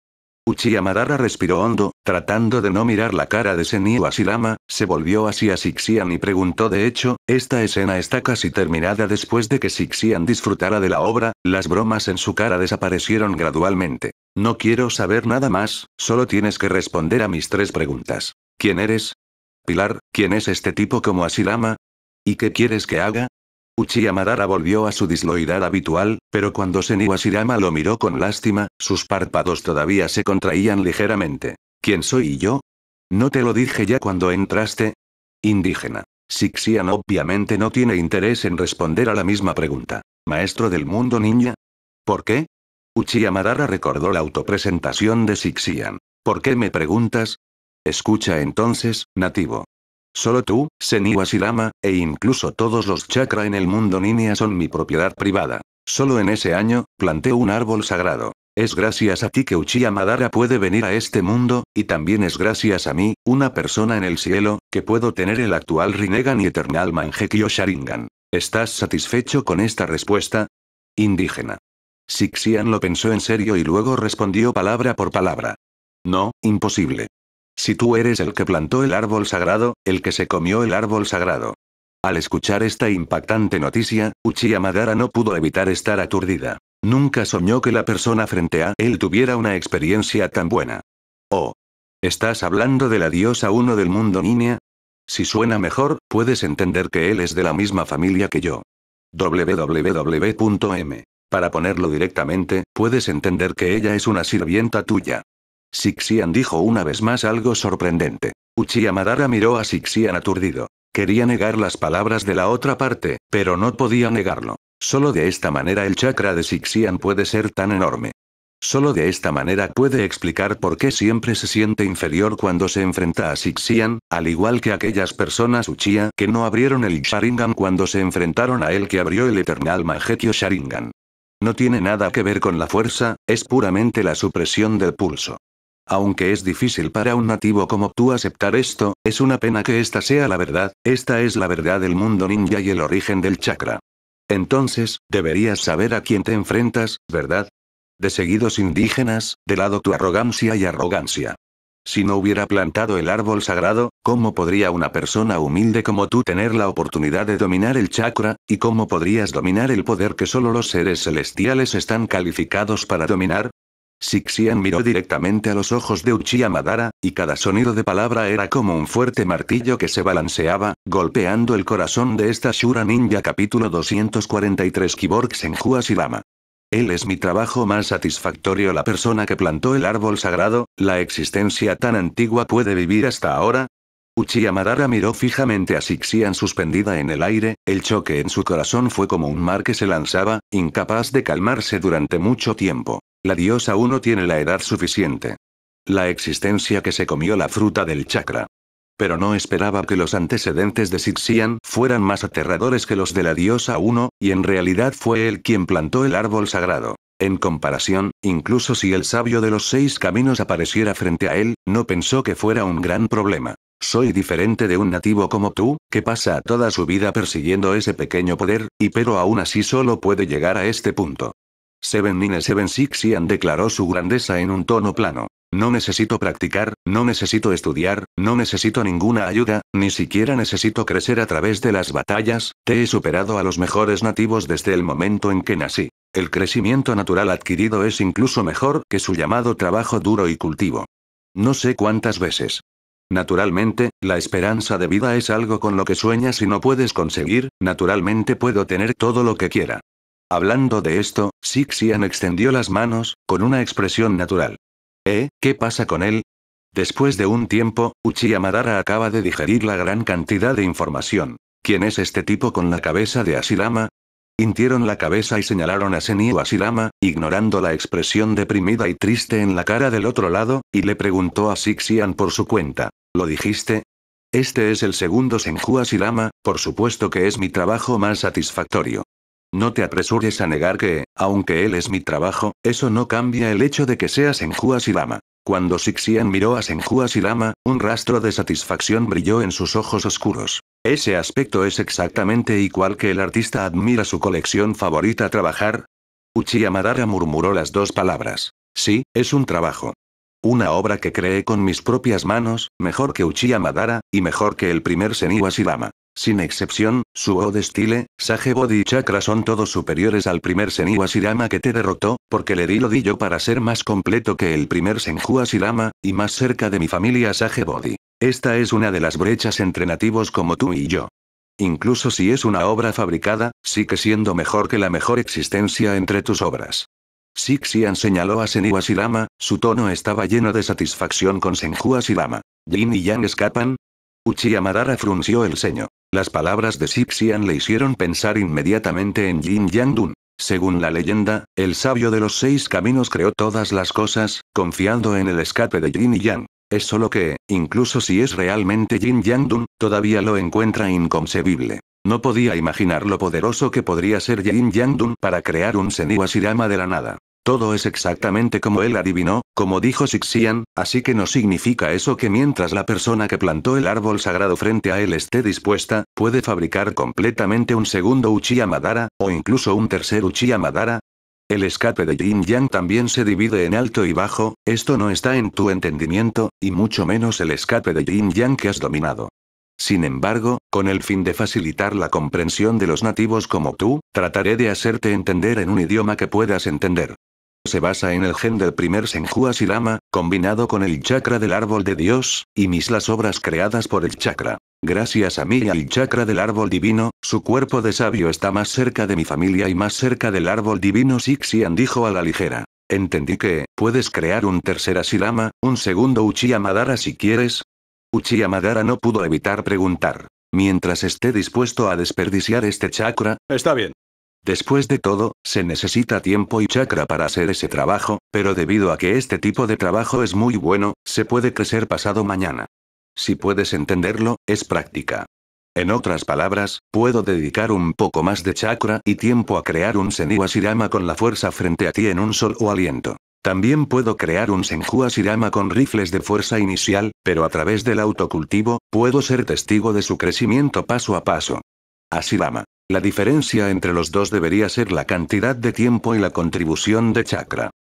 Speaker 1: Uchiha respiró hondo, tratando de no mirar la cara de Senju Asirama, se volvió hacia Sixian y preguntó de hecho, esta escena está casi terminada después de que Sixian disfrutara de la obra, las bromas en su cara desaparecieron gradualmente. No quiero saber nada más, solo tienes que responder a mis tres preguntas. ¿Quién eres? Pilar, ¿quién es este tipo como Asirama? ¿Y qué quieres que haga? Uchiha volvió a su disloidad habitual, pero cuando Senyu Asirama lo miró con lástima, sus párpados todavía se contraían ligeramente. ¿Quién soy yo? ¿No te lo dije ya cuando entraste? Indígena. Sixian obviamente no tiene interés en responder a la misma pregunta. ¿Maestro del mundo ninja? ¿Por qué? Uchiha recordó la autopresentación de Sixian. ¿Por qué me preguntas? Escucha entonces, nativo. Solo tú, Seniwa e incluso todos los chakra en el mundo niña son mi propiedad privada. Solo en ese año, planté un árbol sagrado. Es gracias a ti que Uchiha Madara puede venir a este mundo, y también es gracias a mí, una persona en el cielo, que puedo tener el actual Rinnegan y Eternal Mangekyo Sharingan. ¿Estás satisfecho con esta respuesta? Indígena. Sixian lo pensó en serio y luego respondió palabra por palabra. No, imposible. Si tú eres el que plantó el árbol sagrado, el que se comió el árbol sagrado. Al escuchar esta impactante noticia, Uchiha Madara no pudo evitar estar aturdida. Nunca soñó que la persona frente a él tuviera una experiencia tan buena. Oh. ¿Estás hablando de la diosa uno del mundo niña? Si suena mejor, puedes entender que él es de la misma familia que yo. www.m. Para ponerlo directamente, puedes entender que ella es una sirvienta tuya. Sixian dijo una vez más algo sorprendente. Uchiha Madara miró a Sixian aturdido. Quería negar las palabras de la otra parte, pero no podía negarlo. Solo de esta manera el chakra de Sixian puede ser tan enorme. Solo de esta manera puede explicar por qué siempre se siente inferior cuando se enfrenta a Sixian, al igual que aquellas personas Uchiha que no abrieron el Sharingan cuando se enfrentaron a él que abrió el Eternal Magetio Sharingan. No tiene nada que ver con la fuerza, es puramente la supresión del pulso. Aunque es difícil para un nativo como tú aceptar esto, es una pena que esta sea la verdad, esta es la verdad del mundo ninja y el origen del chakra. Entonces, deberías saber a quién te enfrentas, ¿verdad? De seguidos indígenas, de lado tu arrogancia y arrogancia. Si no hubiera plantado el árbol sagrado, ¿cómo podría una persona humilde como tú tener la oportunidad de dominar el chakra, y cómo podrías dominar el poder que solo los seres celestiales están calificados para dominar? Sixian miró directamente a los ojos de Uchiha Madara, y cada sonido de palabra era como un fuerte martillo que se balanceaba, golpeando el corazón de esta Shura Ninja capítulo 243 Kiborg Senju Asirama. Él es mi trabajo más satisfactorio la persona que plantó el árbol sagrado, la existencia tan antigua puede vivir hasta ahora, Uchiha Madara miró fijamente a Sixian suspendida en el aire, el choque en su corazón fue como un mar que se lanzaba, incapaz de calmarse durante mucho tiempo. La diosa 1 tiene la edad suficiente. La existencia que se comió la fruta del chakra. Pero no esperaba que los antecedentes de Sixian fueran más aterradores que los de la diosa 1, y en realidad fue él quien plantó el árbol sagrado. En comparación, incluso si el sabio de los seis caminos apareciera frente a él, no pensó que fuera un gran problema. Soy diferente de un nativo como tú, que pasa toda su vida persiguiendo ese pequeño poder, y pero aún así solo puede llegar a este punto. Seven Nine Seven Sixian declaró su grandeza en un tono plano. No necesito practicar, no necesito estudiar, no necesito ninguna ayuda, ni siquiera necesito crecer a través de las batallas, te he superado a los mejores nativos desde el momento en que nací. El crecimiento natural adquirido es incluso mejor que su llamado trabajo duro y cultivo. No sé cuántas veces. Naturalmente, la esperanza de vida es algo con lo que sueñas y no puedes conseguir, naturalmente puedo tener todo lo que quiera. Hablando de esto, Sixian extendió las manos, con una expresión natural. ¿Eh? ¿Qué pasa con él? Después de un tiempo, Uchiha Madara acaba de digerir la gran cantidad de información. ¿Quién es este tipo con la cabeza de Asilama? Intieron la cabeza y señalaron a Senyu Asilama, ignorando la expresión deprimida y triste en la cara del otro lado, y le preguntó a Sixian por su cuenta. ¿Lo dijiste? Este es el segundo Senju Asilama, por supuesto que es mi trabajo más satisfactorio. No te apresures a negar que, aunque él es mi trabajo, eso no cambia el hecho de que seas Senju Cuando Sixian miró a Senju un rastro de satisfacción brilló en sus ojos oscuros. Ese aspecto es exactamente igual que el artista admira su colección favorita trabajar. Uchiha Madara murmuró las dos palabras. Sí, es un trabajo. Una obra que creé con mis propias manos, mejor que Uchiha Madara, y mejor que el primer Senju Sidama. Sin excepción, su O de Sage Body y Chakra son todos superiores al primer Senju Sidama que te derrotó, porque le di lo di yo para ser más completo que el primer Senju Asirama, y más cerca de mi familia Sage Body. Esta es una de las brechas entre nativos como tú y yo. Incluso si es una obra fabricada, sigue siendo mejor que la mejor existencia entre tus obras. Sixian señaló a Senju su tono estaba lleno de satisfacción con Senju Lama. ¿Yin y Yang escapan? Uchiha Madara frunció el ceño. Las palabras de Sixian le hicieron pensar inmediatamente en Yin Yang Dun. Según la leyenda, el sabio de los seis caminos creó todas las cosas, confiando en el escape de Yin y Yang. Es solo que, incluso si es realmente Yin Yang Dun, todavía lo encuentra inconcebible. No podía imaginar lo poderoso que podría ser Yin Yang Dun para crear un Senju de la nada. Todo es exactamente como él adivinó, como dijo Sixian, así que no significa eso que mientras la persona que plantó el árbol sagrado frente a él esté dispuesta, puede fabricar completamente un segundo Uchiha Madara, o incluso un tercer Uchiha Madara. El escape de Yin Yang también se divide en alto y bajo, esto no está en tu entendimiento, y mucho menos el escape de Yin Yang que has dominado. Sin embargo, con el fin de facilitar la comprensión de los nativos como tú, trataré de hacerte entender en un idioma que puedas entender se basa en el gen del primer Senju Asilama, combinado con el chakra del árbol de Dios, y mis las obras creadas por el chakra. Gracias a mí y al chakra del árbol divino, su cuerpo de sabio está más cerca de mi familia y más cerca del árbol divino Sixian dijo a la ligera. Entendí que, puedes crear un tercer Asirama, un segundo Uchiha Madara si quieres. Uchiha Madara no pudo evitar preguntar. Mientras esté dispuesto a desperdiciar este chakra. Está bien. Después de todo, se necesita tiempo y chakra para hacer ese trabajo, pero debido a que este tipo de trabajo es muy bueno, se puede crecer pasado mañana. Si puedes entenderlo, es práctica. En otras palabras, puedo dedicar un poco más de chakra y tiempo a crear un sirama con la fuerza frente a ti en un sol o aliento. También puedo crear un sirama con rifles de fuerza inicial, pero a través del autocultivo, puedo ser testigo de su crecimiento paso a paso. Asirama. La diferencia entre los dos debería ser la cantidad de tiempo y la contribución de chakra.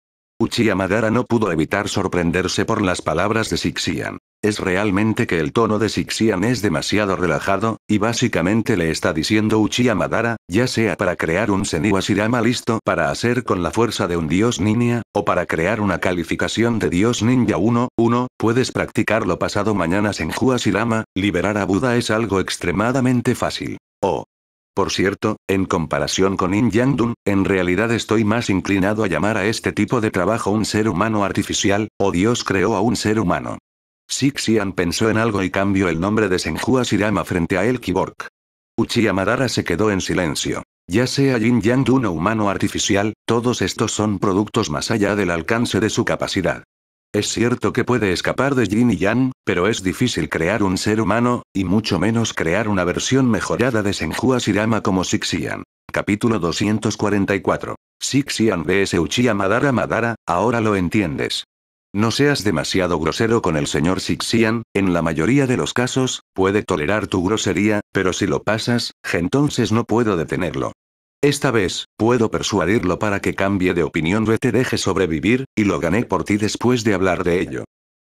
Speaker 1: Uchiha Madara no pudo evitar sorprenderse por las palabras de Sixian. Es realmente que el tono de Sixian es demasiado relajado, y básicamente le está diciendo Uchiha Madara, ya sea para crear un Seniwashirama listo para hacer con la fuerza de un dios ninja, o para crear una calificación de dios ninja 1, 1, puedes practicarlo pasado mañana en Lama, liberar a Buda es algo extremadamente fácil. Oh, por cierto, en comparación con In Yang-dun, en realidad estoy más inclinado a llamar a este tipo de trabajo un ser humano artificial, o Dios creó a un ser humano. Sixian pensó en algo y cambió el nombre de Senhua Sirama frente a el Kiborg. Uchiha Madara se quedó en silencio. Ya sea Yin Yang Dun o humano artificial, todos estos son productos más allá del alcance de su capacidad. Es cierto que puede escapar de Jin y Yang, pero es difícil crear un ser humano, y mucho menos crear una versión mejorada de Senhua Shirama como Sixian. Capítulo 244. Sixian vs Uchiha Madara Madara, ahora lo entiendes. No seas demasiado grosero con el señor Sixian, en la mayoría de los casos, puede tolerar tu grosería, pero si lo pasas, entonces no puedo detenerlo. Esta vez, puedo persuadirlo para que cambie de opinión o te deje sobrevivir, y lo gané por ti después de hablar de ello.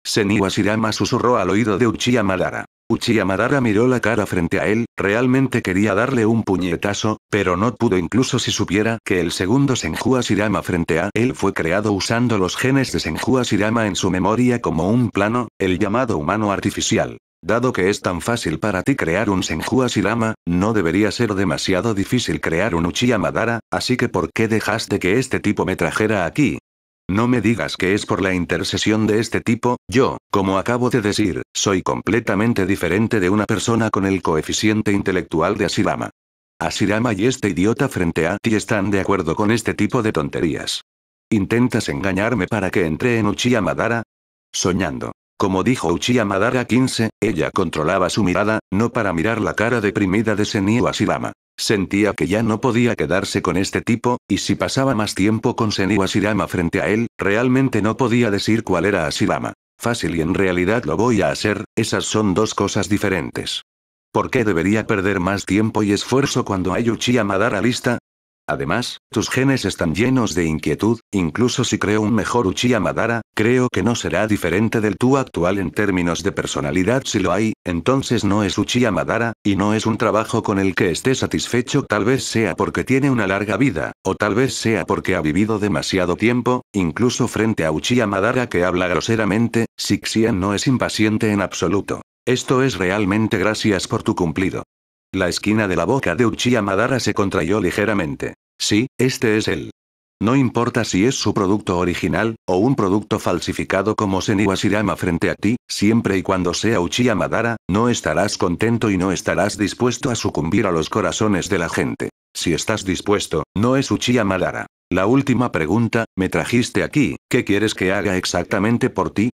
Speaker 1: Senju Shirama susurró al oído de Uchiha Madara. Uchiha Madara miró la cara frente a él, realmente quería darle un puñetazo, pero no pudo incluso si supiera que el segundo Senjua Shirama frente a él fue creado usando los genes de Senjua Shirama en su memoria como un plano, el llamado humano artificial. Dado que es tan fácil para ti crear un Senju Asirama, no debería ser demasiado difícil crear un Uchiha Madara, así que ¿por qué dejaste que este tipo me trajera aquí? No me digas que es por la intercesión de este tipo, yo, como acabo de decir, soy completamente diferente de una persona con el coeficiente intelectual de Asirama. Asirama y este idiota frente a ti están de acuerdo con este tipo de tonterías. ¿Intentas engañarme para que entre en Uchiha Madara? Soñando. Como dijo Uchiha Madara 15, ella controlaba su mirada, no para mirar la cara deprimida de Senio Asirama. Sentía que ya no podía quedarse con este tipo, y si pasaba más tiempo con Senio Asirama frente a él, realmente no podía decir cuál era Asirama. Fácil y en realidad lo voy a hacer, esas son dos cosas diferentes. ¿Por qué debería perder más tiempo y esfuerzo cuando hay Uchiha Madara lista? Además, tus genes están llenos de inquietud, incluso si creo un mejor Uchiha Madara, creo que no será diferente del tú actual en términos de personalidad si lo hay, entonces no es Uchiha Madara, y no es un trabajo con el que esté satisfecho tal vez sea porque tiene una larga vida, o tal vez sea porque ha vivido demasiado tiempo, incluso frente a Uchiha Madara que habla groseramente, Sixian no es impaciente en absoluto. Esto es realmente gracias por tu cumplido. La esquina de la boca de Uchiha Madara se contrayó ligeramente. Sí, este es él. No importa si es su producto original, o un producto falsificado como Seniwashirama frente a ti, siempre y cuando sea Uchiha Madara, no estarás contento y no estarás dispuesto a sucumbir a los corazones de la gente. Si estás dispuesto, no es Uchiha Madara. La última pregunta, me trajiste aquí, ¿qué quieres que haga exactamente por ti?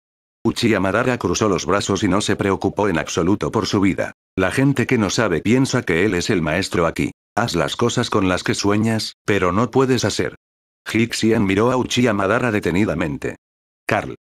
Speaker 1: Madara cruzó los brazos y no se preocupó en absoluto por su vida. La gente que no sabe piensa que él es el maestro aquí. Haz las cosas con las que sueñas, pero no puedes hacer. Hixian miró a Uchiha Madara detenidamente. Carl.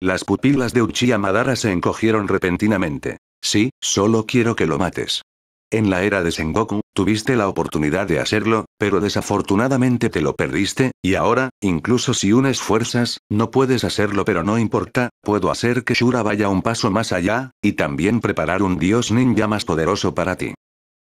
Speaker 1: Las pupilas de Uchiha Madara se encogieron repentinamente. Sí, solo quiero que lo mates. En la era de Sengoku, tuviste la oportunidad de hacerlo, pero desafortunadamente te lo perdiste, y ahora, incluso si unes fuerzas, no puedes hacerlo pero no importa, puedo hacer que Shura vaya un paso más allá, y también preparar un dios ninja más poderoso para ti.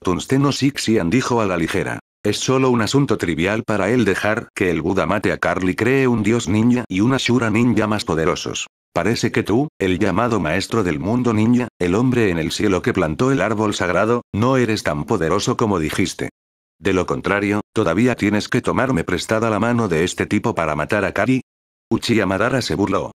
Speaker 1: Tunsteno Sixian dijo a la ligera. Es solo un asunto trivial para él dejar que el Buda mate a Carly cree un dios ninja y una Shura ninja más poderosos. Parece que tú, el llamado maestro del mundo ninja, el hombre en el cielo que plantó el árbol sagrado, no eres tan poderoso como dijiste. De lo contrario, todavía tienes que tomarme prestada la mano de este tipo para matar a Kari. Uchiha Madara se burló.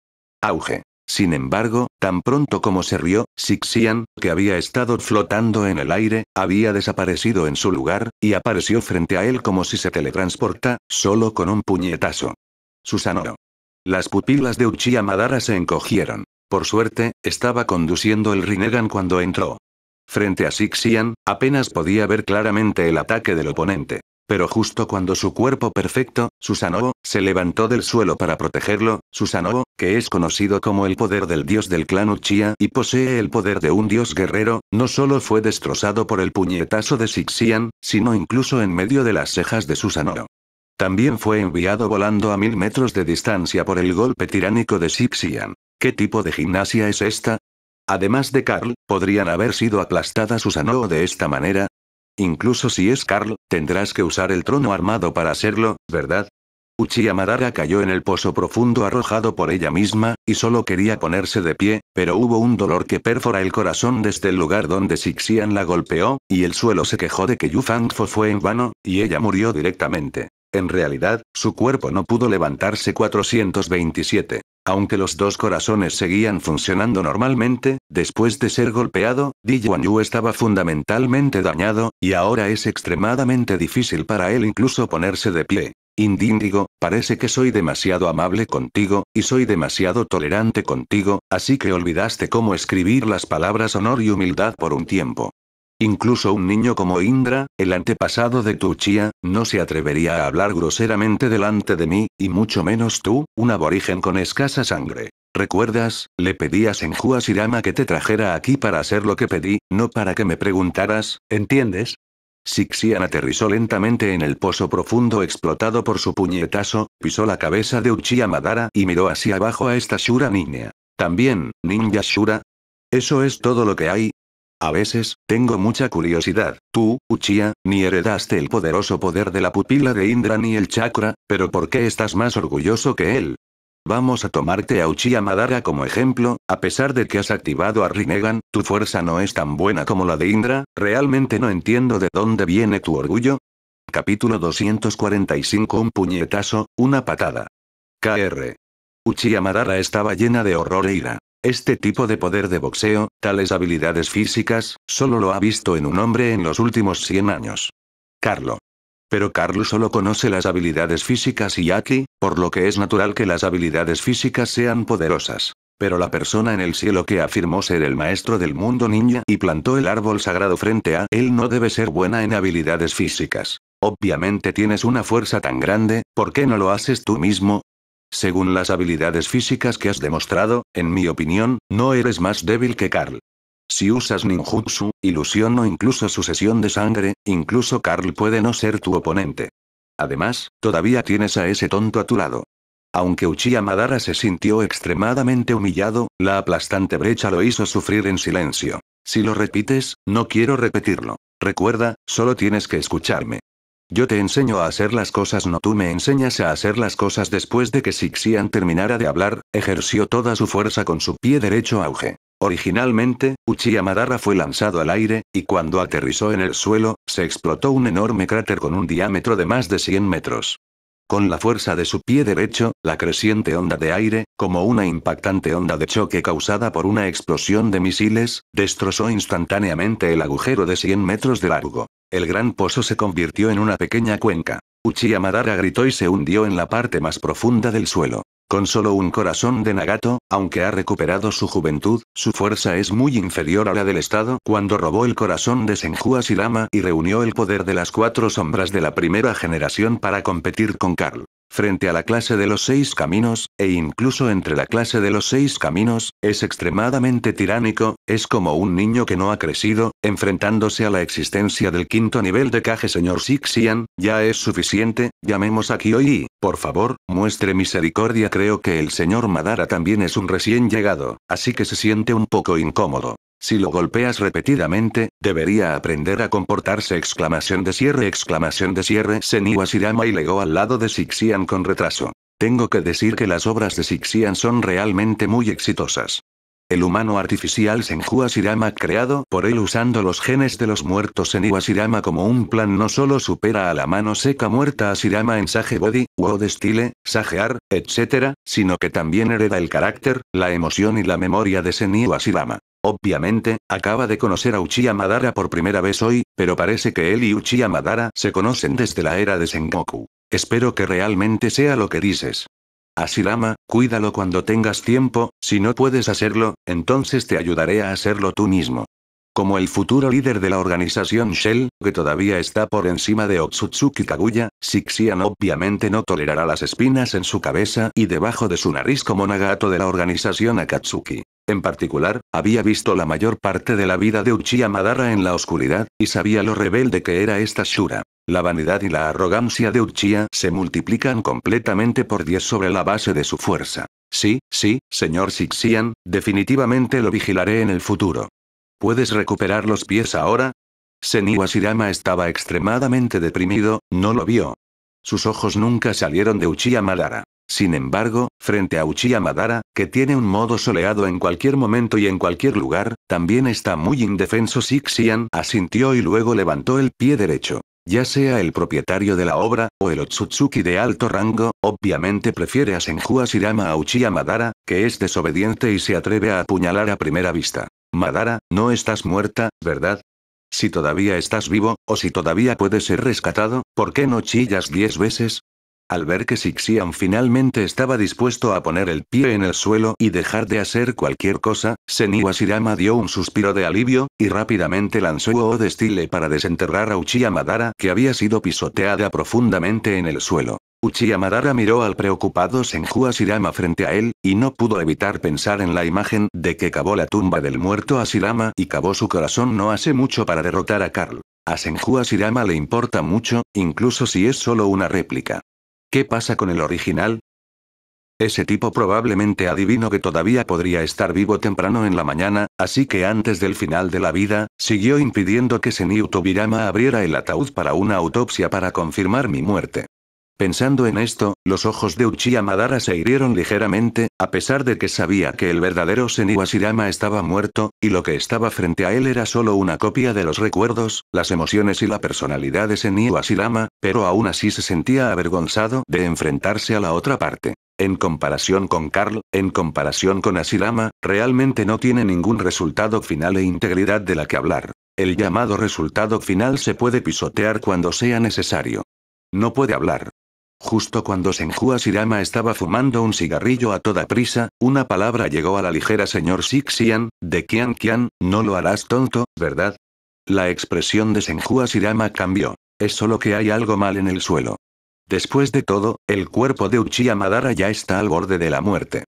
Speaker 1: Auge. Sin embargo, tan pronto como se rió, Sixian, que había estado flotando en el aire, había desaparecido en su lugar, y apareció frente a él como si se teletransporta, solo con un puñetazo. Susanoro. Las pupilas de Uchiha Madara se encogieron. Por suerte, estaba conduciendo el Rinnegan cuando entró. Frente a Sixian, apenas podía ver claramente el ataque del oponente. Pero justo cuando su cuerpo perfecto, Susanoo, se levantó del suelo para protegerlo, Susanoo, que es conocido como el poder del dios del clan Uchiha y posee el poder de un dios guerrero, no solo fue destrozado por el puñetazo de Sixian, sino incluso en medio de las cejas de Susanoo. También fue enviado volando a mil metros de distancia por el golpe tiránico de Sixian. ¿Qué tipo de gimnasia es esta? Además de Carl, podrían haber sido aplastadas Susanoo de esta manera. Incluso si es Carl, tendrás que usar el trono armado para hacerlo, ¿verdad? Uchiha Madara cayó en el pozo profundo arrojado por ella misma, y solo quería ponerse de pie, pero hubo un dolor que perfora el corazón desde el lugar donde Sixian la golpeó, y el suelo se quejó de que Yu fue en vano, y ella murió directamente. En realidad, su cuerpo no pudo levantarse 427. Aunque los dos corazones seguían funcionando normalmente, después de ser golpeado, Di Yu estaba fundamentalmente dañado, y ahora es extremadamente difícil para él incluso ponerse de pie. Indíndigo, parece que soy demasiado amable contigo, y soy demasiado tolerante contigo, así que olvidaste cómo escribir las palabras honor y humildad por un tiempo. Incluso un niño como Indra, el antepasado de tu chía, no se atrevería a hablar groseramente delante de mí, y mucho menos tú, un aborigen con escasa sangre. ¿Recuerdas? Le pedí a Senju Asirama que te trajera aquí para hacer lo que pedí, no para que me preguntaras, ¿entiendes? Sixian aterrizó lentamente en el pozo profundo explotado por su puñetazo, pisó la cabeza de Uchiha Madara y miró hacia abajo a esta Shura niña. También, ninja Shura. Eso es todo lo que hay, a veces, tengo mucha curiosidad. Tú, Uchiha, ni heredaste el poderoso poder de la pupila de Indra ni el chakra, pero ¿por qué estás más orgulloso que él? Vamos a tomarte a Uchiha Madara como ejemplo, a pesar de que has activado a Rinnegan, tu fuerza no es tan buena como la de Indra, realmente no entiendo de dónde viene tu orgullo. Capítulo 245 Un puñetazo, una patada. KR. Uchiha Madara estaba llena de horror e ira. Este tipo de poder de boxeo, tales habilidades físicas, solo lo ha visto en un hombre en los últimos 100 años. Carlo. Pero Carlo solo conoce las habilidades físicas y aquí, por lo que es natural que las habilidades físicas sean poderosas. Pero la persona en el cielo que afirmó ser el maestro del mundo ninja y plantó el árbol sagrado frente a él no debe ser buena en habilidades físicas. Obviamente tienes una fuerza tan grande, ¿por qué no lo haces tú mismo? Según las habilidades físicas que has demostrado, en mi opinión, no eres más débil que Carl. Si usas ninjutsu, ilusión o incluso sucesión de sangre, incluso Carl puede no ser tu oponente. Además, todavía tienes a ese tonto a tu lado. Aunque Uchiha Madara se sintió extremadamente humillado, la aplastante brecha lo hizo sufrir en silencio. Si lo repites, no quiero repetirlo. Recuerda, solo tienes que escucharme. Yo te enseño a hacer las cosas, no tú me enseñas a hacer las cosas. Después de que Sixian terminara de hablar, ejerció toda su fuerza con su pie derecho auge. Originalmente, Uchiha Madara fue lanzado al aire, y cuando aterrizó en el suelo, se explotó un enorme cráter con un diámetro de más de 100 metros. Con la fuerza de su pie derecho, la creciente onda de aire, como una impactante onda de choque causada por una explosión de misiles, destrozó instantáneamente el agujero de 100 metros de largo. El gran pozo se convirtió en una pequeña cuenca. Uchiha Madara gritó y se hundió en la parte más profunda del suelo. Con solo un corazón de Nagato, aunque ha recuperado su juventud, su fuerza es muy inferior a la del Estado cuando robó el corazón de Senju Asirama y reunió el poder de las cuatro sombras de la primera generación para competir con Karl frente a la clase de los seis caminos, e incluso entre la clase de los seis caminos, es extremadamente tiránico, es como un niño que no ha crecido, enfrentándose a la existencia del quinto nivel de caje, señor Sixian, ya es suficiente, llamemos a hoy por favor, muestre misericordia creo que el señor Madara también es un recién llegado, así que se siente un poco incómodo. Si lo golpeas repetidamente, debería aprender a comportarse exclamación de cierre exclamación de cierre Seniwa Asirama y legó al lado de Sixian con retraso. Tengo que decir que las obras de Sixian son realmente muy exitosas. El humano artificial Senju Asirama creado por él usando los genes de los muertos Senju Asirama como un plan no solo supera a la mano seca muerta Asirama en Sage Body, World Style, Sagear, etc., sino que también hereda el carácter, la emoción y la memoria de Senju Asirama. Obviamente, acaba de conocer a Uchiha Madara por primera vez hoy, pero parece que él y Uchiha Madara se conocen desde la era de Sengoku. Espero que realmente sea lo que dices. Asirama, cuídalo cuando tengas tiempo, si no puedes hacerlo, entonces te ayudaré a hacerlo tú mismo. Como el futuro líder de la organización Shell, que todavía está por encima de Otsutsuki Kaguya, Sixian obviamente no tolerará las espinas en su cabeza y debajo de su nariz como Nagato de la organización Akatsuki. En particular, había visto la mayor parte de la vida de Uchiha Madara en la oscuridad, y sabía lo rebelde que era esta Shura. La vanidad y la arrogancia de Uchiha se multiplican completamente por 10 sobre la base de su fuerza. Sí, sí, señor Sixian, definitivamente lo vigilaré en el futuro. ¿Puedes recuperar los pies ahora? Seniwa Shirama estaba extremadamente deprimido, no lo vio. Sus ojos nunca salieron de Uchiha Madara. Sin embargo, frente a Uchiha Madara, que tiene un modo soleado en cualquier momento y en cualquier lugar, también está muy indefenso Sixian asintió y luego levantó el pie derecho. Ya sea el propietario de la obra, o el Otsutsuki de alto rango, obviamente prefiere a Senju Asirama a Uchiha Madara, que es desobediente y se atreve a apuñalar a primera vista. Madara, no estás muerta, ¿verdad? Si todavía estás vivo, o si todavía puedes ser rescatado, ¿por qué no chillas diez veces? Al ver que Sixian finalmente estaba dispuesto a poner el pie en el suelo y dejar de hacer cualquier cosa, seniwasirama dio un suspiro de alivio, y rápidamente lanzó O de para desenterrar a Uchiha Madara que había sido pisoteada profundamente en el suelo. Uchiyamadara miró al preocupado Senju Asirama frente a él, y no pudo evitar pensar en la imagen de que cavó la tumba del muerto Asirama y cavó su corazón no hace mucho para derrotar a Carl. A Senju Asirama le importa mucho, incluso si es solo una réplica. ¿Qué pasa con el original? Ese tipo probablemente adivino que todavía podría estar vivo temprano en la mañana, así que antes del final de la vida, siguió impidiendo que Senyu Tobirama abriera el ataúd para una autopsia para confirmar mi muerte. Pensando en esto, los ojos de Uchiha Madara se hirieron ligeramente, a pesar de que sabía que el verdadero Seniwasirama estaba muerto, y lo que estaba frente a él era solo una copia de los recuerdos, las emociones y la personalidad de Seniwasirama. pero aún así se sentía avergonzado de enfrentarse a la otra parte. En comparación con Carl, en comparación con Asirama, realmente no tiene ningún resultado final e integridad de la que hablar. El llamado resultado final se puede pisotear cuando sea necesario. No puede hablar, Justo cuando Senju Sirama estaba fumando un cigarrillo a toda prisa, una palabra llegó a la ligera señor Sixian, de Qian Qian, no lo harás tonto, ¿verdad? La expresión de Senju Sirama cambió. Es solo que hay algo mal en el suelo. Después de todo, el cuerpo de Uchiha Madara ya está al borde de la muerte.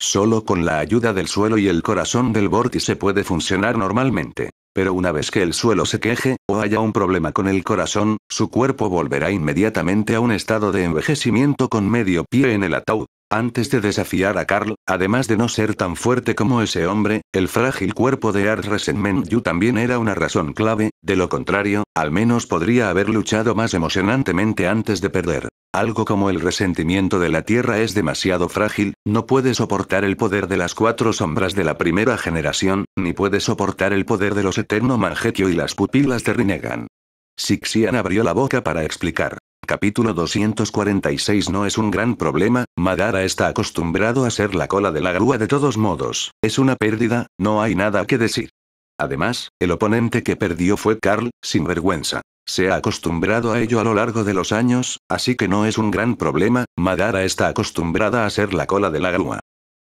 Speaker 1: Solo con la ayuda del suelo y el corazón del vórtice puede funcionar normalmente. Pero una vez que el suelo se queje, o haya un problema con el corazón, su cuerpo volverá inmediatamente a un estado de envejecimiento con medio pie en el ataúd. Antes de desafiar a Carl, además de no ser tan fuerte como ese hombre, el frágil cuerpo de Art Resenmenyu también era una razón clave, de lo contrario, al menos podría haber luchado más emocionantemente antes de perder. Algo como el resentimiento de la Tierra es demasiado frágil, no puede soportar el poder de las cuatro sombras de la primera generación, ni puede soportar el poder de los Eterno Mangetio y las pupilas de Rinnegan. Sixian abrió la boca para explicar. Capítulo 246 No es un gran problema, Madara está acostumbrado a ser la cola de la grúa de todos modos, es una pérdida, no hay nada que decir. Además, el oponente que perdió fue Carl, sin vergüenza. Se ha acostumbrado a ello a lo largo de los años, así que no es un gran problema, Madara está acostumbrada a ser la cola de la grúa.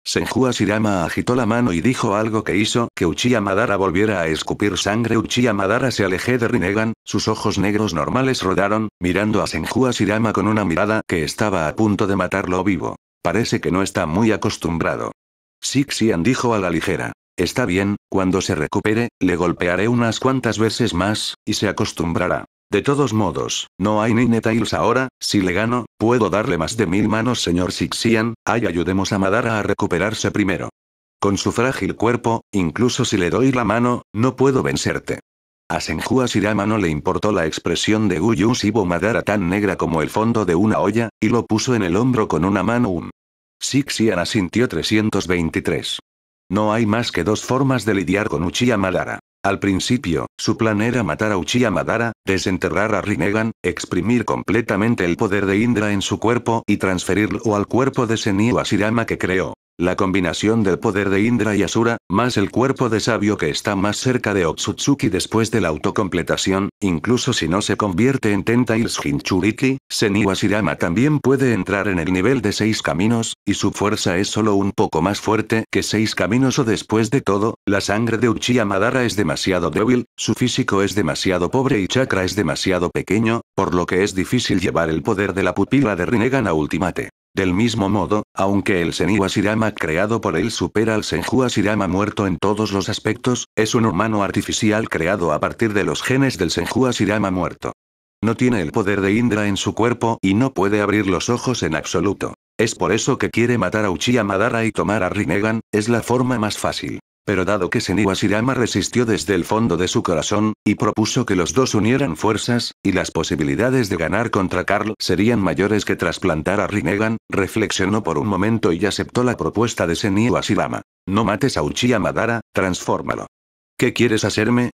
Speaker 1: Senju Asirama agitó la mano y dijo algo que hizo que Uchiha Madara volviera a escupir sangre. Uchiha Madara se alejé de Rinnegan, sus ojos negros normales rodaron, mirando a Senju Asirama con una mirada que estaba a punto de matarlo vivo. Parece que no está muy acostumbrado. Sixian dijo a la ligera. Está bien, cuando se recupere, le golpearé unas cuantas veces más, y se acostumbrará. De todos modos, no hay ni Netails ahora, si le gano, puedo darle más de mil manos señor Sixian, ay ayudemos a Madara a recuperarse primero. Con su frágil cuerpo, incluso si le doy la mano, no puedo vencerte. A Senju Asirama no le importó la expresión de si Shibo Madara tan negra como el fondo de una olla, y lo puso en el hombro con una mano un. Sixian asintió 323. No hay más que dos formas de lidiar con Uchiha Madara. Al principio, su plan era matar a Uchiha Madara, desenterrar a Rinnegan, exprimir completamente el poder de Indra en su cuerpo y transferirlo al cuerpo de Senyu Asirama que creó. La combinación del poder de Indra y Asura, más el cuerpo de sabio que está más cerca de Otsutsuki después de la autocompletación, incluso si no se convierte en Tentails Hinchuriki, Seniwa también puede entrar en el nivel de seis caminos, y su fuerza es solo un poco más fuerte que seis caminos o después de todo, la sangre de Uchiha Madara es demasiado débil, su físico es demasiado pobre y chakra es demasiado pequeño, por lo que es difícil llevar el poder de la pupila de Rinnegan a Ultimate. Del mismo modo, aunque el Senju creado por él supera al Senju muerto en todos los aspectos, es un humano artificial creado a partir de los genes del Senju muerto. No tiene el poder de Indra en su cuerpo y no puede abrir los ojos en absoluto. Es por eso que quiere matar a Uchiha Madara y tomar a Rinnegan, es la forma más fácil. Pero dado que Senju Asirama resistió desde el fondo de su corazón, y propuso que los dos unieran fuerzas, y las posibilidades de ganar contra Carl serían mayores que trasplantar a Rinnegan, reflexionó por un momento y aceptó la propuesta de Senju Asirama. No mates a Uchiha Madara, transfórmalo. ¿Qué quieres hacerme?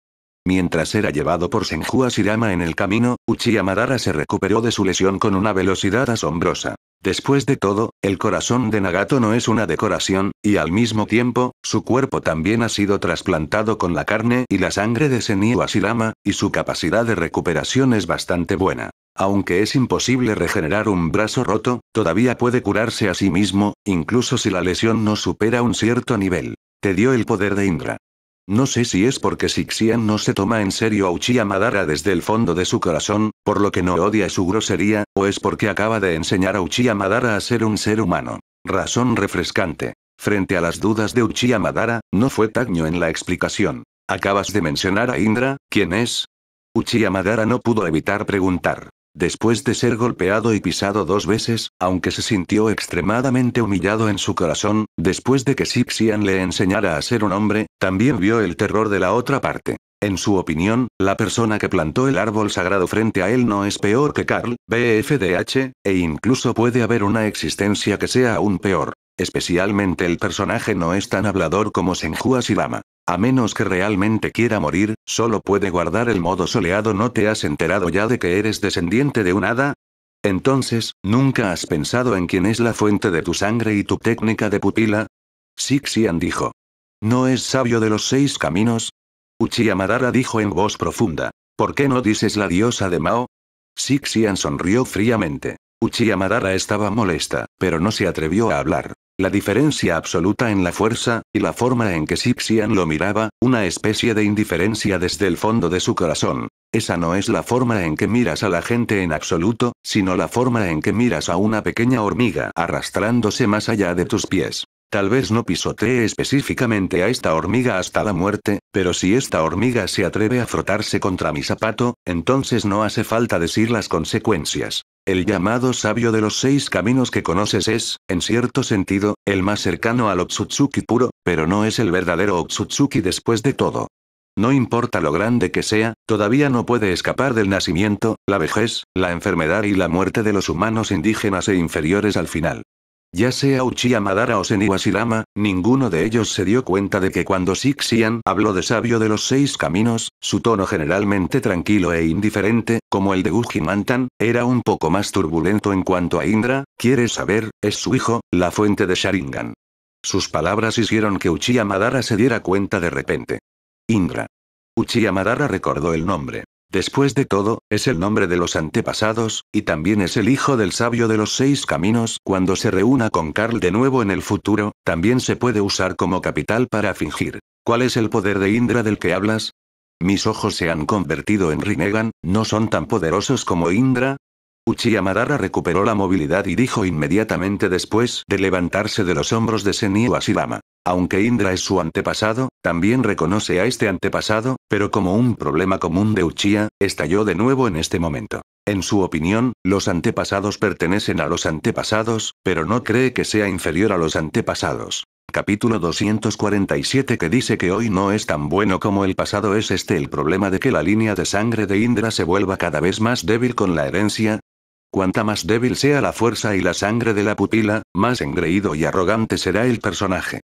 Speaker 1: Mientras era llevado por Senju Asirama en el camino, Uchiha Madara se recuperó de su lesión con una velocidad asombrosa. Después de todo, el corazón de Nagato no es una decoración, y al mismo tiempo, su cuerpo también ha sido trasplantado con la carne y la sangre de Senyu Asilama, y su capacidad de recuperación es bastante buena. Aunque es imposible regenerar un brazo roto, todavía puede curarse a sí mismo, incluso si la lesión no supera un cierto nivel. Te dio el poder de Indra. No sé si es porque Sixian no se toma en serio a Uchiha Madara desde el fondo de su corazón, por lo que no odia su grosería, o es porque acaba de enseñar a Uchiha Madara a ser un ser humano. Razón refrescante. Frente a las dudas de Uchiha Madara, no fue taño en la explicación. Acabas de mencionar a Indra, ¿quién es? Uchiha Madara no pudo evitar preguntar. Después de ser golpeado y pisado dos veces, aunque se sintió extremadamente humillado en su corazón, después de que Sixian le enseñara a ser un hombre, también vio el terror de la otra parte. En su opinión, la persona que plantó el árbol sagrado frente a él no es peor que Carl, BFDH, e incluso puede haber una existencia que sea aún peor. Especialmente el personaje no es tan hablador como Senhua Shirama. A menos que realmente quiera morir, solo puede guardar el modo soleado. ¿No te has enterado ya de que eres descendiente de un hada? Entonces, ¿nunca has pensado en quién es la fuente de tu sangre y tu técnica de pupila? Sixian dijo. ¿No es sabio de los seis caminos? Uchiyamadara dijo en voz profunda. ¿Por qué no dices la diosa de Mao? Sixian sonrió fríamente. Uchiyamadara estaba molesta, pero no se atrevió a hablar la diferencia absoluta en la fuerza, y la forma en que Sipsian lo miraba, una especie de indiferencia desde el fondo de su corazón. Esa no es la forma en que miras a la gente en absoluto, sino la forma en que miras a una pequeña hormiga arrastrándose más allá de tus pies. Tal vez no pisotee específicamente a esta hormiga hasta la muerte, pero si esta hormiga se atreve a frotarse contra mi zapato, entonces no hace falta decir las consecuencias el llamado sabio de los seis caminos que conoces es, en cierto sentido, el más cercano al Otsutsuki puro, pero no es el verdadero Otsutsuki después de todo. No importa lo grande que sea, todavía no puede escapar del nacimiento, la vejez, la enfermedad y la muerte de los humanos indígenas e inferiores al final. Ya sea Uchiha Madara o Seniwashirama, ninguno de ellos se dio cuenta de que cuando Sixian habló de sabio de los seis caminos, su tono generalmente tranquilo e indiferente, como el de Mantan, era un poco más turbulento en cuanto a Indra, quiere saber, es su hijo, la fuente de Sharingan. Sus palabras hicieron que Uchiha Madara se diera cuenta de repente. Indra. Uchiha Madara recordó el nombre. Después de todo, es el nombre de los antepasados, y también es el hijo del sabio de los seis caminos. Cuando se reúna con Carl de nuevo en el futuro, también se puede usar como capital para fingir. ¿Cuál es el poder de Indra del que hablas? Mis ojos se han convertido en Rinnegan, ¿no son tan poderosos como Indra? Madara recuperó la movilidad y dijo inmediatamente después de levantarse de los hombros de Senyu Asirama. Aunque Indra es su antepasado, también reconoce a este antepasado, pero como un problema común de Uchiha, estalló de nuevo en este momento. En su opinión, los antepasados pertenecen a los antepasados, pero no cree que sea inferior a los antepasados. Capítulo 247 que dice que hoy no es tan bueno como el pasado es este el problema de que la línea de sangre de Indra se vuelva cada vez más débil con la herencia, Cuanta más débil sea la fuerza y la sangre de la pupila, más engreído y arrogante será el personaje.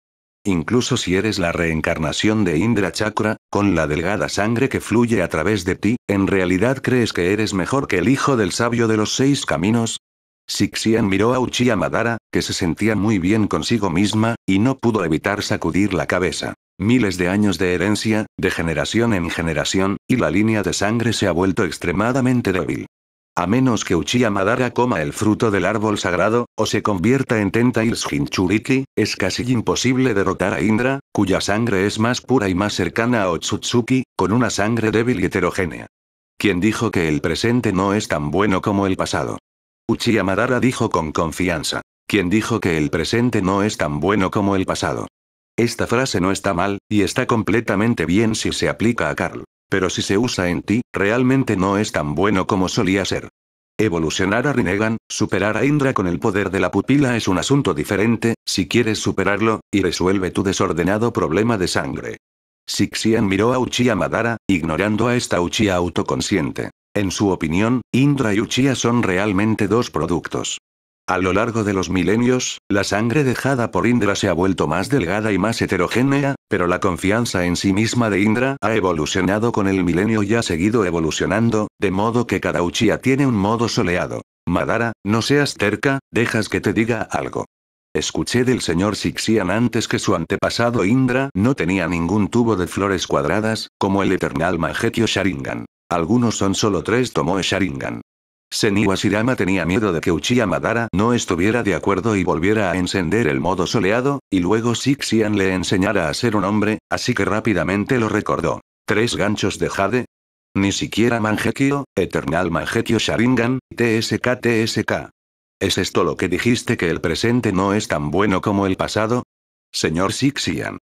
Speaker 1: Incluso si eres la reencarnación de Indra Chakra, con la delgada sangre que fluye a través de ti, ¿en realidad crees que eres mejor que el hijo del sabio de los seis caminos? Sixian miró a Uchiha Madara, que se sentía muy bien consigo misma, y no pudo evitar sacudir la cabeza. Miles de años de herencia, de generación en generación, y la línea de sangre se ha vuelto extremadamente débil. A menos que Uchiha Madara coma el fruto del árbol sagrado, o se convierta en Tentails es casi imposible derrotar a Indra, cuya sangre es más pura y más cercana a Otsutsuki, con una sangre débil y heterogénea. ¿Quién dijo que el presente no es tan bueno como el pasado? Uchiha Madara dijo con confianza. ¿Quién dijo que el presente no es tan bueno como el pasado? Esta frase no está mal, y está completamente bien si se aplica a Karl pero si se usa en ti, realmente no es tan bueno como solía ser. Evolucionar a Rinnegan, superar a Indra con el poder de la pupila es un asunto diferente, si quieres superarlo, y resuelve tu desordenado problema de sangre. Sixian miró a Uchiha Madara, ignorando a esta Uchiha autoconsciente. En su opinión, Indra y Uchiha son realmente dos productos. A lo largo de los milenios, la sangre dejada por Indra se ha vuelto más delgada y más heterogénea, pero la confianza en sí misma de Indra ha evolucionado con el milenio y ha seguido evolucionando, de modo que cada Uchiha tiene un modo soleado. Madara, no seas terca, dejas que te diga algo. Escuché del señor Sixian antes que su antepasado Indra no tenía ningún tubo de flores cuadradas, como el Eternal Mangekyo Sharingan. Algunos son solo tres Tomoe Sharingan. Senyu tenía miedo de que Uchiha Madara no estuviera de acuerdo y volviera a encender el modo soleado, y luego Sixian le enseñara a ser un hombre, así que rápidamente lo recordó. ¿Tres ganchos de Jade? Ni siquiera Mangekyo, Eternal Mangekyo Sharingan, TSK TSK. ¿Es esto lo que dijiste que el presente no es tan bueno como el pasado? Señor Sixian.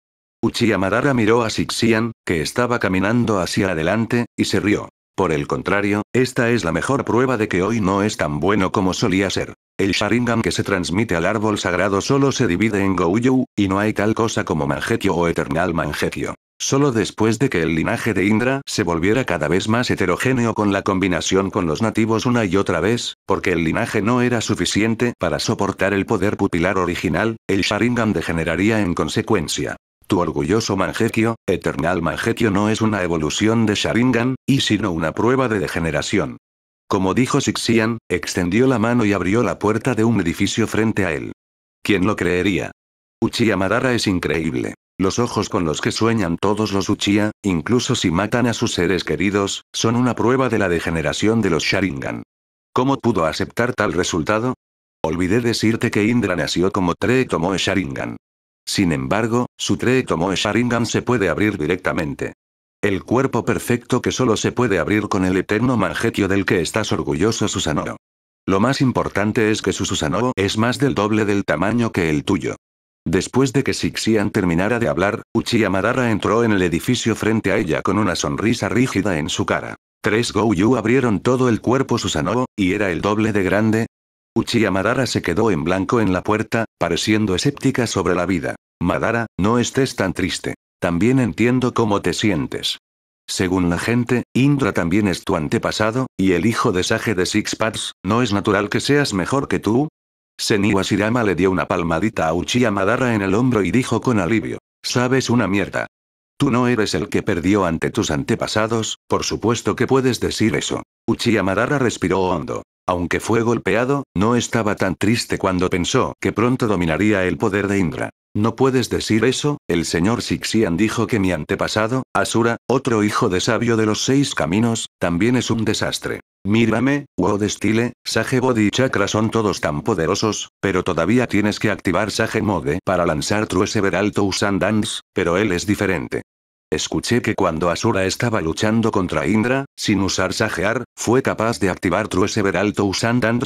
Speaker 1: Uchiha Madara miró a Sixian, que estaba caminando hacia adelante, y se rió. Por el contrario, esta es la mejor prueba de que hoy no es tan bueno como solía ser. El Sharingan que se transmite al árbol sagrado solo se divide en Gouyou, y no hay tal cosa como Mangekyo o Eternal Mangekyo. Solo después de que el linaje de Indra se volviera cada vez más heterogéneo con la combinación con los nativos una y otra vez, porque el linaje no era suficiente para soportar el poder pupilar original, el Sharingan degeneraría en consecuencia. Tu orgulloso Mangekyo, Eternal Mangekyo no es una evolución de Sharingan, y sino una prueba de degeneración. Como dijo Sixian, extendió la mano y abrió la puerta de un edificio frente a él. ¿Quién lo creería? Uchiha Madara es increíble. Los ojos con los que sueñan todos los Uchiha, incluso si matan a sus seres queridos, son una prueba de la degeneración de los Sharingan. ¿Cómo pudo aceptar tal resultado? Olvidé decirte que Indra nació como Tre tomó Sharingan. Sin embargo, su tre Tomoe Sharingan se puede abrir directamente. El cuerpo perfecto que solo se puede abrir con el eterno manjetio del que estás orgulloso Susanoo. Lo más importante es que su Susanoo es más del doble del tamaño que el tuyo. Después de que Sixian terminara de hablar, Uchiha Madara entró en el edificio frente a ella con una sonrisa rígida en su cara. Tres Gouyu abrieron todo el cuerpo Susanoo, y era el doble de grande, Uchiha Madara se quedó en blanco en la puerta, pareciendo escéptica sobre la vida. Madara, no estés tan triste. También entiendo cómo te sientes. Según la gente, Indra también es tu antepasado, y el hijo de Sage de Six Paths. ¿no es natural que seas mejor que tú? Seniwa Shirama le dio una palmadita a Uchiha Madara en el hombro y dijo con alivio, sabes una mierda. Tú no eres el que perdió ante tus antepasados, por supuesto que puedes decir eso. Uchiha Madara respiró hondo. Aunque fue golpeado, no estaba tan triste cuando pensó que pronto dominaría el poder de Indra. No puedes decir eso, el señor Sixian dijo que mi antepasado, Asura, otro hijo de sabio de los seis caminos, también es un desastre. Mírame, Wodestile, Style, Sage Body y Chakra son todos tan poderosos, pero todavía tienes que activar Sage Mode para lanzar True Several Alto Dance, pero él es diferente. Escuché que cuando Asura estaba luchando contra Indra, sin usar Sajear, fue capaz de activar True Sever Alto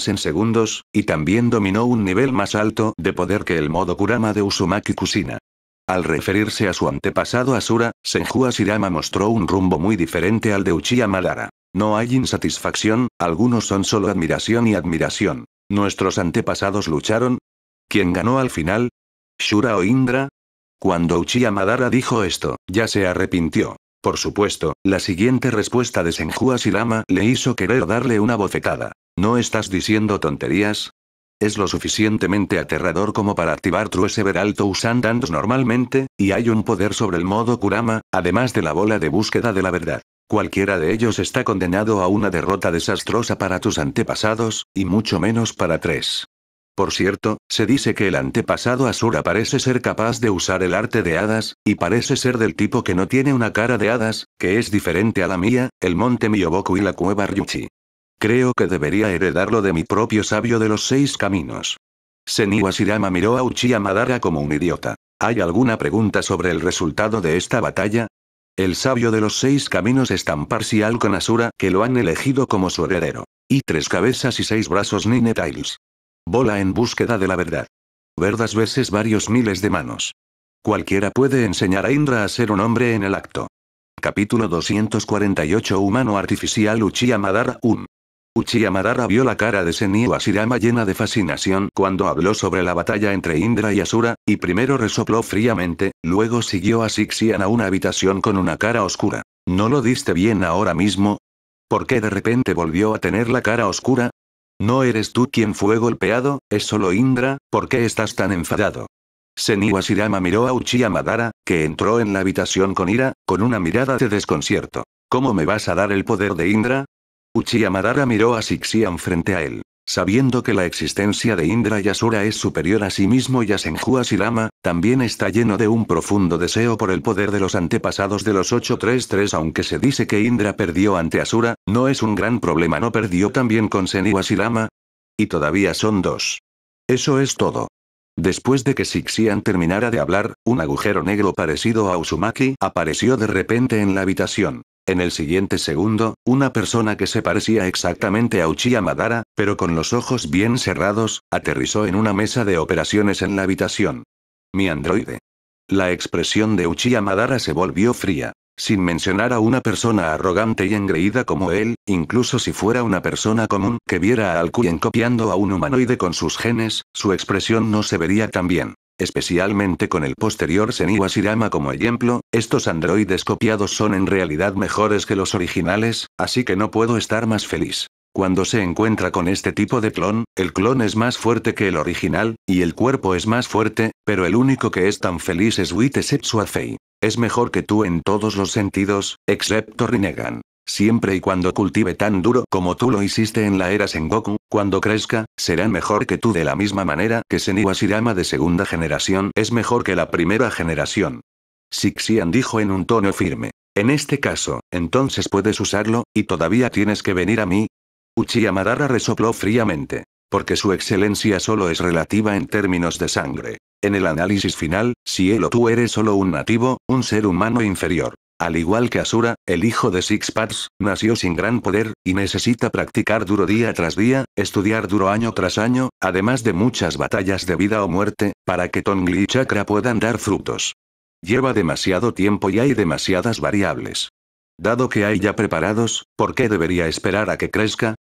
Speaker 1: en segundos, y también dominó un nivel más alto de poder que el modo Kurama de Usumaki Kusina. Al referirse a su antepasado Asura, Senju Asirama mostró un rumbo muy diferente al de Uchiha Madara. No hay insatisfacción, algunos son solo admiración y admiración. Nuestros antepasados lucharon. ¿Quién ganó al final? ¿Shura o Indra? Cuando Uchiha Madara dijo esto, ya se arrepintió. Por supuesto, la siguiente respuesta de Senju Shirama le hizo querer darle una bofetada. ¿No estás diciendo tonterías? Es lo suficientemente aterrador como para activar True Sever Alto usando normalmente, y hay un poder sobre el modo Kurama, además de la bola de búsqueda de la verdad. Cualquiera de ellos está condenado a una derrota desastrosa para tus antepasados, y mucho menos para tres. Por cierto, se dice que el antepasado Asura parece ser capaz de usar el arte de hadas, y parece ser del tipo que no tiene una cara de hadas, que es diferente a la mía, el monte Miyoboku y la cueva Ryuchi. Creo que debería heredarlo de mi propio sabio de los seis caminos. Seniwa miró a Uchiha Madara como un idiota. ¿Hay alguna pregunta sobre el resultado de esta batalla? El sabio de los seis caminos es tan parcial con Asura que lo han elegido como su heredero. Y tres cabezas y seis brazos tails. Bola en búsqueda de la verdad. Verdas veces varios miles de manos. Cualquiera puede enseñar a Indra a ser un hombre en el acto. Capítulo 248 Humano artificial Uchiha Madara 1 Uchiha vio la cara de Senio Asirama llena de fascinación cuando habló sobre la batalla entre Indra y Asura, y primero resopló fríamente, luego siguió a Sixian a una habitación con una cara oscura. ¿No lo diste bien ahora mismo? ¿Por qué de repente volvió a tener la cara oscura? No eres tú quien fue golpeado, es solo Indra, ¿por qué estás tan enfadado? Seniwasirama miró a Uchiha que entró en la habitación con ira, con una mirada de desconcierto. ¿Cómo me vas a dar el poder de Indra? Uchiha miró a Sixian frente a él. Sabiendo que la existencia de Indra y Asura es superior a sí mismo y a Senju también está lleno de un profundo deseo por el poder de los antepasados de los 833 aunque se dice que Indra perdió ante Asura, no es un gran problema no perdió también con Senju Asilama. Y todavía son dos. Eso es todo. Después de que Sixian terminara de hablar, un agujero negro parecido a Usumaki apareció de repente en la habitación. En el siguiente segundo, una persona que se parecía exactamente a Uchiha Madara, pero con los ojos bien cerrados, aterrizó en una mesa de operaciones en la habitación. Mi androide. La expresión de Uchiha Madara se volvió fría. Sin mencionar a una persona arrogante y engreída como él, incluso si fuera una persona común que viera a Alcuyen copiando a un humanoide con sus genes, su expresión no se vería tan bien. Especialmente con el posterior Seniwa como ejemplo, estos androides copiados son en realidad mejores que los originales, así que no puedo estar más feliz. Cuando se encuentra con este tipo de clon, el clon es más fuerte que el original, y el cuerpo es más fuerte, pero el único que es tan feliz es Witesetsua Fei. Es mejor que tú en todos los sentidos, excepto Rinnegan. Siempre y cuando cultive tan duro como tú lo hiciste en la era Sengoku, cuando crezca, será mejor que tú de la misma manera que Seniwa de segunda generación es mejor que la primera generación. Sixian dijo en un tono firme. En este caso, entonces puedes usarlo, y todavía tienes que venir a mí. Uchiha Madara resopló fríamente. Porque su excelencia solo es relativa en términos de sangre. En el análisis final, si él o tú eres solo un nativo, un ser humano inferior. Al igual que Asura, el hijo de Six Sixpads, nació sin gran poder, y necesita practicar duro día tras día, estudiar duro año tras año, además de muchas batallas de vida o muerte, para que Tongli y Chakra puedan dar frutos. Lleva demasiado tiempo y hay demasiadas variables. Dado que hay ya preparados, ¿por qué debería esperar a que crezca?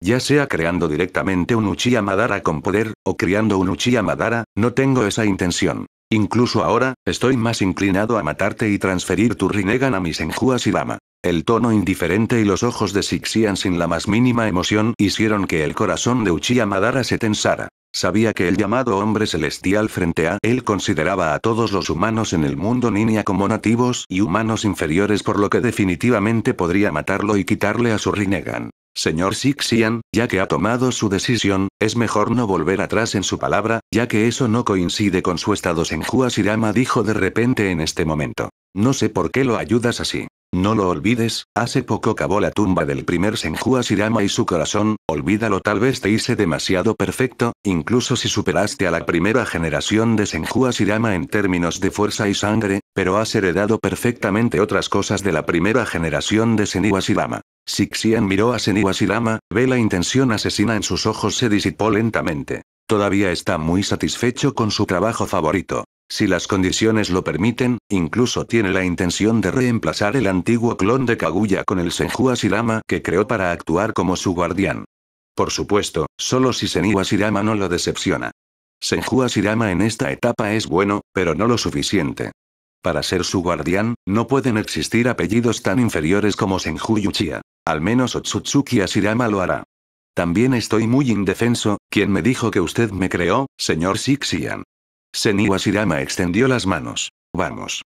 Speaker 1: Ya sea creando directamente un Uchiha Madara con poder, o criando un Uchiha Madara, no tengo esa intención. Incluso ahora, estoy más inclinado a matarte y transferir tu Rinnegan a mi y lama. El tono indiferente y los ojos de Sixian sin la más mínima emoción hicieron que el corazón de Uchiha Madara se tensara. Sabía que el llamado hombre celestial frente a él consideraba a todos los humanos en el mundo niña como nativos y humanos inferiores por lo que definitivamente podría matarlo y quitarle a su Rinnegan. Señor Sixian, ya que ha tomado su decisión, es mejor no volver atrás en su palabra, ya que eso no coincide con su estado Senju Asirama dijo de repente en este momento. No sé por qué lo ayudas así. No lo olvides, hace poco cavó la tumba del primer Senju Asirama y su corazón, olvídalo tal vez te hice demasiado perfecto, incluso si superaste a la primera generación de Senju Asirama en términos de fuerza y sangre, pero has heredado perfectamente otras cosas de la primera generación de Senju Asirama. Sixian miró a Senju Asirama, ve la intención asesina en sus ojos se disipó lentamente. Todavía está muy satisfecho con su trabajo favorito. Si las condiciones lo permiten, incluso tiene la intención de reemplazar el antiguo clon de Kaguya con el Senju Asirama que creó para actuar como su guardián. Por supuesto, solo si Senju Asirama no lo decepciona. Senju Asirama en esta etapa es bueno, pero no lo suficiente. Para ser su guardián, no pueden existir apellidos tan inferiores como Senju Yuchiya. Al menos Otsutsuki Asirama lo hará. También estoy muy indefenso, quien me dijo que usted me creó, señor Sixian. Senua extendió las manos. Vamos.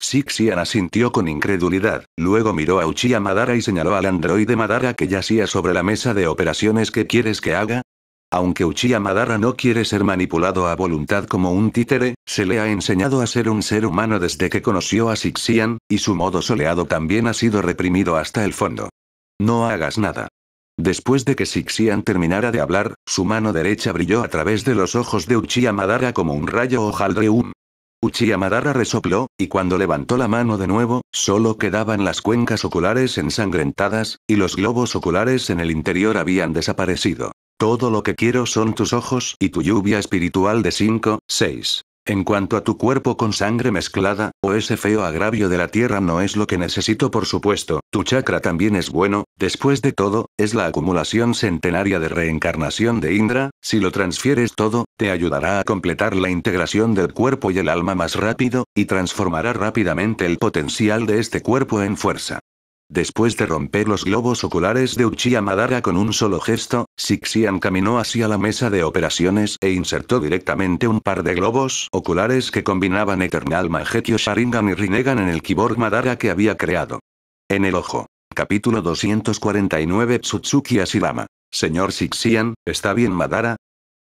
Speaker 1: Sixian asintió con incredulidad, luego miró a Uchiha Madara y señaló al androide Madara que yacía sobre la mesa de operaciones que quieres que haga. Aunque Uchiha Madara no quiere ser manipulado a voluntad como un títere, se le ha enseñado a ser un ser humano desde que conoció a Sixian, y su modo soleado también ha sido reprimido hasta el fondo. No hagas nada. Después de que Sixian terminara de hablar, su mano derecha brilló a través de los ojos de Uchiha Madara como un rayo ojaldreum. Uchiha Madara resopló, y cuando levantó la mano de nuevo, solo quedaban las cuencas oculares ensangrentadas, y los globos oculares en el interior habían desaparecido. Todo lo que quiero son tus ojos y tu lluvia espiritual de 5, 6. En cuanto a tu cuerpo con sangre mezclada, o ese feo agravio de la tierra no es lo que necesito por supuesto, tu chakra también es bueno, después de todo, es la acumulación centenaria de reencarnación de Indra, si lo transfieres todo, te ayudará a completar la integración del cuerpo y el alma más rápido, y transformará rápidamente el potencial de este cuerpo en fuerza. Después de romper los globos oculares de Uchiha Madara con un solo gesto, Sixian caminó hacia la mesa de operaciones e insertó directamente un par de globos oculares que combinaban Eternal Magetio Sharingan y Rinnegan en el Kiborg Madara que había creado. En el ojo. Capítulo 249 Tsutsuki Asilama. Señor Sixian, ¿está bien Madara?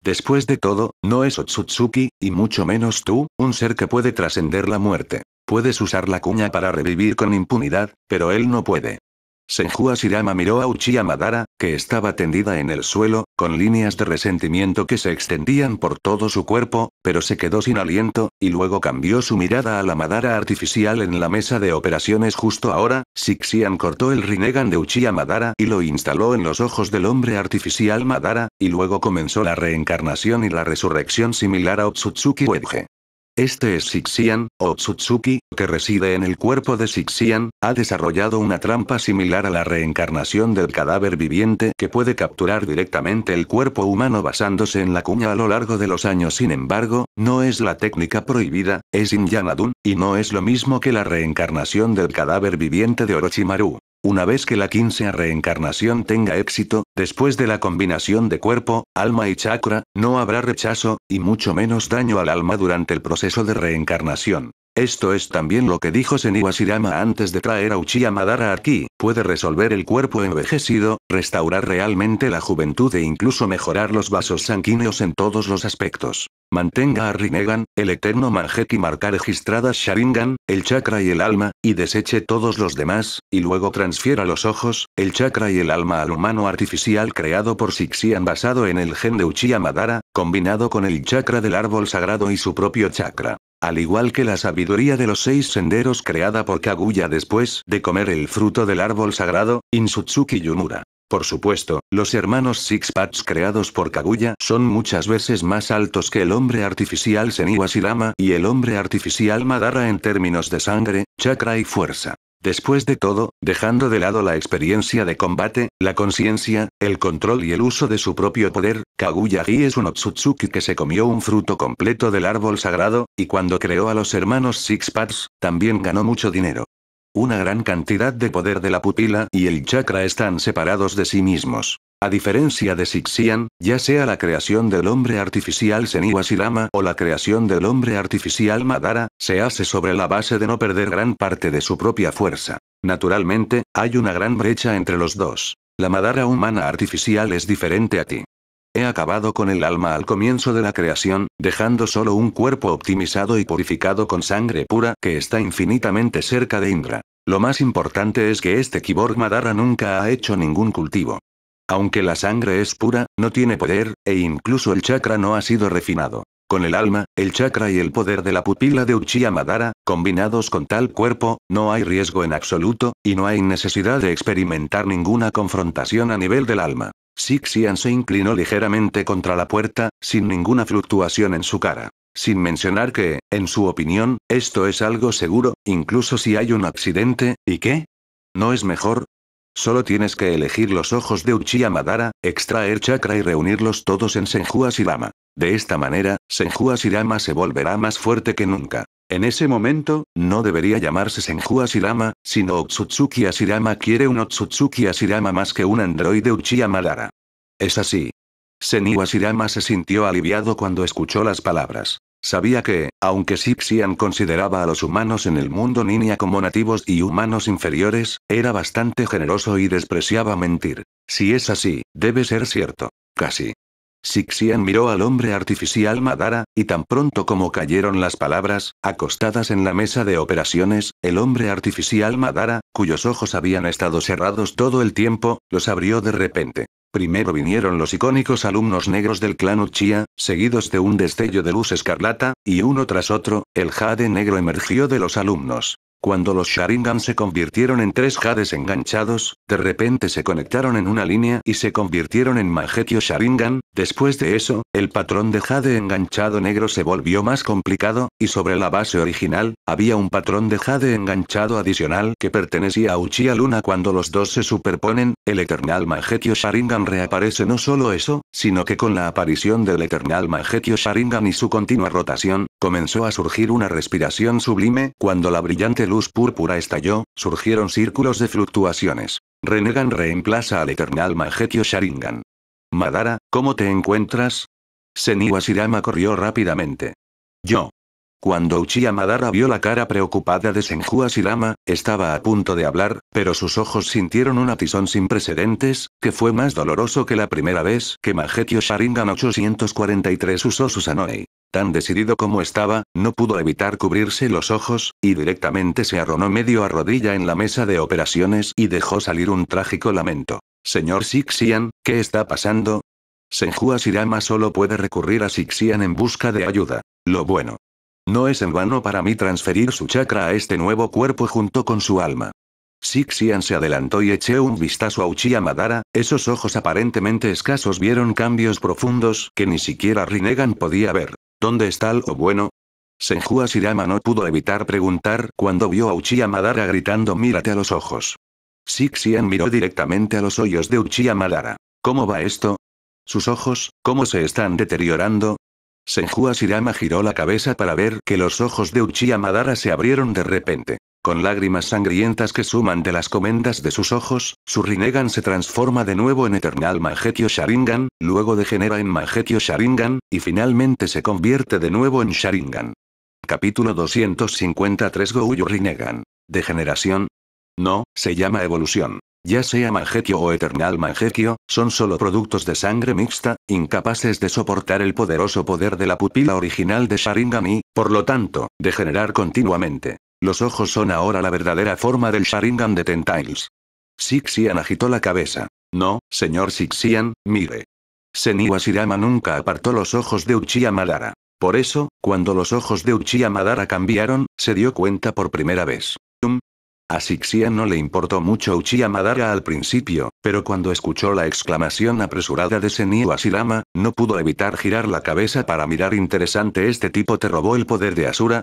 Speaker 1: Después de todo, no es Otsutsuki, y mucho menos tú, un ser que puede trascender la muerte. Puedes usar la cuña para revivir con impunidad, pero él no puede. Senju Asirama miró a Uchiha Madara, que estaba tendida en el suelo, con líneas de resentimiento que se extendían por todo su cuerpo, pero se quedó sin aliento, y luego cambió su mirada a la Madara artificial en la mesa de operaciones justo ahora, Sixian cortó el Rinnegan de Uchiha Madara y lo instaló en los ojos del hombre artificial Madara, y luego comenzó la reencarnación y la resurrección similar a Otsutsuki Wedge. Este es Sixian, o Tsutsuki, que reside en el cuerpo de Sixian, ha desarrollado una trampa similar a la reencarnación del cadáver viviente que puede capturar directamente el cuerpo humano basándose en la cuña a lo largo de los años. Sin embargo, no es la técnica prohibida, es Inyanadun, y no es lo mismo que la reencarnación del cadáver viviente de Orochimaru. Una vez que la quincea reencarnación tenga éxito, después de la combinación de cuerpo, alma y chakra, no habrá rechazo, y mucho menos daño al alma durante el proceso de reencarnación. Esto es también lo que dijo Seniwashirama antes de traer a Uchiha Madara aquí, puede resolver el cuerpo envejecido, restaurar realmente la juventud e incluso mejorar los vasos sanguíneos en todos los aspectos. Mantenga a Rinnegan, el eterno y marca registradas Sharingan, el chakra y el alma, y deseche todos los demás, y luego transfiera los ojos, el chakra y el alma al humano artificial creado por Sixian basado en el gen de Uchiha Madara, combinado con el chakra del árbol sagrado y su propio chakra. Al igual que la sabiduría de los seis senderos creada por Kaguya después de comer el fruto del árbol sagrado, Insutsuki Yumura. Por supuesto, los hermanos Six Pats creados por Kaguya son muchas veces más altos que el hombre artificial Seniwa y el hombre artificial Madara en términos de sangre, chakra y fuerza. Después de todo, dejando de lado la experiencia de combate, la conciencia, el control y el uso de su propio poder, kaguya es un Otsutsuki que se comió un fruto completo del árbol sagrado, y cuando creó a los hermanos Six Paths también ganó mucho dinero. Una gran cantidad de poder de la pupila y el chakra están separados de sí mismos. A diferencia de Sixian, ya sea la creación del hombre artificial Seniwasirama o la creación del hombre artificial Madara, se hace sobre la base de no perder gran parte de su propia fuerza. Naturalmente, hay una gran brecha entre los dos. La Madara humana artificial es diferente a ti. He acabado con el alma al comienzo de la creación, dejando solo un cuerpo optimizado y purificado con sangre pura que está infinitamente cerca de Indra. Lo más importante es que este kiborg Madara nunca ha hecho ningún cultivo. Aunque la sangre es pura, no tiene poder, e incluso el chakra no ha sido refinado. Con el alma, el chakra y el poder de la pupila de Uchiha Madara, combinados con tal cuerpo, no hay riesgo en absoluto, y no hay necesidad de experimentar ninguna confrontación a nivel del alma. Sixian se inclinó ligeramente contra la puerta, sin ninguna fluctuación en su cara. Sin mencionar que, en su opinión, esto es algo seguro, incluso si hay un accidente, ¿y qué? ¿No es mejor? Solo tienes que elegir los ojos de Uchiha Madara, extraer chakra y reunirlos todos en Senjua Asirama. De esta manera, Senjua Asirama se volverá más fuerte que nunca. En ese momento, no debería llamarse Senju Asirama, sino Otsutsuki Asirama quiere un Otsutsuki Asirama más que un androide Uchiha Madara. Es así. Senju Asirama se sintió aliviado cuando escuchó las palabras. Sabía que, aunque Sixian consideraba a los humanos en el mundo niña como nativos y humanos inferiores, era bastante generoso y despreciaba mentir. Si es así, debe ser cierto. Casi. Sixian miró al hombre artificial Madara, y tan pronto como cayeron las palabras, acostadas en la mesa de operaciones, el hombre artificial Madara, cuyos ojos habían estado cerrados todo el tiempo, los abrió de repente. Primero vinieron los icónicos alumnos negros del clan Uchiha, seguidos de un destello de luz escarlata, y uno tras otro, el jade negro emergió de los alumnos. Cuando los Sharingan se convirtieron en tres Hades enganchados, de repente se conectaron en una línea y se convirtieron en Mangekyo Sharingan, después de eso, el patrón de Jade enganchado negro se volvió más complicado, y sobre la base original, había un patrón de Jade enganchado adicional que pertenecía a Uchiha Luna cuando los dos se superponen, el Eternal Mangekyo Sharingan reaparece no solo eso, sino que con la aparición del Eternal Mangekyo Sharingan y su continua rotación, comenzó a surgir una respiración sublime, cuando la brillante luz púrpura estalló, surgieron círculos de fluctuaciones. Renegan reemplaza al Eternal Mangekyo Sharingan. Madara, ¿cómo te encuentras? Seniwasirama Shirama corrió rápidamente. Yo. Cuando Uchiha Madara vio la cara preocupada de Senju Lama, estaba a punto de hablar, pero sus ojos sintieron un atisón sin precedentes, que fue más doloroso que la primera vez que Mahekyo Sharingan 843 usó Sanoei. Tan decidido como estaba, no pudo evitar cubrirse los ojos, y directamente se arronó medio a rodilla en la mesa de operaciones y dejó salir un trágico lamento. Señor Sixian, ¿qué está pasando? Senju Asirama solo puede recurrir a Sixian en busca de ayuda. Lo bueno no es en vano para mí transferir su chakra a este nuevo cuerpo junto con su alma. Sixian se adelantó y eché un vistazo a Uchiha Madara, esos ojos aparentemente escasos vieron cambios profundos que ni siquiera Rinnegan podía ver. ¿Dónde está o oh bueno? Senju Shirama no pudo evitar preguntar cuando vio a Uchiha Madara gritando mírate a los ojos. Sixian miró directamente a los hoyos de Uchiha Madara. ¿Cómo va esto? ¿Sus ojos, cómo se están deteriorando? Senju Shirama giró la cabeza para ver que los ojos de Uchiha Madara se abrieron de repente. Con lágrimas sangrientas que suman de las comendas de sus ojos, su Rinnegan se transforma de nuevo en Eternal Mangekyo Sharingan, luego degenera en Mangekyo Sharingan, y finalmente se convierte de nuevo en Sharingan. Capítulo 253 Gouyu Rinnegan. Degeneración. No, se llama evolución ya sea Mangekyo o Eternal Mangekyo, son solo productos de sangre mixta, incapaces de soportar el poderoso poder de la pupila original de y, por lo tanto, de generar continuamente. Los ojos son ahora la verdadera forma del Sharingan de Tentails. Sixian agitó la cabeza. No, señor Sixian, mire. Seniwa Shirama nunca apartó los ojos de Uchiha Madara. Por eso, cuando los ojos de Uchiha Madara cambiaron, se dio cuenta por primera vez. A Sixia no le importó mucho Uchiha Madara al principio, pero cuando escuchó la exclamación apresurada de Senyu Asirama, no pudo evitar girar la cabeza para mirar interesante este tipo te robó el poder de Asura.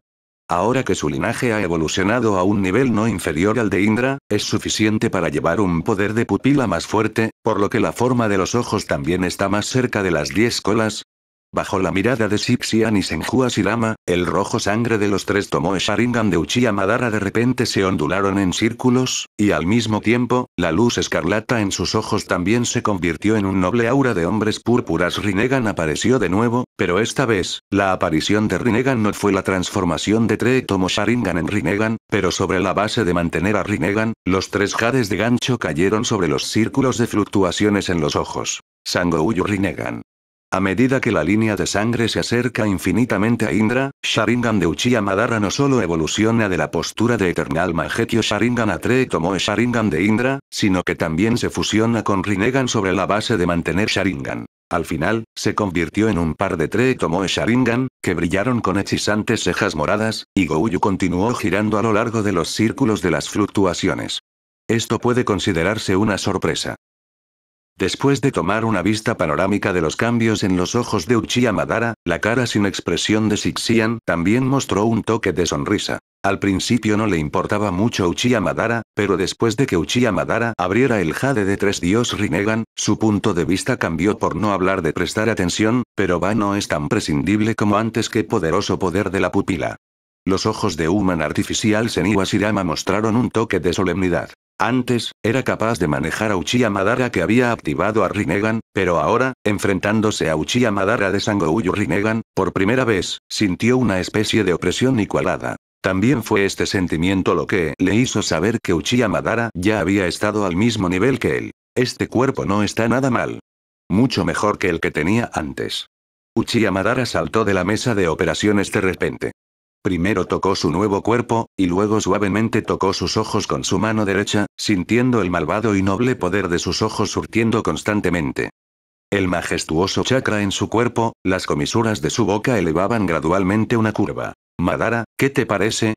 Speaker 1: Ahora que su linaje ha evolucionado a un nivel no inferior al de Indra, es suficiente para llevar un poder de pupila más fuerte, por lo que la forma de los ojos también está más cerca de las 10 colas, Bajo la mirada de Sipsian y Senju Silama, el rojo sangre de los tres Tomoe Sharingan de Uchiha Madara de repente se ondularon en círculos, y al mismo tiempo, la luz escarlata en sus ojos también se convirtió en un noble aura de hombres púrpuras. Rinnegan apareció de nuevo, pero esta vez, la aparición de Rinnegan no fue la transformación de tres Tomo Sharingan en Rinnegan, pero sobre la base de mantener a Rinnegan, los tres jades de gancho cayeron sobre los círculos de fluctuaciones en los ojos. Uyu Rinnegan. A medida que la línea de sangre se acerca infinitamente a Indra, Sharingan de Uchiha Madara no solo evoluciona de la postura de Eternal Magetio Sharingan a Tomoe Sharingan de Indra, sino que también se fusiona con Rinnegan sobre la base de mantener Sharingan. Al final, se convirtió en un par de Tre Tomoe Sharingan, que brillaron con hechizantes cejas moradas, y Gouyu continuó girando a lo largo de los círculos de las fluctuaciones. Esto puede considerarse una sorpresa. Después de tomar una vista panorámica de los cambios en los ojos de Uchiha Madara, la cara sin expresión de Sixian también mostró un toque de sonrisa. Al principio no le importaba mucho Uchiha Madara, pero después de que Uchiha Madara abriera el jade de tres dios Rinnegan, su punto de vista cambió por no hablar de prestar atención, pero Va no es tan prescindible como antes que poderoso poder de la pupila. Los ojos de Human Artificial Seniwa Shirama mostraron un toque de solemnidad. Antes, era capaz de manejar a Uchiha Madara que había activado a Rinnegan, pero ahora, enfrentándose a Uchiha Madara de Uyu Rinnegan, por primera vez, sintió una especie de opresión igualada. También fue este sentimiento lo que le hizo saber que Uchiha Madara ya había estado al mismo nivel que él. Este cuerpo no está nada mal. Mucho mejor que el que tenía antes. Uchiha Madara saltó de la mesa de operaciones de repente. Primero tocó su nuevo cuerpo, y luego suavemente tocó sus ojos con su mano derecha, sintiendo el malvado y noble poder de sus ojos surtiendo constantemente. El majestuoso chakra en su cuerpo, las comisuras de su boca elevaban gradualmente una curva. Madara, ¿qué te parece?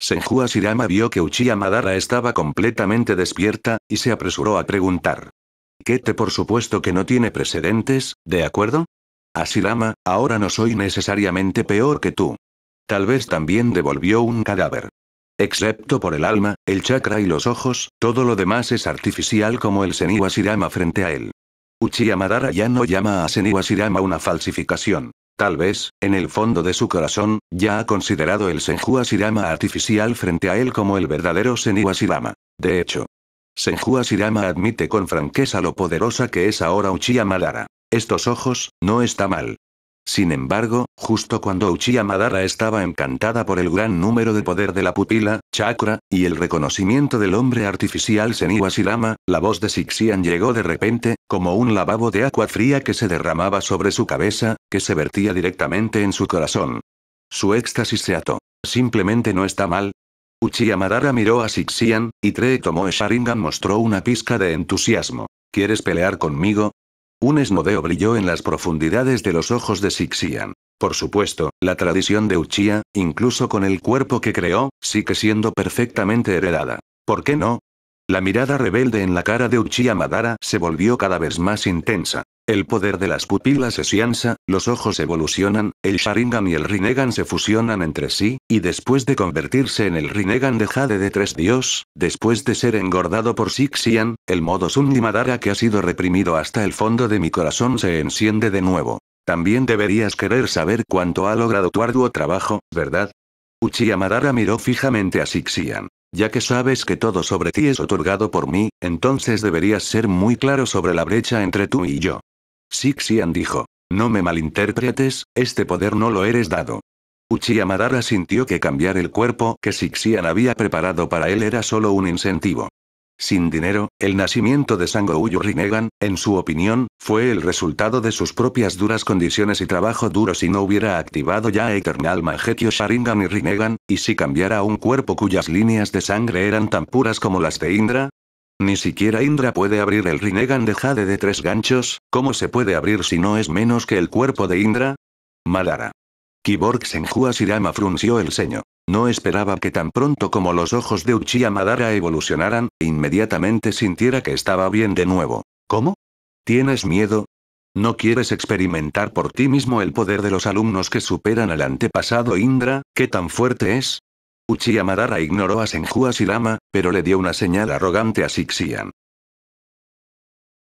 Speaker 1: Senju Asirama vio que Uchiha Madara estaba completamente despierta, y se apresuró a preguntar. ¿Qué te por supuesto que no tiene precedentes, ¿de acuerdo? Asirama, ah, ahora no soy necesariamente peor que tú. Tal vez también devolvió un cadáver. Excepto por el alma, el chakra y los ojos, todo lo demás es artificial como el Seniwasirama frente a él. Uchiha Madara ya no llama a Seniwasirama una falsificación. Tal vez, en el fondo de su corazón, ya ha considerado el Senju Asirama artificial frente a él como el verdadero Senju De hecho, Senju Asirama admite con franqueza lo poderosa que es ahora Uchiha Estos ojos, no está mal. Sin embargo, justo cuando Uchiha Madara estaba encantada por el gran número de poder de la pupila, chakra, y el reconocimiento del hombre artificial Seniwa la voz de Sixian llegó de repente, como un lavabo de agua fría que se derramaba sobre su cabeza, que se vertía directamente en su corazón. Su éxtasis se ató. Simplemente no está mal. Uchiha Madara miró a Sixian, y Tre tomó Sharingan mostró una pizca de entusiasmo. ¿Quieres pelear conmigo? Un esnodeo brilló en las profundidades de los ojos de Sixian. Por supuesto, la tradición de Uchiha, incluso con el cuerpo que creó, sigue siendo perfectamente heredada. ¿Por qué no? La mirada rebelde en la cara de Uchiha Madara se volvió cada vez más intensa. El poder de las pupilas se cianza, los ojos evolucionan, el Sharingan y el Rinnegan se fusionan entre sí, y después de convertirse en el Rinnegan de Jade de Tres Dios, después de ser engordado por Sixian, el modo Madara que ha sido reprimido hasta el fondo de mi corazón se enciende de nuevo. También deberías querer saber cuánto ha logrado tu arduo trabajo, ¿verdad? Uchiha miró fijamente a Sixian. Ya que sabes que todo sobre ti es otorgado por mí, entonces deberías ser muy claro sobre la brecha entre tú y yo. Sixian dijo. No me malinterpretes, este poder no lo eres dado. Uchiha Madara sintió que cambiar el cuerpo que Sixian había preparado para él era solo un incentivo. Sin dinero, el nacimiento de Sangouyu Rinnegan, en su opinión, fue el resultado de sus propias duras condiciones y trabajo duro si no hubiera activado ya Eternal Magetio Sharingan y Rinegan, y si cambiara un cuerpo cuyas líneas de sangre eran tan puras como las de Indra, ni siquiera Indra puede abrir el Rinnegan de Jade de tres ganchos, ¿cómo se puede abrir si no es menos que el cuerpo de Indra? Madara. Kiborg Senju Sirama frunció el ceño. No esperaba que tan pronto como los ojos de Uchiha Madara evolucionaran, inmediatamente sintiera que estaba bien de nuevo. ¿Cómo? ¿Tienes miedo? ¿No quieres experimentar por ti mismo el poder de los alumnos que superan al antepasado Indra, que tan fuerte es? Uchiha Madara ignoró a Senju pero le dio una señal arrogante a Sixian.